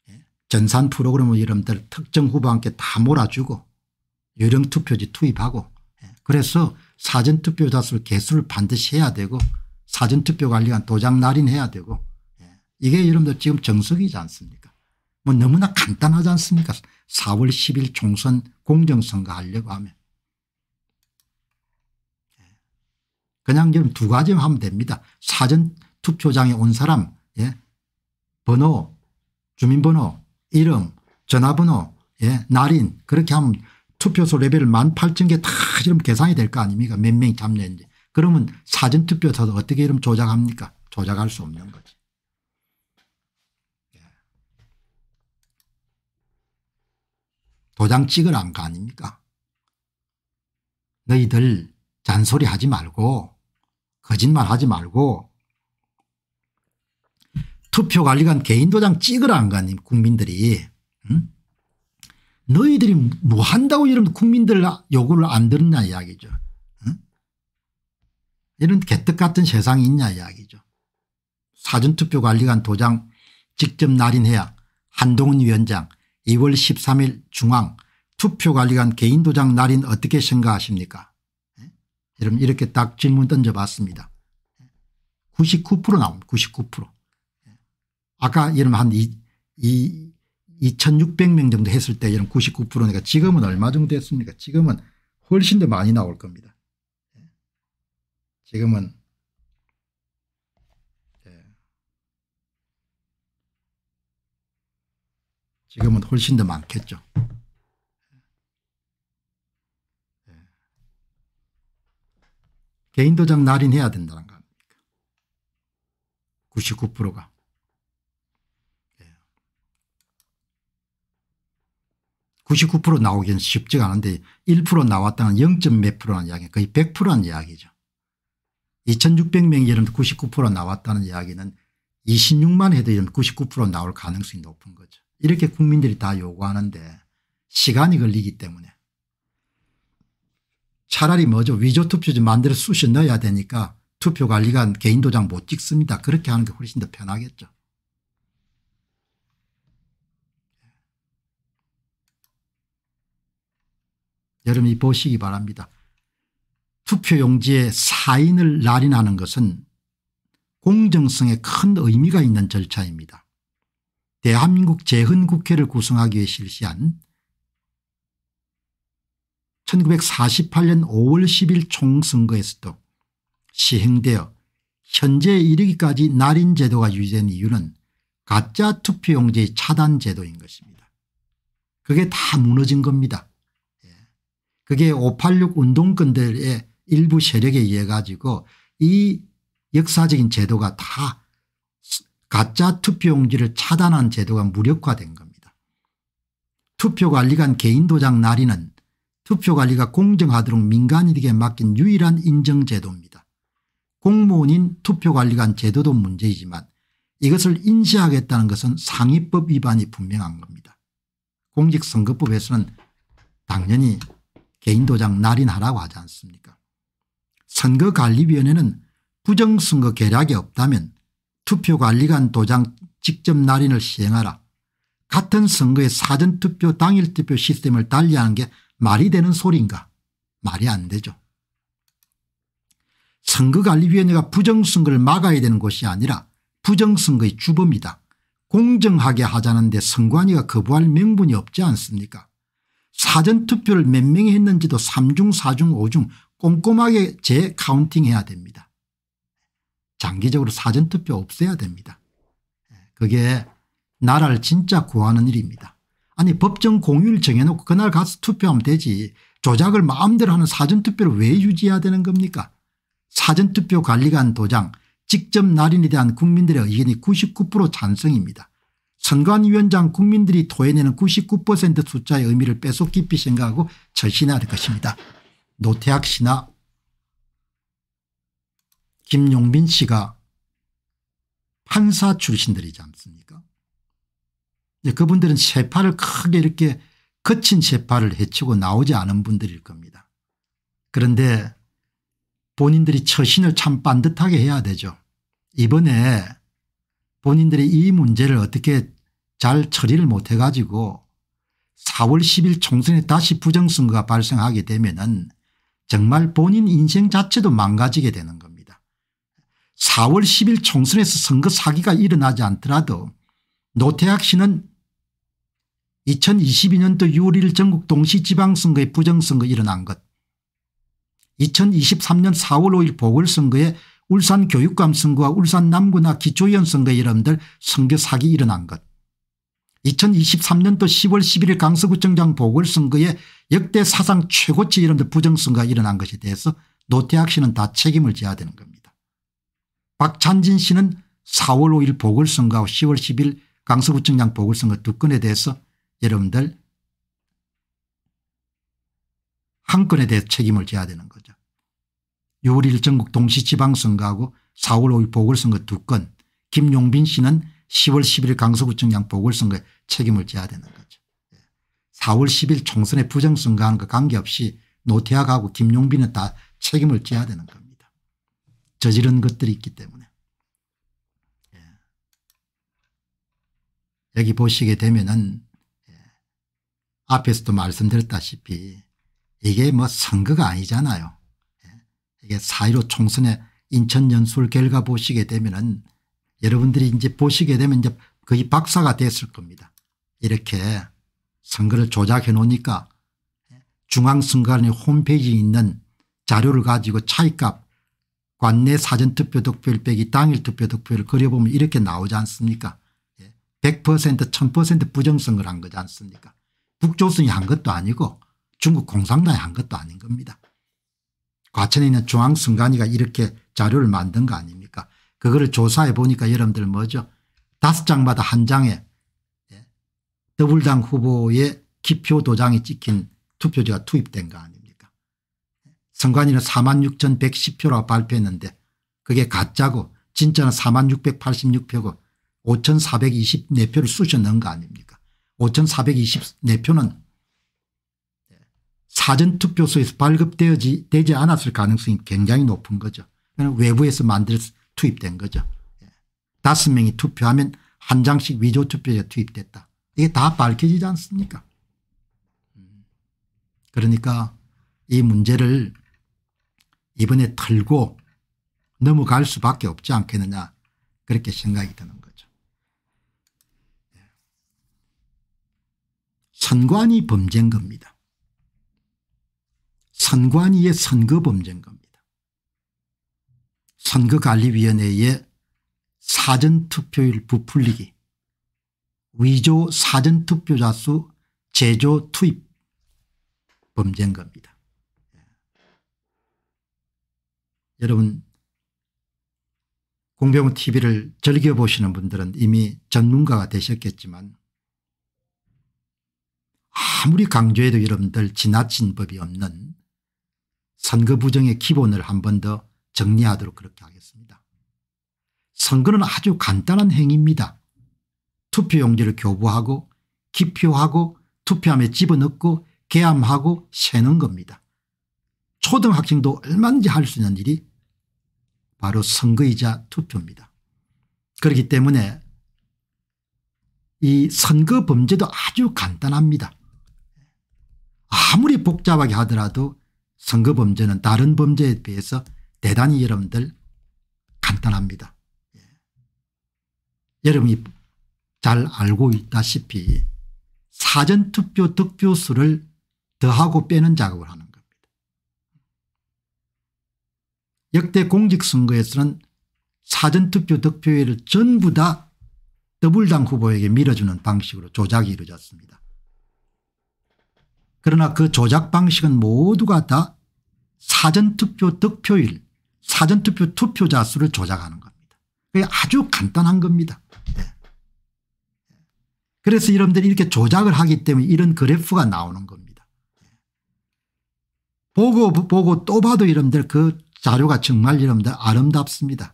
예. 전산 프로그램을 이름들 특정 후보한테 다 몰아주고 유령투표지 투입하고 예. 그래서 사전투표 자수 개수를 반드시 해야 되고 사전투표 관리관 도장 날인해야 되고 이게 여러분들 지금 정석이지 않습니까 뭐 너무나 간단하지 않습니까 4월 10일 총선 공정선거 하려고 하면 예. 그냥 지금 두 가지만 하면 됩니다. 사전 투표장에 온 사람 예? 번호 주민번호 이름 전화번호 예? 날인 그렇게 하면 투표소 레벨 18,000개 다 이름 계산이 될 거 아닙니까 몇 명이 참여했는지 그러면 사전투표사도 어떻게 이름 조작합니까 조작할 수 없는 거지. 도장 찍으라 한거 아닙니까 너희들 잔소리 하지 말고 거짓말 하지 말고 투표관리관 개인도장 찍으라 한거 아닙니까 국민들이 응? 너희들이 뭐 한다고 이러면 국민들 요구를 안 들었냐 이야기죠. 응? 이런 개떡 같은 세상이 있냐 이야기죠. 사전투표관리관 도장 직접 날인해야 한동훈 위원장 2월 13일 중앙 투표관리관 개인도장 날인 어떻게 생각하십니까 예? 여러분 이렇게 딱 질문 던져봤습니다. 99% 나옵니다. 99%. 예. 아까 여러분 한 2, 2, 2600명 정도 했을 때 여러분 99%니까 지금은 얼마 정도 됐습니까 지금은 훨씬 더 많이 나올 겁니다. 예. 지금은 지금은 훨씬 더 많겠죠. 네. 개인 도장 날인해야 된다는 거 아닙니까? 99%가. 99% 나오기는 쉽지가 않은데 1% 나왔다는 0.몇 프로라는 이야기 거의 100%라는 이야기죠. 2600명이 이런 99% 나왔다는 이야기는 26만 해도 이런 99% 나올 가능성이 높은 거죠. 이렇게 국민들이 다 요구하는데 시간이 걸리기 때문에 차라리 먼저 위조투표지 만들어 쑤셔 넣어야 되니까 투표관리관 개인도장 못 찍습니다. 그렇게 하는 게 훨씬 더 편하겠죠. 예. 여러분이 보시기 바랍니다. 투표용지에 사인을 날인하는 것은 공정성에 큰 의미가 있는 절차입니다. 대한민국 재헌국회를 구성하기 위해 실시한 1948년 5월 10일 총선거에서도 시행되어 현재에 이르기까지 날인 제도가 유지된 이유는 가짜 투표용지 차단 제도인 것입니다. 그게 다 무너진 겁니다. 예. 그게 586 운동권들의 일부 세력에 의해 가지고 이 역사적인 제도가 다 가짜 투표용지를 차단한 제도가 무력화된 겁니다. 투표관리관 개인도장 날인은 투표관리가 공정하도록 민간인에게 맡긴 유일한 인정제도입니다. 공무원인 투표관리관 제도도 문제이지만 이것을 인시하겠다는 것은 상위법 위반이 분명한 겁니다. 공직선거법에서는 당연히 개인도장 날인하라고 하지 않습니까 선거관리위원회는 부정선거 계략이 없다면 투표관리관 도장 직접 날인을 시행하라. 같은 선거의 사전투표 당일투표 시스템을 달리하는 게 말이 되는 소리인가 말이 안 되죠. 선거관리위원회가 부정선거를 막아야 되는 것이 아니라 부정선거의 주범이다. 공정하게 하자는데 선관위가 거부할 명분이 없지 않습니까 사전투표를 몇 명이 했는지도 3중 4중 5중 꼼꼼하게 재카운팅해야 됩니다. 장기적으로 사전투표 없애야 됩니다. 예, 그게 나라를 진짜 구하는 일입니다. 아니 법정 공휴일 정해놓고 그날 가서 투표하면 되지 조작을 마음대로 하는 사전투표를 왜 유지해야 되는 겁니까 사전투표 관리관 도장 직접 날인에 대한 국민들의 의견이 99% 찬성입니다. 선관위원장 국민들이 토해내는 99% 숫자의 의미를 뺏어 깊이 생각하고 절신해야 될 것입니다. 노태학 신하 김용빈 씨가 판사 출신들이지 않습니까 그분들은 세파를 크게 이렇게 거친 세파를 헤치고 나오지 않은 분들일 겁니다. 그런데 본인들이 처신을 참 반듯하게 해야 되죠. 이번에 본인들이 이 문제를 어떻게 잘 처리를 못해 가지고 4월 10일 총선에 다시 부정선거가 발생하게 되면 은 정말 본인 인생 자체도 망가지게 되는 겁니다. 4월 10일 총선에서 선거 사기가 일어나지 않더라도 노태학 씨는 2022년도 6월 1일 전국 동시지방선거에 부정선거 일어난 것 2023년 4월 5일 보궐선거에 울산 교육감 선거와 울산 남구나 기초위원 선거에 여러분들 선거 사기 일어난 것 2023년도 10월 11일 강서구청장 보궐선거에 역대 사상 최고치 여러분들 부정선거가 일어난 것에 대해서 노태학 씨는 다 책임을 져야 되는 겁니다. 박찬진 씨는 4월 5일 보궐선거와 10월 10일 강서구청장 보궐선거 두 건에 대해서 여러분들 한 건에 대해 책임을 져야 되는 거죠. 6월 1일 전국 동시지방선거하고 4월 5일 보궐선거 두 건 김용빈 씨는 10월 11일 강서구청장 보궐선거에 책임을 져야 되는 거죠. 4월 예. 10일 총선에 부정선거하는 거 관계없이 노태학하고 김용빈은 다 책임을 져야 되는 겁니다. 저지른 것들이 있기 때문에 예. 여기 보시게 되면은 예. 앞에서도 말씀드렸다시피 이게 뭐 선거가 아니잖아요. 예. 이게 4.15 총선의 인천 연설 결과 보시게 되면은 여러분들이 이제 보시게 되면 이제 거의 박사가 됐을 겁니다. 이렇게 선거를 조작해 놓으니까 중앙선관위 홈페이지에 있는 자료를 가지고 차이값 관내 사전투표 득표율 빼기 당일 투표 득표율 을 그려보면 이렇게 나오지 않습니까 100% 예, 1000% 부정선거를 한 거지 않습니까 북조선이 한 것도 아니고 중국 공산당이 한 것도 아닌 겁니다. 과천에 있는 중앙선관위가 이렇게 자료를 만든 거 아닙니까 그거를 조사해 보니까 여러분들 뭐죠 다섯 장마다 한 장에 예, 더블당 후보의 기표 도장이 찍힌 투표지가 투입된 거 아닙니까 선관위는 46,110표라고 발표했는데 그게 가짜고 진짜는 46,86표고 5,424표를 쑤셔 넣은 거 아닙니까 5,424표는 사전투표소에서 발급되지 되지 않았을 가능성이 굉장히 높은 거죠. 그러니까 외부에서 만들 투입된 거죠. 예. 다섯 명이 투표하면 한 장씩 위조투표에 투입됐다. 이게 다 밝혀지지 않습니까 음. 그러니까 이 문제를 이번에 털고 넘어갈 수밖에 없지 않겠느냐 그렇게 생각이 드는 거죠. 예. 선관위 범죄인 겁니다. 선관위의 선거 범죄인 겁니다. 선거관리위원회의 사전투표율 부풀리기 위조 사전투표자 수 제조 투입 범죄인 겁니다. 여러분 공병호 tv를 즐겨보시는 분들은 이미 전문가가 되셨겠지만 아무리 강조해도 여러분들 지나친 법이 없는 선거 부정의 기본을 한 번 더 정리하도록 그렇게 하겠습니다. 선거는 아주 간단한 행위입니다. 투표용지를 교부하고 기표하고 투표함에 집어넣고 계함하고 세는 겁니다. 초등학생도 얼마든지 할 수 있는 일이 바로 선거이자 투표입니다. 그렇기 때문에 이 선거 범죄도 아주 간단합니다. 아무리 복잡하게 하더라도 선거 범죄는 다른 범죄에 비해서 대단히 여러분들 간단합니다. 예. 여러분이 잘 알고 있다시피 사전투표 득표수를 더하고 빼는 작업을 하는 역대 공직선거에서는 사전투표 득표율을 전부 다더블당 후보에게 밀어주는 방식으로 조작이 이루어졌습니다. 그러나 그 조작 방식은 모두가 다 사전투표 득표율 사전투표 투표자 수를 조작하는 겁니다. 그게 아주 간단한 겁니다. 네. 그래서 여러분들이 이렇게 조작을 하기 때문에 이런 그래프가 나오는 겁니다. 보고 보고 또 봐도 여러분들 그 자료가 정말 이름다 아름답습니다.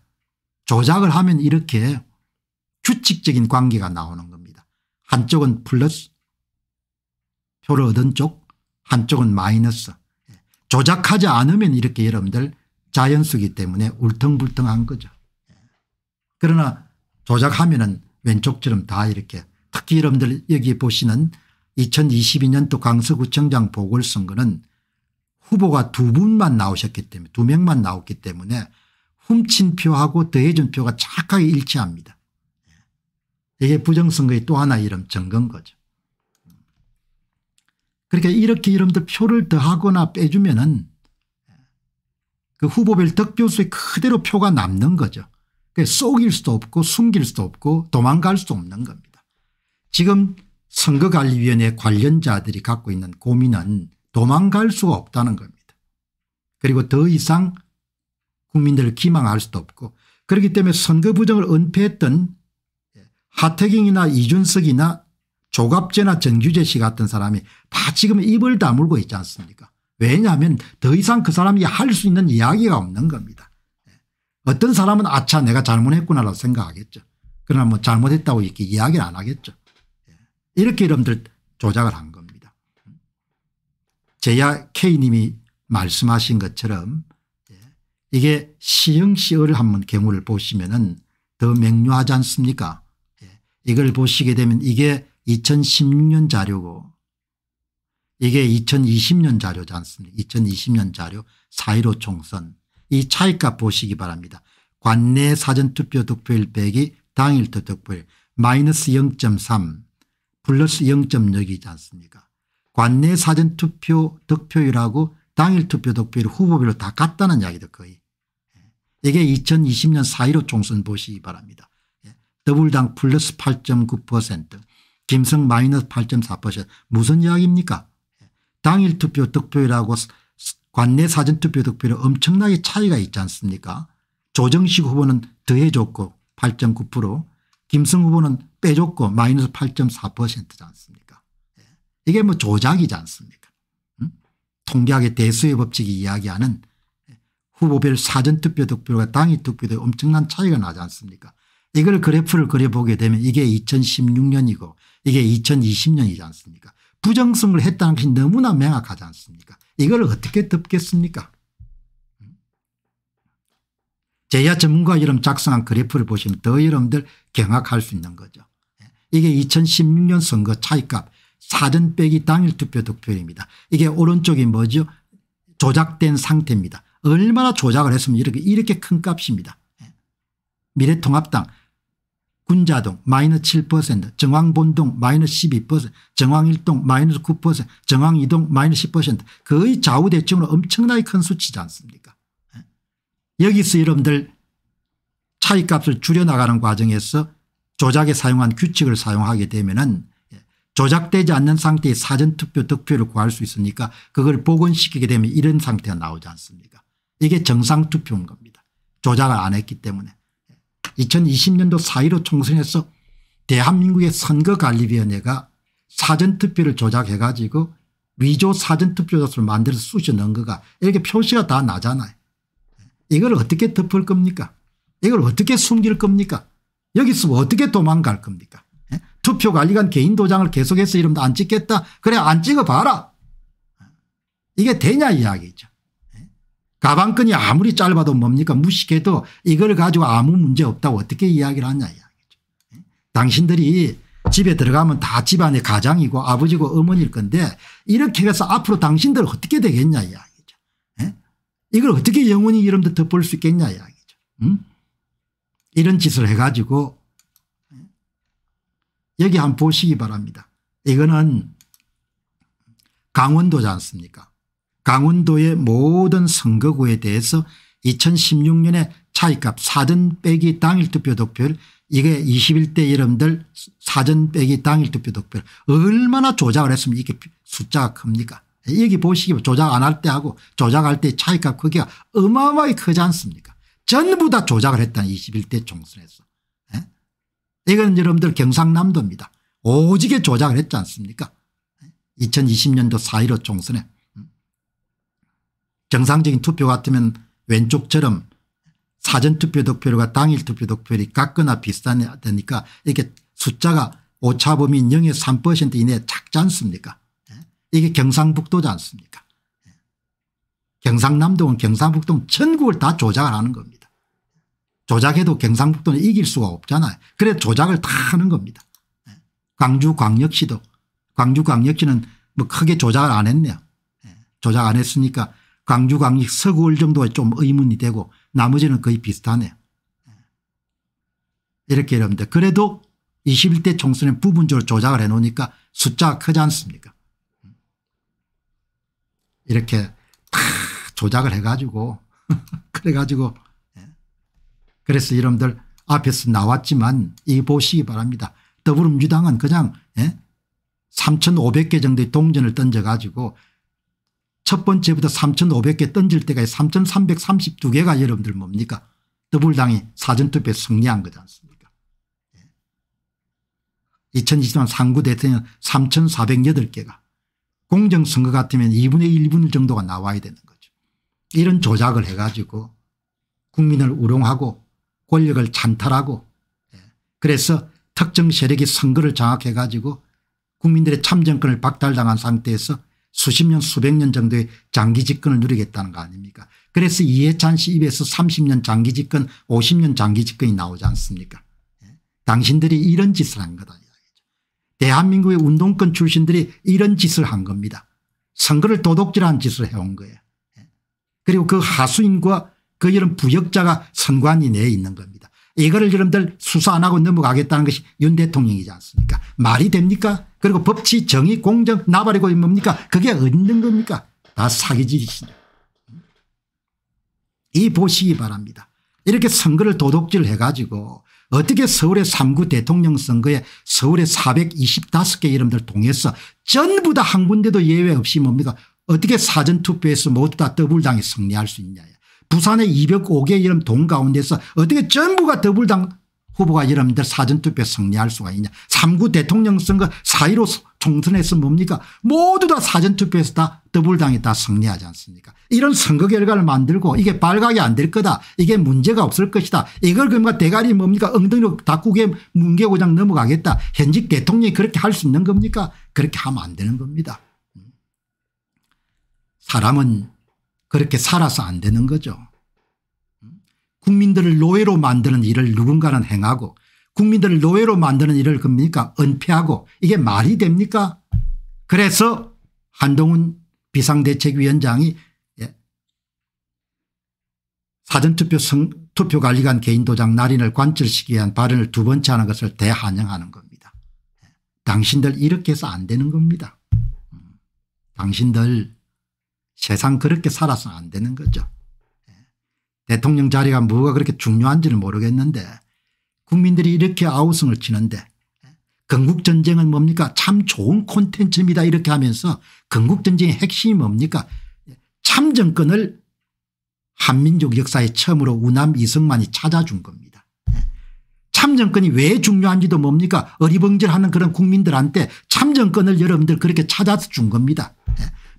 조작을 하면 이렇게 규칙적인 관계가 나오는 겁니다. 한쪽은 플러스 표를 얻은 쪽 한쪽은 마이너스 예. 조작하지 않으면 이렇게 여러분들 자연수기 때문에 울퉁불퉁한 거죠. 예. 그러나 조작하면 은 왼쪽처럼 다 이렇게 특히 여러분들 여기 보시는 2022년도 강서구청장 보궐선거는 후보가 두 분만 나오셨기 때문에 두 명만 나왔기 때문에 훔친 표하고 더해준 표가 착하게 일치합니다. 예. 이게 부정선거의 또 하나 이름 증거 거죠. 그러니까 이렇게 이름들 표를 더하거나 빼주면은 그 후보별 득표수에 그대로 표가 남는 거죠. 속일 수도 없고 숨길 수도 없고 도망갈 수도 없는 겁니다. 지금 선거관리위원회 관련자들이 갖고 있는 고민은 도망갈 수가 없다는 겁니다. 그리고 더 이상 국민들을 기망할 수도 없고 그렇기 때문에 선거 부정을 은폐했던 하태경이나 이준석이나 조갑제나 정규재 씨 같은 사람이 다 지금 입을 다물고 있지 않습니까 왜냐하면 더 이상 그 사람이 할 수 있는 이야기가 없는 겁니다. 어떤 사람은 아차 내가 잘못했구나라고 생각하겠죠. 그러나 뭐 잘못했다고 이렇게 이야기를 안 하겠죠. 이렇게 여러분들 조작을 한 거. 제야 K님이 말씀하신 것처럼 예, 이게 시흥시을 한번 경우를 보시면 은더 명료하지 않습니까 예, 이걸 보시게 되면 이게 2016년 자료고 이게 2020년 자료지 않습니까 2020년 자료 4.15 총선 이 차이값 보시기 바랍니다. 관내 사전투표 득표율 빼기 당일 투표 득표율 마이너스 0.3 플러스 0.6이지 않습니까 관내 사전투표 득표율하고 당일투표 득표율 후보별로 다 같다는 이야기도 거의. 예. 이게 2020년 4.15 총선 보시기 바랍니다. 예. 더블당 플러스 8.9% 김성 마이너스 8.4% 무슨 이야기입니까 예. 당일 투표 득표율하고 관내 사전투표 득표율 엄청나게 차이가 있지 않습니까 조정식 후보는 더해줬고 8.9% 김성 후보는 빼줬고 마이너스 8.4%지 않습니까 이게 뭐 조작이지 않습니까 음? 통계학의 대수의 법칙이 이야기하는 후보별 사전투표 득표가 당일 득표도 엄청난 차이가 나지 않습니까 이걸 그래프를 그려보게 되면 이게 2016년이고 이게 2020년이지 않습니까 부정선거 했다는 것이 너무나 명확하지 않습니까 이걸 어떻게 덮겠습니까 제야 전문가 이름 작성한 그래프를 보시면 더 여러분들 경악할 수 있는 거죠. 예. 이게 2016년 선거 차이값 사전 빼기 당일 투표 득표율입니다. 이게 오른쪽이 뭐죠 조작된 상태입니다. 얼마나 조작을 했으면 이렇게 이렇게 큰 값입니다. 예. 미래통합당 군자동 마이너7% 정왕본동 마이너12% 정왕일동 마이너9% 정왕이동 마이너10% 거의 좌우대칭으로 엄청나게 큰 수치지 않습니까 예. 여기서 여러분들 차이값을 줄여나가는 과정에서 조작에 사용한 규칙을 사용하게 되면 은 조작되지 않는 상태의 사전투표 득표를 구할 수 있으니까 그걸 복원시키게 되면 이런 상태가 나오지 않습니까 이게 정상투표인 겁니다. 조작을 안 했기 때문에 2020년도 4.15 총선에서 대한민국의 선거관리위원회가 사전투표를 조작해 가지고 위조 사전투표자수를 만들어서 쑤셔 넣은 거가 이렇게 표시가 다 나잖아요. 이걸 어떻게 덮을 겁니까 이걸 어떻게 숨길 겁니까 여기서 어떻게 도망갈 겁니까 투표관리관 개인 도장을 계속해서 이러면 안 찍겠다. 그래 안 찍어봐라. 이게 되냐 이야기죠. 가방끈이 아무리 짧아도 뭡니까 무식해도 이걸 가지고 아무 문제 없다고 어떻게 이야기를 하냐 이야기죠. 당신들이 집에 들어가면 다 집안의 가장이고 아버지고 어머니일 건데 이렇게 해서 앞으로 당신들 어떻게 되겠냐 이야기죠. 이걸 어떻게 영원히 이름도 덮을 수 있겠냐 이야기죠. 음? 이런 짓을 해가지고 여기 한번 보시기 바랍니다. 이거는 강원도지 않습니까 강원도의 모든 선거구에 대해서 2016년에 차이값 사전 빼기 당일 투표 득표율 이게 21대 여러분들 사전 빼기 당일 투표 득표율 얼마나 조작을 했으면 이게 숫자가 큽니까 여기 보시기 조작 안 할 때하고 조작할 때 차이값 크기가 어마어마하게 크지 않습니까 전부 다 조작을 했다는 21대 총선에서 이건 여러분들 경상남도입니다. 오지게 조작을 했지 않습니까 2020년도 4.15 총선에 정상적인 투표 같으면 왼쪽처럼 사전투표 득표율과 당일 투표 득표율이 같거나 비슷하니까 이렇게 숫자가 오차범위 0에 3% 이내에 작지 않습니까 이게 경상북도지 않습니까 경상남도는 경상북도는 전국을 다 조작을 하는 겁니다. 조작해도 경상북도는 이길 수가 없잖아요. 그래서 조작을 다 하는 겁니다. 예. 광주광역시도 광주광역시는 뭐 크게 조작을 안 했네요. 예. 조작 안 했으니까 광주광역 서구월 정도에 좀 의문이 되고 나머지는 거의 비슷하네요. 예. 이렇게 이럽니다. 그래도 21대 총선에 부분적으로 조작을 해놓으니까 숫자가 크지 않습니까 이렇게 다 조작을 해가지고 그래가지고 그래서 여러분들 앞에서 나왔지만 이 보시기 바랍니다. 더불어민주당은 그냥 예? 3,500개 정도의 동전을 던져가지고 첫 번째부터 3,500개 던질 때가 3,332개가 여러분들 뭡니까 더불당이 사전투표에 승리한 거지 않습니까 2020년 예. 상구 대통령 3,408개가 공정선거 같으면 2분의 1분 정도가 나와야 되는 거죠. 이런 조작을 해가지고 국민을 우롱하고 권력을 찬탈하고 예. 그래서 특정 세력이 선거를 장악해 가지고 국민들의 참정권을 박탈당한 상태에서 수십 년 수백 년 정도의 장기 집권을 누리겠다는 거 아닙니까 그래서 이해찬 씨 입에서 30년 장기 집권 50년 장기 집권이 나오지 않습니까 예. 당신들이 이런 짓을 한 거다 대한민국의 운동권 출신들이 이런 짓을 한 겁니다 선거를 도둑질한 짓을 해온 거예요 예. 그리고 그 하수인과 그 이런 부역자가 선관위 내에 있는 겁니다. 이거를 여러분들 수사 안 하고 넘어가겠다는 것이 윤 대통령이지 않습니까 말이 됩니까 그리고 법치 정의 공정 나발이 고 뭡니까 그게 얻는 겁니까 다 사기질이시죠. 이 보시기 바랍니다. 이렇게 선거를 도둑질 해가지고 어떻게 서울의 3구 대통령 선거에 서울의 425개 이름들 동해서 전부 다 한 군데도 예외 없이 뭡니까 어떻게 사전투표에서 모두 다 더블당이 승리할 수 있냐 부산의 205개 이름 동 가운데서 어떻게 전부가 더불당 후보가 여러분들 사전투표 승리할 수가 있냐. 3구 대통령 선거 4.15 총선에서 뭡니까 모두 다 사전투표에서 다 더불당이 다 승리하지 않습니까 이런 선거 결과를 만들고 이게 발각이 안 될 거다 이게 문제가 없을 것이다 이걸 그러니 대가리 뭡니까 엉덩이로 닭국에 문개고장 넘어가겠다 현직 대통령이 그렇게 할 수 있는 겁니까 그렇게 하면 안 되는 겁니다. 음. 사람은 그렇게 살아서 안 되는 거죠. 음? 국민들을 노예로 만드는 일을 누군가는 행하고 국민들을 노예로 만드는 일을 겁니까 그러니까 은폐하고 이게 말이 됩니까 그래서 한동훈 비상대책위원장이 예, 사전투표 투표관리관 개인도장 날인을 관철시키기 위한 발언을 두 번째 하는 것을 대한영하는 겁니다. 예, 당신들 이렇게 해서 안 되는 겁니다. 음, 당신들 세상 그렇게 살아서는 안 되는 거죠. 예. 대통령 자리가 뭐가 그렇게 중요한지는 모르겠는데 국민들이 이렇게 아우성을 치는데 예. 건국전쟁은 뭡니까 참 좋은 콘텐츠입니다 이렇게 하면서 건국전쟁의 핵심이 뭡니까 예. 참정권을 한민족 역사에 처음으로 우남 이승만이 찾아준 겁니다. 참정권이 왜 중요한지도 뭡니까 어리벙절하는 그런 국민들한테 참정권을 여러분들 그렇게 찾아준 겁니다.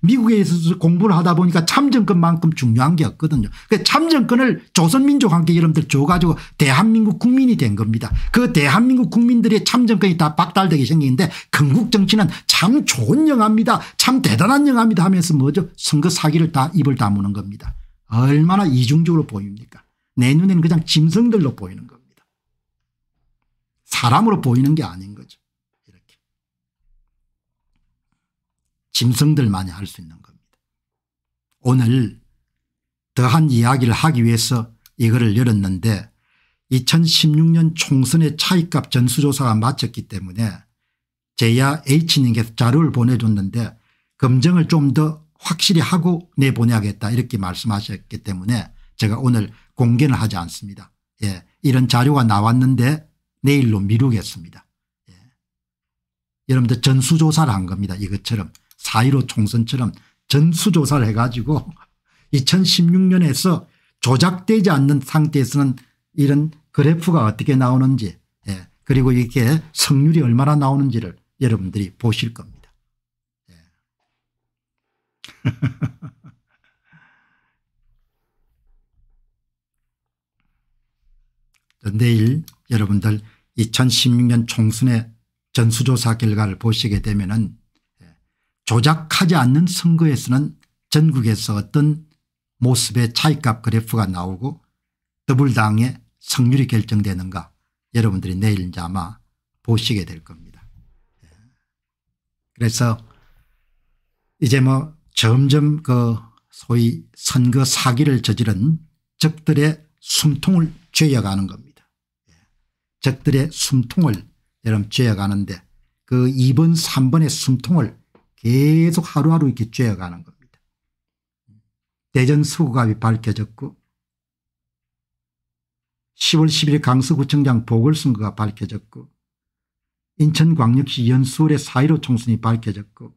미국에 있어서 공부를 하다 보니까 참정권만큼 중요한 게 없거든요. 그 참정권을 조선민족한테 여러분들 줘가지고 대한민국 국민이 된 겁니다. 그 대한민국 국민들의 참정권이 다 박탈되게 생기는데 건국정치는 참 좋은 영화입니다. 참 대단한 영화입니다 하면서 뭐죠 선거 사기를 다 입을 다무는 겁니다. 얼마나 이중적으로 보입니까 내 눈에는 그냥 짐승들로 보이는 겁니다. 사람으로 보이는 게 아닌 거예요. 짐승들만이 할 수 있는 겁니다. 오늘 더한 이야기를 하기 위해서 이거를 열었는데 2016년 총선의 차익값 전수조사가 마쳤기 때문에 제야 H님께서 자료를 보내줬는데 검증을 좀 더 확실히 하고 내보내야겠다 이렇게 말씀하셨기 때문에 제가 오늘 공개는 하지 않습니다. 예, 이런 자료가 나왔는데 내일로 미루겠습니다. 예. 여러분들 전수조사를 한 겁니다. 이것처럼 4.15 총선처럼 전수조사를 해가지고 2016년에서 조작되지 않는 상태에서는 이런 그래프가 어떻게 나오는지 예. 그리고 이게 성률이 얼마나 나오는지를 여러분들이 보실 겁니다. 예. 내일 여러분들 2016년 총선의 전수조사 결과를 보시게 되면은 조작하지 않는 선거에서는 전국에서 어떤 모습의 차이값 그래프가 나오고 더불당의 성률이 결정되는가 여러분들이 내일 이제 아마 보시게 될 겁니다. 예. 그래서 이제 뭐 점점 그 소위 선거 사기를 저지른 적들의 숨통을 죄여가는 겁니다. 예. 적들의 숨통을 여러분 죄여가는데그 2번 3번의 숨통을 계속 하루하루 이렇게 죄어가는 겁니다. 대전 서구갑이 밝혀졌고 10월 11일 강서구청장 보궐선거가 밝혀졌고 인천광역시 연수울의 4.15 총선이 밝혀졌고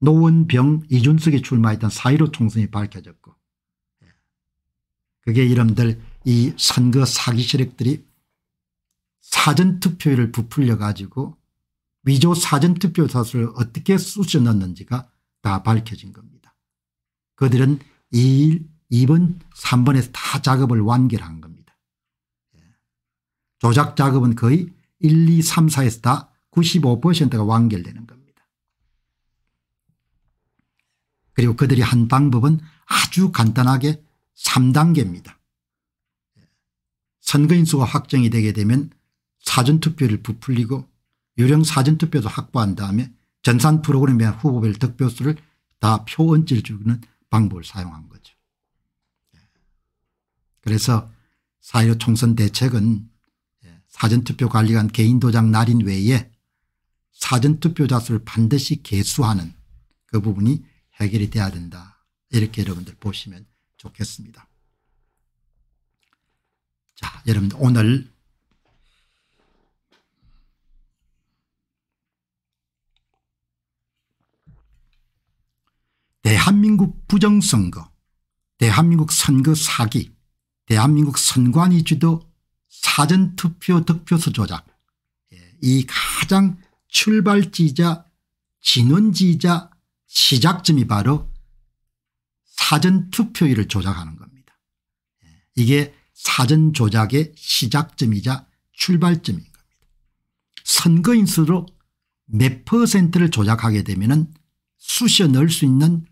노원병 이준석이 출마했던 4.15 총선이 밝혀졌고 그게 이름들 이 선거 사기 세력들이 사전투표율을 부풀려 가지고 위조 사전투표 사수를 어떻게 쑤셔넣는지가 다 밝혀진 겁니다. 그들은 2일, 2번, 3번에서 다 작업을 완결한 겁니다. 예. 조작 작업은 거의 1, 2, 3, 4에서 다 95%가 완결되는 겁니다. 그리고 그들이 한 방법은 아주 간단하게 3단계입니다. 예. 선거인수가 확정이 되게 되면 사전투표를 부풀리고 유령 사전투표도 확보한 다음에 전산 프로그램에 후보별 득표수를 다 표원질 주는 방법을 사용한 거죠. 예. 그래서 사1 5 총선 대책은 예, 사전투표 관리관 개인 도장 날인 외에 사전투표자 수를 반드시 개수하는 그 부분이 해결이 돼야 된다. 이렇게 여러분들 보시면 좋겠습니다. 자 여러분들 오늘 대한민국 부정선거 대한민국 선거 사기 대한민국 선관위 주도 사전투표 득표수 조작 예, 이 가장 출발지자 진원지자 시작점이 바로 사전투표율을 조작하는 겁니다. 예, 이게 사전조작의 시작점이자 출발점인 겁니다. 선거인수로 몇 퍼센트를 조작하게 되면 은 쑤셔 넣을 수 있는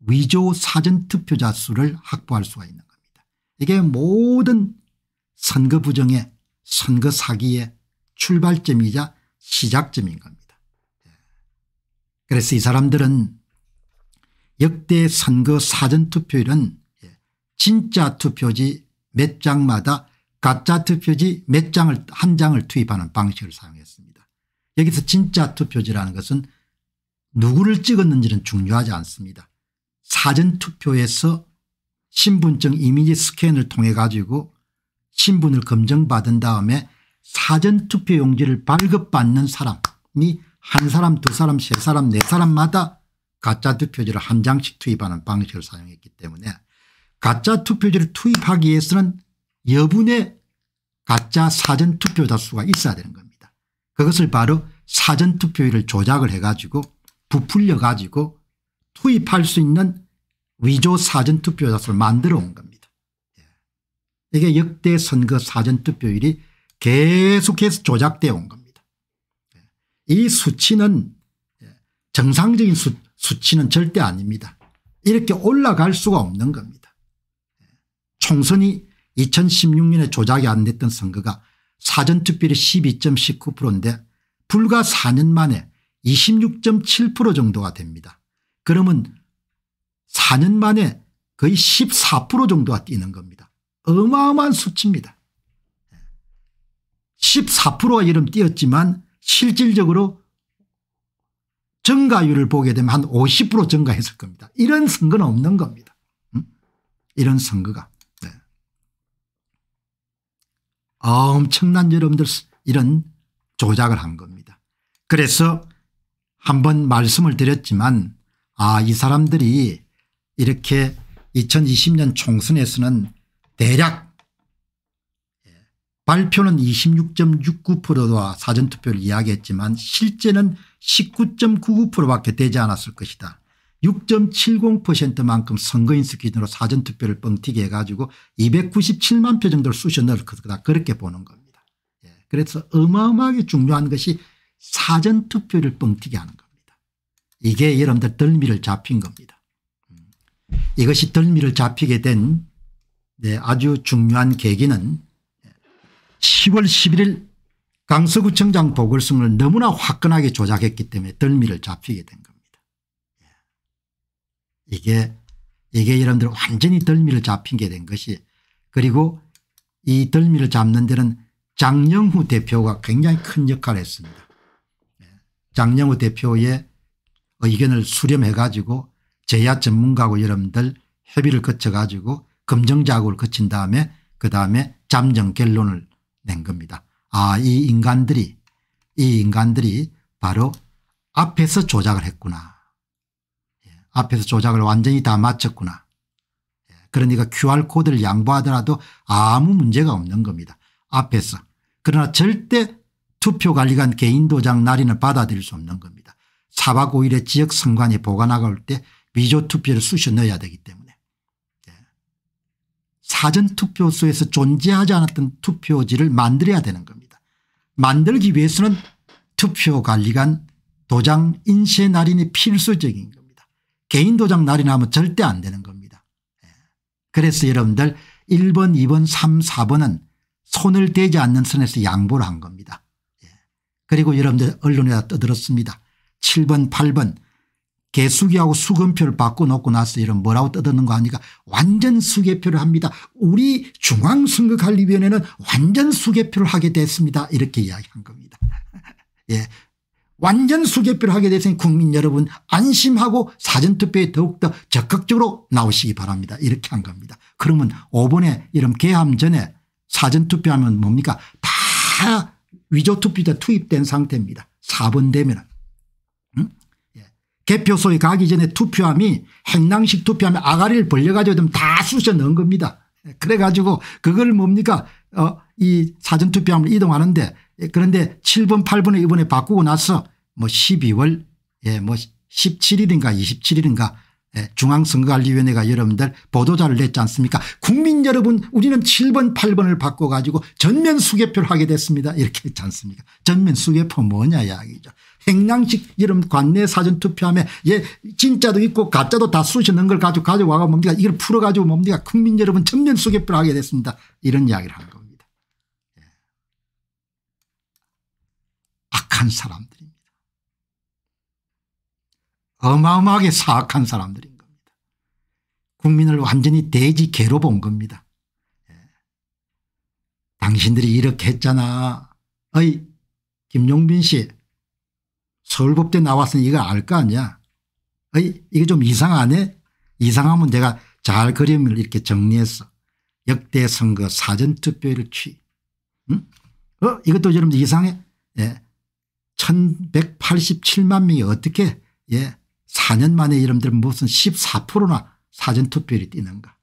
위조 사전투표자 수를 확보할 수가 있는 겁니다. 이게 모든 선거 부정의 선거 사기의 출발점이자 시작점인 겁니다. 예. 그래서 이 사람들은 역대 선거 사전투표율은 예, 진짜 투표지 몇 장마다 가짜 투표지 몇 장을 한 장을 투입하는 방식을 사용했습니다. 여기서 진짜 투표지라는 것은 누구를 찍었는지는 중요하지 않습니다. 사전투표에서 신분증 이미지 스캔을 통해 가지고 신분을 검증받은 다음에 사전투표 용지를 발급받는 사람이 한 사람 두 사람 세 사람 네 사람마다 가짜 투표지를 한 장씩 투입하는 방식을 사용했기 때문에 가짜 투표지를 투입하기 위해서는 여분의 가짜 사전투표자 수가 있어야 되는 겁니다. 그것을 바로 사전투표율을 조작을 해가지고 부풀려 가지고 투입할 수 있는 위조 사전투표자수를 만들어 온 겁니다. 예. 이게 역대 선거 사전투표율이 계속해서 조작되어 온 겁니다. 예. 이 수치는 예, 정상적인 수, 수치는 절대 아닙니다. 이렇게 올라갈 수가 없는 겁니다. 총선이 2016년에 조작이 안 됐던 선거가 사전투표율이 12.19%인데 불과 4년 만에 26.7% 정도가 됩니다. 그러면 4년 만에 거의 14% 정도가 뛰는 겁니다. 어마어마한 수치입니다. 14%가 이름 뛰었지만 실질적으로 증가율을 보게 되면 한 50% 증가했을 겁니다. 이런 선거는 없는 겁니다. 음? 이런 선거가. 네. 엄청난 여러분들 이런 조작을 한 겁니다. 그래서 한번 말씀을 드렸지만 아이 사람들이 이렇게 2020년 총선에서는 대략 예, 발표는 26.69%와 사전투표를 이야기했지만 실제는 19.99%밖에 되지 않았을 것이다. 6.70%만큼 선거인수 기준으로 사전투표를 뻥튀기 해가지고 297만 표 정도를 쑤셔 넣을 거다 그렇게 보는 겁니다. 예, 그래서 어마어마하게 중요한 것이 사전투표를 뻥튀기 하는 이게 여러분들 덜미를 잡힌 겁니다. 이것이 덜미를 잡히게 된 네, 아주 중요한 계기는 10월 11일 강서구청장 보궐선거를 너무나 화끈하게 조작했기 때문에 덜미를 잡히게 된 겁니다. 예. 이게 이게 여러분들 완전히 덜미를 잡히게 된 것이 그리고 이 덜미를 잡는 데는 장영후 대표가 굉장히 큰 역할을 했습니다. 예. 장영후 대표의 의견을 수렴해 가지고 제야 전문가고 여러분들 협의를 거쳐 가지고 검정자국을 거친 다음에 그다음에 잠정 결론을 낸 겁니다. 아이 인간들이 이 인간들이 바로 앞에서 조작을 했구나. 예. 앞에서 조작을 완전히 다 마쳤구나. 예. 그러니까 QR코드를 양보하더라도 아무 문제가 없는 겁니다. 앞에서. 그러나 절대 투표관리관 개인 도장 날인을 받아들일 수 없는 겁니다. 4박 5일에 지역 선관위 보관하올 고때 위조투표를 쑤셔 넣어야 되기 때문에 예. 사전투표소에서 존재하지 않았던 투표지를 만들어야 되는 겁니다. 만들기 위해서는 투표관리관 도장 인쇄 날인이 필수적인 겁니다. 개인 도장 날인하면 절대 안 되는 겁니다. 예. 그래서 여러분들 1번 2번 3 4번은 손을 대지 않는 선에서 양보를 한 겁니다. 예. 그리고 여러분들 언론에다 떠들었습니다. 7번 8번 개수기하고 수건표를 바꿔놓고 나서 이런 뭐라고 떠드는 거 아니까 완전 수개표를 합니다. 우리 중앙선거관리위원회는 완전 수개표를 하게 됐습니다. 이렇게 이야기한 겁니다. 예. 완전 수개표를 하게 됐으니 국민 여러분 안심하고 사전투표에 더욱더 적극적으로 나오시기 바랍니다. 이렇게 한 겁니다. 그러면 5번에 이런 개함 전에 사전투표하면 뭡니까 다 위조투표자 투입된 상태입니다. 4번 되면 개표소에 가기 전에 투표함이 행랑식 투표함에 아가리를 벌려가지고 좀다 쑤셔 넣은 겁니다. 그래가지고 그걸 뭡니까 어, 이 사전투표함을 이동하는데 예, 그런데 7번 8번에 이번에 바꾸고 나서 뭐 12월 예 뭐 17일인가 27일인가 예, 중앙선거관리위원회가 여러분들 보도자를 냈지 않습니까 국민 여러분 우리는 7번 8번을 바꿔가지고 전면 수개표를 하게 됐습니다 이렇게 했지 않습니까 전면 수개표 뭐냐 이야기죠 행량식 이름 관내 사전투표함에 예 진짜도 있고 가짜도 다 쑤시는 걸 가지고 가져와가 뭡니까 이걸 풀어가지고 뭡니까 국민 여러분 전면 수개표를 하게 됐습니다 이런 이야기를 하 겁니다 예. 악한 사람 어마어마하게 사악한 사람들인 겁니다. 국민을 완전히 돼지 개로 본 겁니다. 예. 당신들이 이렇게 했잖아. 어이 김용빈 씨 서울법대 나왔으니 이거 알 거 아니야. 어이 이게 좀 이상하네. 이상하면 내가 잘 그림을 이렇게 정리했어. 역대 선거 사전투표율 취. 응? 어 이것도 여러분 이상해. 예. 1187만 명이 어떻게 예 4년 만에 이름들 무슨 14%나 사전투표율이 뛰는가.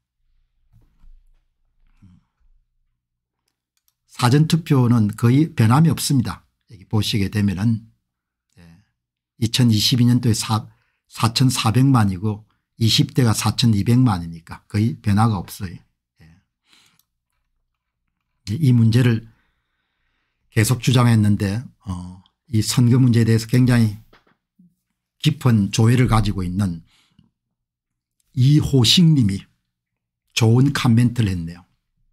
사전투표는 거의 변함이 없습니다. 여기 보시게 되면은 2022년도에 예, 4, 4,400만이고 20대가 4,200만이니까 거의 변화가 없어요. 예. 이 문제를 계속 주장했는데 어, 이 선거 문제에 대해서 굉장히 깊은 조회를 가지고 있는 이호식 님이 좋은 카멘트를 했네요.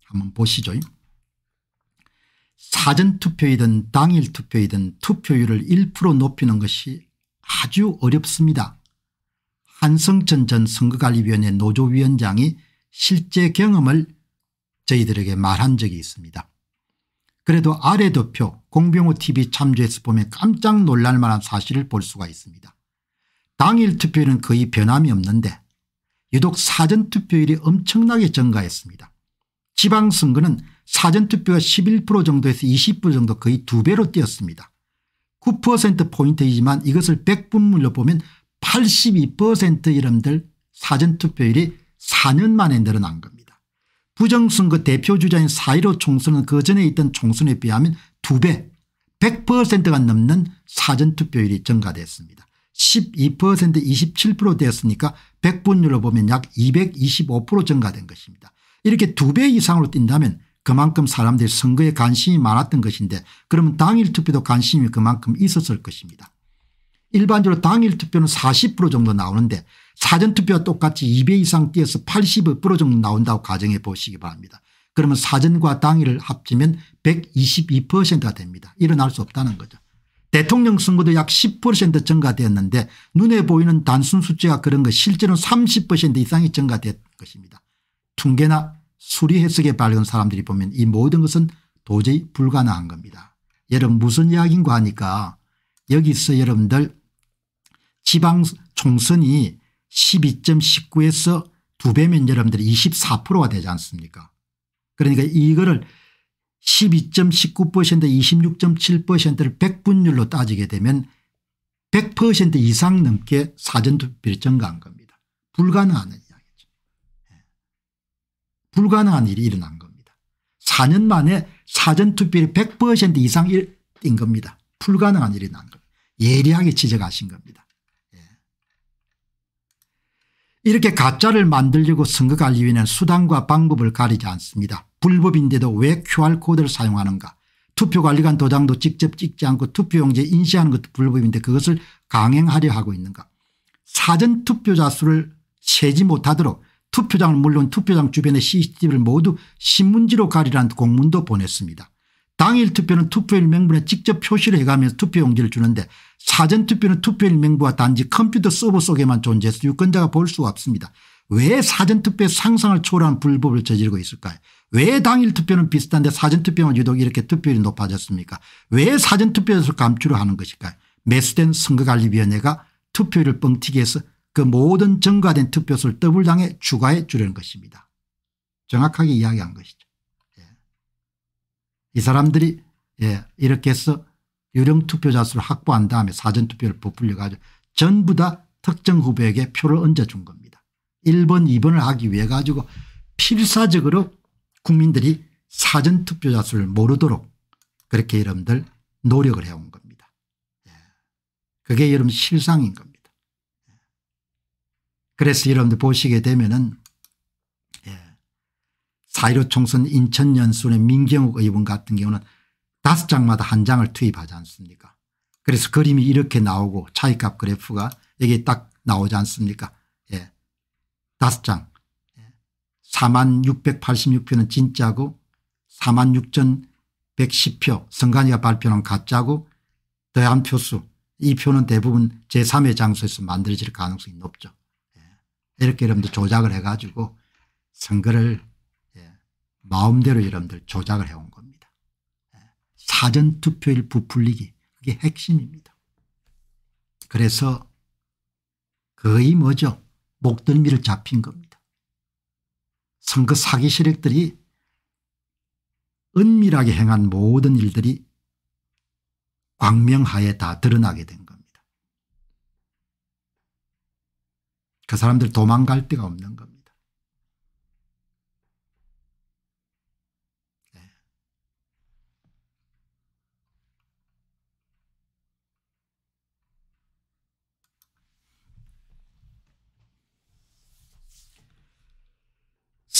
한번 보시죠. 사전투표이든 당일투표이든 투표율을 1% 높이는 것이 아주 어렵습니다. 한성천 전 선거관리위원회 노조위원장이 실제 경험을 저희들에게 말한 적이 있습니다. 그래도 아래 도표 공병호 tv 참조해서 보면 깜짝 놀랄만한 사실을 볼 수가 있습니다. 당일 투표율은 거의 변함이 없는데 유독 사전투표율이 엄청나게 증가했습니다. 지방선거는 사전투표가 11% 정도에서 20% 정도 거의 두배로 뛰었습니다. 9%포인트이지만 이것을 100분물로 보면 82% 이름들 사전투표율이 4년 만에 늘어난 겁니다. 부정선거 대표주자인 4.15 총선은 그전에 있던 총선에 비하면 두배 100%가 넘는 사전투표율이 증가됐습니다. 12% 2 7되었으니까 백분율로 보면 약 225% 증가된 것입니다. 이렇게 두 배 이상으로 뛴다면 그만큼 사람들이 선거에 관심이 많았던 것인데 그러면 당일 투표도 관심이 그만큼 있었을 것입니다. 일반적으로 당일 투표는 40% 정도 나오는데 사전투표와 똑같이 2배 이상 뛰어서 8 0 정도 나온다고 가정해 보시기 바랍니다. 그러면 사전과 당일을 합치면 122%가 됩니다. 일어날 수 없다는 거죠. 대통령 선거도 약 10% 증가되었는데 눈에 보이는 단순 숫자가 그런 것 실제로는 30% 이상이 증가된 것입니다. 퉁계나 수리 해석에 밝은 사람들이 보면 이 모든 것은 도저히 불가능한 겁니다. 여러분 무슨 이야기인가 하니까 여기서 여러분들 지방 총선이 12.19에서 두배면 여러분들이 24%가 되지 않습니까 그러니까 이거를 1 2 1 9 26.7%를 백분율로 따지게 되면 100% 이상 넘게 사전투표를 증가한 겁니다. 불가능한 이야기죠. 예. 불가능한 일이 일어난 겁니다. 4년 만에 사전투표율100% 이상인 겁니다. 불가능한 일이 난 겁니다. 예리하게 지적하신 겁니다. 이렇게 가짜를 만들려고 선거관리위는 수단과 방법을 가리지 않습니다. 불법인데도 왜 QR코드를 사용하는가 투표관리관 도장도 직접 찍지 않고 투표용지에 인쇄하는 것도 불법인데 그것을 강행하려 하고 있는가 사전투표자 수를 세지 못하도록 투표장은 물론 투표장 주변의 cctv를 모두 신문지로 가리라는 공문도 보냈습니다. 당일 투표는 투표일 명부에 직접 표시를 해가면서 투표용지를 주는데 사전투표는 투표일 명부와 단지 컴퓨터 서버 속에만 존재해서 유권자가 볼 수가 없습니다. 왜 사전투표에 상상을 초월한 불법을 저지르고 있을까요 왜 당일 투표는 비슷한데 사전투표만 유독 이렇게 투표율이 높아졌습니까 왜 사전투표에서 감추려 하는 것일까요 매수된 선거관리위원회가 투표율을 뻥튀기 해서 그 모든 증가된 투표수를 더블당에 추가해 주려는 것입니다. 정확하게 이야기한 것이죠. 이 사람들이 예, 이렇게 해서 유령 투표자 수를 확보한 다음에 사전투표를 부풀려 가지고 전부 다 특정 후보에게 표를 얹어준 겁니다. 1번 2번을 하기 위해 가지고 필사적으로 국민들이 사전투표자 수를 모르도록 그렇게 여러분들 노력을 해온 겁니다. 예. 그게 여러분 실상인 겁니다. 예. 그래서 여러분들 보시게 되면은 4.15 총선 인천 연수의 민경욱 의원 같은 경우는 다섯 장마다 한 장을 투입하지 않습니까 그래서 그림이 이렇게 나오고 차이값 그래프가 여기 딱 나오지 않습니까 예. 다섯 장 4만 예. 686표는 진짜고 4만 6,110표 선관위가 발표는 가짜고 더한 표수 이 표는 대부분 제3의 장소에서 만들어질 가능성이 높죠. 예. 이렇게 여러분들 조작을 해가지고 선거를 마음대로 여러분들 조작을 해온 겁니다. 예. 사전투표일 부풀리기 그게 핵심입니다. 그래서 거의 뭐죠 목덜미를 잡힌 겁니다. 선거 사기 세력들이 은밀하게 행한 모든 일들이 광명하에 다 드러나게 된 겁니다. 그 사람들 도망갈 데가 없는 겁니다.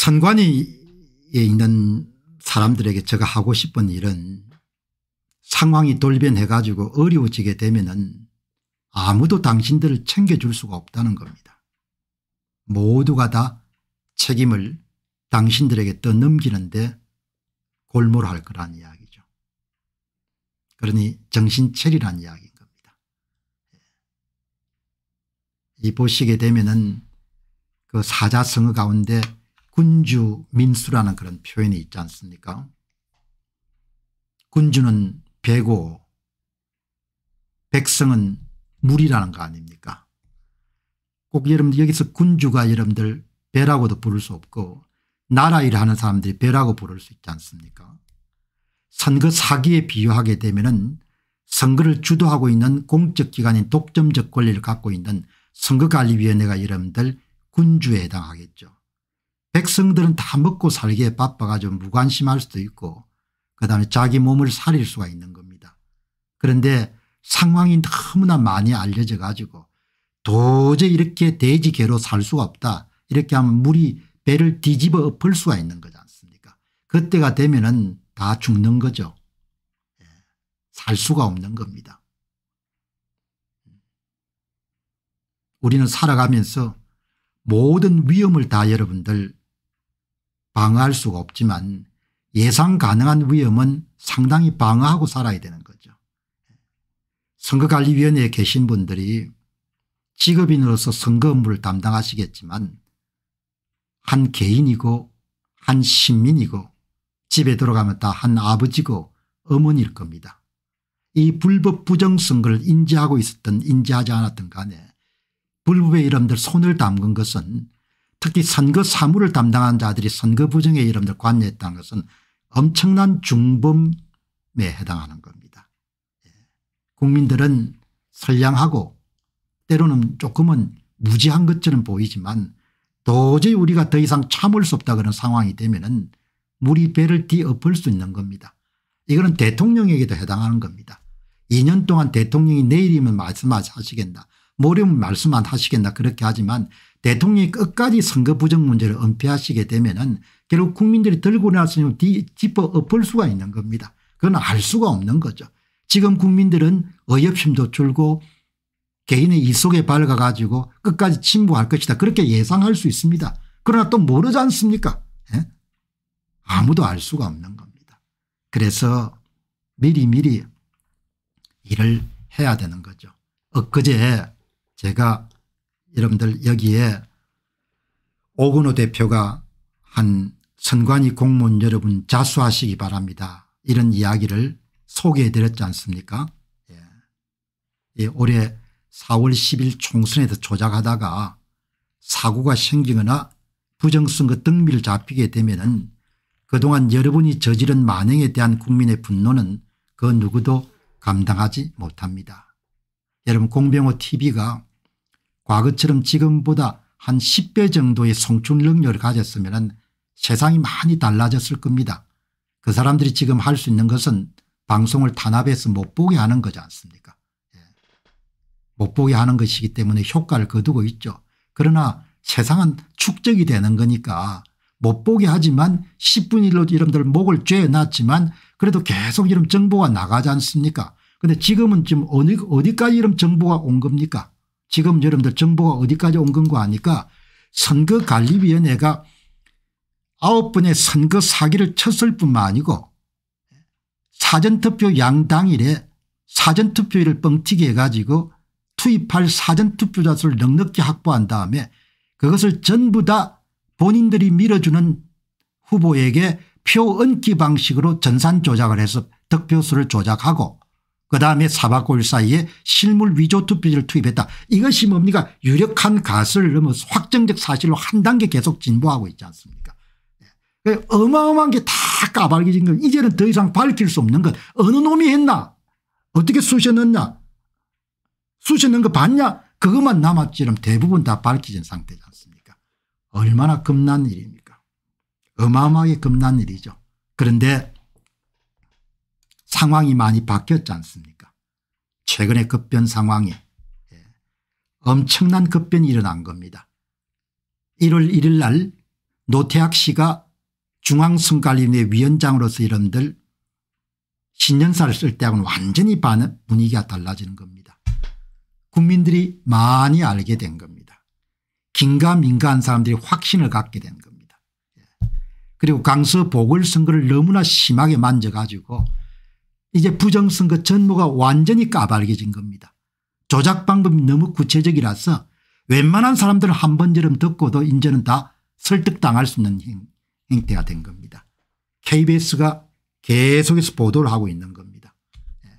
선관위에 있는 사람들에게 제가 하고 싶은 일은 상황이 돌변해 가지고 어려워지게 되면은 아무도 당신들을 챙겨줄 수가 없다는 겁니다. 모두가 다 책임을 당신들에게 떠넘기는데 골몰할 거란 이야기죠. 그러니 정신체리란 이야기인 겁니다. 예. 이 보시게 되면은 그 사자성어 가운데 군주 민수라는 그런 표현이 있지 않습니까 군주는 배고 백성은 물이라는 거 아닙니까 꼭 여러분들 여기서 군주가 여러분들 배라고도 부를 수 없고 나라 일 하는 사람들이 배라고 부를 수 있지 않습니까 선거 사기에 비유하게 되면 선거를 주도하고 있는 공적기관인 독점적 권리를 갖고 있는 선거관리위원회가 여러분들 군주에 해당하겠죠. 백성들은 다 먹고 살기에 바빠가지고 무관심할 수도 있고 그다음에 자기 몸을 살릴 수가 있는 겁니다. 그런데 상황이 너무나 많이 알려져 가지고 도저히 이렇게 돼지개로 살 수가 없다. 이렇게 하면 물이 배를 뒤집어 엎을 수가 있는 거지 않습니까 그때가 되면 은다 죽는 거죠. 예. 살 수가 없는 겁니다. 우리는 살아가면서 모든 위험을 다 여러분들 방어할 수가 없지만 예상 가능한 위험은 상당히 방어하고 살아야 되는 거죠. 선거관리위원회에 계신 분들이 직업인으로서 선거 업무를 담당하시겠지만 한 개인이고 한 시민이고 집에 들어가면 다 한 아버지고 어머니일 겁니다. 이 불법 부정선거를 인지하고 있었던 인지하지 않았던 간에 불법의 이름들 손을 담근 것은 특히 선거 사무를 담당한 자들이 선거 부정에 여러분들 관여했다는 것은 엄청난 중범에 해당하는 겁니다. 예. 국민들은 선량하고 때로는 조금은 무지한 것처럼 보이지만 도저히 우리가 더 이상 참을 수 없다 그런 상황이 되면 은 물이 배를 뒤엎을 수 있는 겁니다. 이거는 대통령에게도 해당하는 겁니다. 2년 동안 대통령이 내일이면 말씀하시겠나 모레면 말씀만 하시겠나 그렇게 하지만 대통령이 끝까지 선거 부정 문제를 은폐하시게 되면 은 결국 국민들이 들고 나서는 짚어 엎을 수가 있는 겁니다. 그건 알 수가 없는 거죠. 지금 국민들은 의협심도 줄고 개인의 이속에 밝아 가지고 끝까지 침묵할 것이다 그렇게 예상할 수 있습니다. 그러나 또 모르지 않습니까 에? 예? 아무도 알 수가 없는 겁니다. 그래서 미리미리 일을 해야 되는 거죠. 엊그제 제가 여러분들 여기에 오근호 대표가 한 선관위 공무원 여러분 자수하시기 바랍니다. 이런 이야기를 소개해 드렸지 않습니까 예. 예, 올해 4월 10일 총선에서 조작하다가 사고가 생기거나 부정선거 등밀 잡히게 되면 은 그동안 여러분이 저지른 만행에 대한 국민의 분노는 그 누구도 감당하지 못합니다. 여러분 공병호 tv가 과거처럼 지금보다 한 10배 정도의 성충력을 가졌으면 세상이 많이 달라졌을 겁니다. 그 사람들이 지금 할 수 있는 것은 방송을 탄압해서 못 보게 하는 거지 않습니까 예. 못 보게 하는 것이기 때문에 효과를 거두고 있죠. 그러나 세상은 축적이 되는 거니까 못 보게 하지만 10분 일로 이름들 목을 죄놨지만 그래도 계속 이름 정보가 나가지 않습니까 그런데 지금은 지금 어디, 어디까지 이름 정보가 온 겁니까 지금 여러분들 정보가 어디까지 온 건가 하니까 선거관리위원회가 아홉 번의 선거 사기를 쳤을 뿐만 아니고 사전투표 양당일에 사전투표일을 뻥튀기 해가지고 투입할 사전투표자 수를 넉넉히 확보한 다음에 그것을 전부 다 본인들이 밀어주는 후보에게 표 얹기 방식으로 전산 조작을 해서 득표수를 조작하고 그다음에 사박골 사이에 실물 위조 투표지를 투입했다. 이것이 뭡니까 유력한 가설을 넘어 확정적 사실로 한 단계 계속 진보하고 있지 않습니까 예. 그 어마어마한 게 다 까발려진 거 이제는 더 이상 밝힐 수 없는 것 어느 놈이 했나 어떻게 수시 넣냐 수시 넣거 봤냐 그것만 남았지만 대부분 다 밝혀진 상태지 않습니까 얼마나 겁난 일입니까 어마어마하게 겁난 일이죠 그런데 상황이 많이 바뀌었지 않습니까 최근에 급변 상황이 예, 엄청난 급변이 일어난 겁니다. 1월 1일 날 노태학 씨가 중앙선관위원회 위원장으로서 이런들 신년사를 쓸 때하고는 완전히 분위기가 달라지는 겁니다. 국민들이 많이 알게 된 겁니다. 긴가 민가한 사람들이 확신을 갖게 된 겁니다. 예, 그리고 강서 보궐선거를 너무나 심하게 만져가지고 이제 부정선거 전무가 완전히 까발려진 겁니다. 조작 방법이 너무 구체적이라서 웬만한 사람들은 한 번쯤 듣고도 이제는 다 설득당할 수 있는 행태가 된 겁니다. KBS가 계속해서 보도를 하고 있는 겁니다. 예.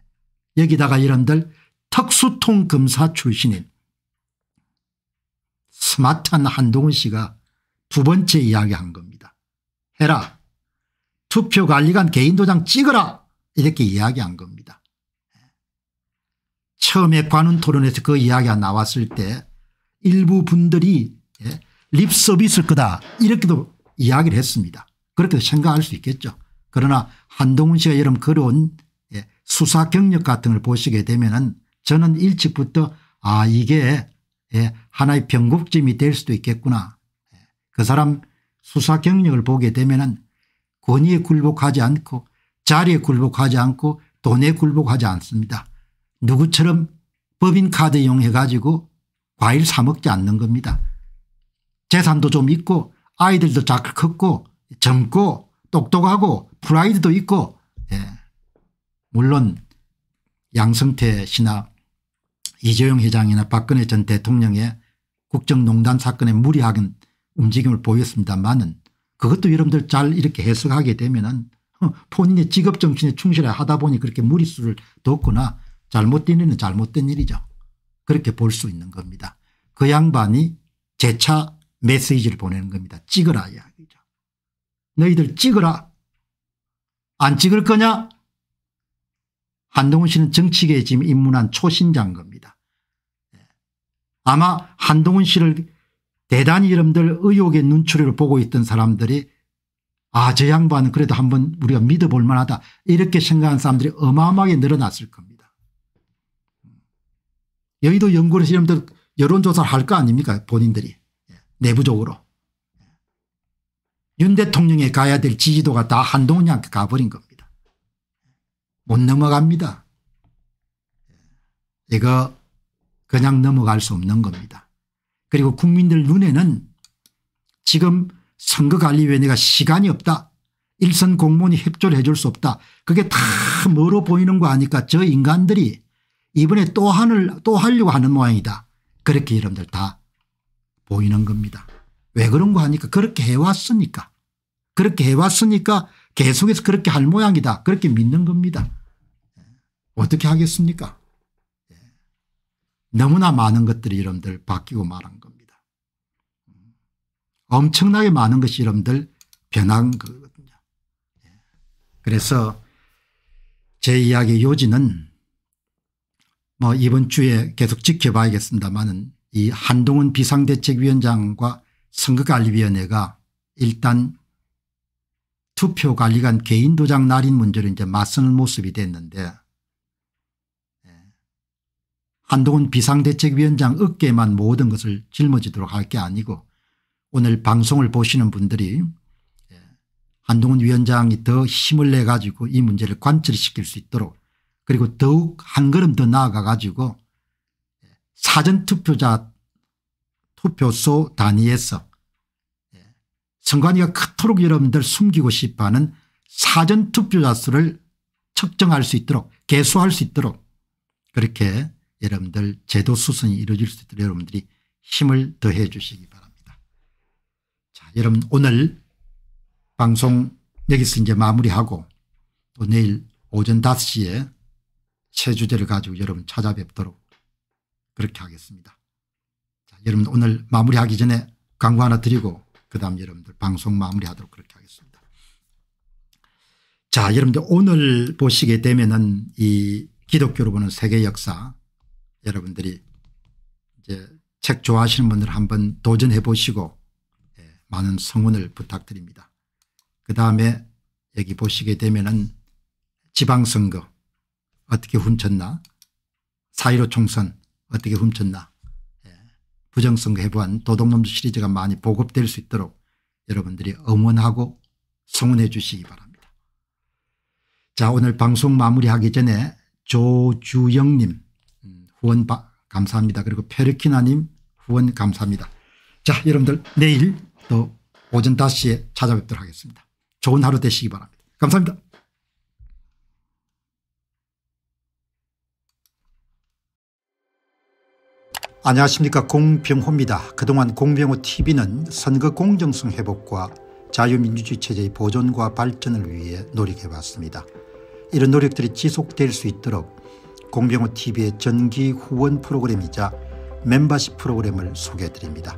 여기다가 이런들 특수통 검사 출신인 스마트한 한동훈 씨가 두 번째 이야기한 겁니다. 해라 투표관리관 개인도장 찍어라 이렇게 이야기한 겁니다. 처음에 관훈 토론에서 그 이야기가 나왔을 때 일부 분들이 예, 립서비스일 거다 이렇게도 이야기를 했습니다. 그렇게도 생각할 수 있겠죠. 그러나 한동훈 씨가 여름 그려온 예, 수사 경력 같은 걸 보시게 되면 은 저는 일찍부터 아 이게 예, 하나의 변곡점이 될 수도 있겠구나. 예, 그 사람 수사 경력을 보게 되면 은 권위에 굴복하지 않고 자리에 굴복하지 않고 돈에 굴복하지 않습니다. 누구처럼 법인 카드 이용해 가지고 과일 사 먹지 않는 겁니다. 재산도 좀 있고 아이들도 잘 컸고 젊고 똑똑하고 프라이드도 있고 예. 물론 양성태 씨나 이재용 회장이나 박근혜 전 대통령의 국정농단 사건에 무리하긴 움직임을 보였습니다만은 그것도 여러분들 잘 이렇게 해석하게 되면은 본인의 직업 정신에 충실해 하다 보니 그렇게 무리수를 뒀거나 잘못된 일은 잘못된 일이죠. 그렇게 볼 수 있는 겁니다. 그 양반이 재차 메시지를 보내는 겁니다. 찍어라 이야기죠. 너희들 찍어라. 안 찍을 거냐? 한동훈 씨는 정치계에 지금 입문한 초신장 겁니다. 아마 한동훈 씨를 대단히 여러분들 의혹의 눈초리로 보고 있던 사람들이 아저 양반은 그래도 한번 우리가 믿어볼 만하다 이렇게 생각한 사람들이 어마어마하게 늘어났을 겁니다. 음. 여의도 연구를에서 여러분들 여론조사를 할 거 아닙니까 본인들이 예. 내부적으로. 예. 윤 대통령에 가야 될 지지도가 다 한동훈이한테 가버린 겁니다. 예. 못 넘어갑니다. 이거 그냥 넘어갈 수 없는 겁니다. 그리고 국민들 눈에는 지금 선거관리위원회가 시간이 없다. 일선 공무원이 협조를 해줄 수 없다. 그게 다 멀어 보이는 거 아니까 저 인간들이 이번에 또 하늘 또 하려고 하는 모양이다. 그렇게 여러분들 다 보이는 겁니다. 왜 그런 거 하니까 그렇게 해왔으니까 그렇게 해왔으니까 계속해서 그렇게 할 모양이다. 그렇게 믿는 겁니다. 어떻게 하겠습니까? 예. 너무나 많은 것들이 여러분들 바뀌고 말한 겁니다. 엄청나게 많은 것이 여러분들 변한 거거든요. 예. 그래서 제이야기 요지는 뭐 이번 주에 계속 지켜봐야겠습니다만은 이 한동훈 비상대책위원장과 선거관리위원회가 일단 투표관리관 개인 도장 날인 문제로 이제 맞서는 모습이 됐는데 예. 한동훈 비상대책위원장 어깨만 모든 것을 짊어지도록 할 게 아니고 오늘 방송을 보시는 분들이 예, 한동훈 위원장이 더 힘을 내 가지고 이 문제를 관철시킬 수 있도록 그리고 더욱 한 걸음 더 나아가 가지고 예, 사전투표자 투표소 단위에서 예, 선관위가 그토록 여러분들 숨기고 싶어하는 사전투표자 수를 측정할 수 있도록 개수할 수 있도록 그렇게 여러분들 제도 수순이 이루어질 수 있도록 여러분들이 힘을 더해 주시기 바랍니다. 여러분 오늘 방송 여기서 이제 마무리하고 또 내일 오전 5시에 새 주제를 가지고 여러분 찾아뵙도록 그렇게 하겠습니다. 자, 여러분 오늘 마무리하기 전에 광고 하나 드리고 그 다음 여러분들 방송 마무리하도록 그렇게 하겠습니다. 자 여러분들 오늘 보시게 되면은 이 기독교로 보는 세계 역사 여러분들이 이제 책 좋아하시는 분들 한번 도전해 보시고 많은 성원을 부탁드립니다. 그 다음에 여기 보시게 되면은 지방선거 어떻게 훔쳤나 4.15 총선 어떻게 훔쳤나 예, 부정선거 해부한 도덕놈도 시리즈가 많이 보급될 수 있도록 여러분들이 응원하고 성원해 주시기 바랍니다. 자 오늘 방송 마무리하기 전에 조주영님 음, 후원 감사합니다. 그리고 페르키나님 후원 감사합니다. 자 여러분들 내일 또 오전 5시에 찾아뵙도록 하겠습니다. 좋은 하루 되시기 바랍니다. 감사합니다. 안녕하십니까 공병호입니다. 그동안 공병호TV는 선거 공정성 회복과 자유민주주의 체제의 보존과 발전을 위해 노력해왔습니다. 이런 노력들이 지속될 수 있도록 공병호TV의 전기 후원 프로그램이자 멤버십 프로그램을 소개해드립니다.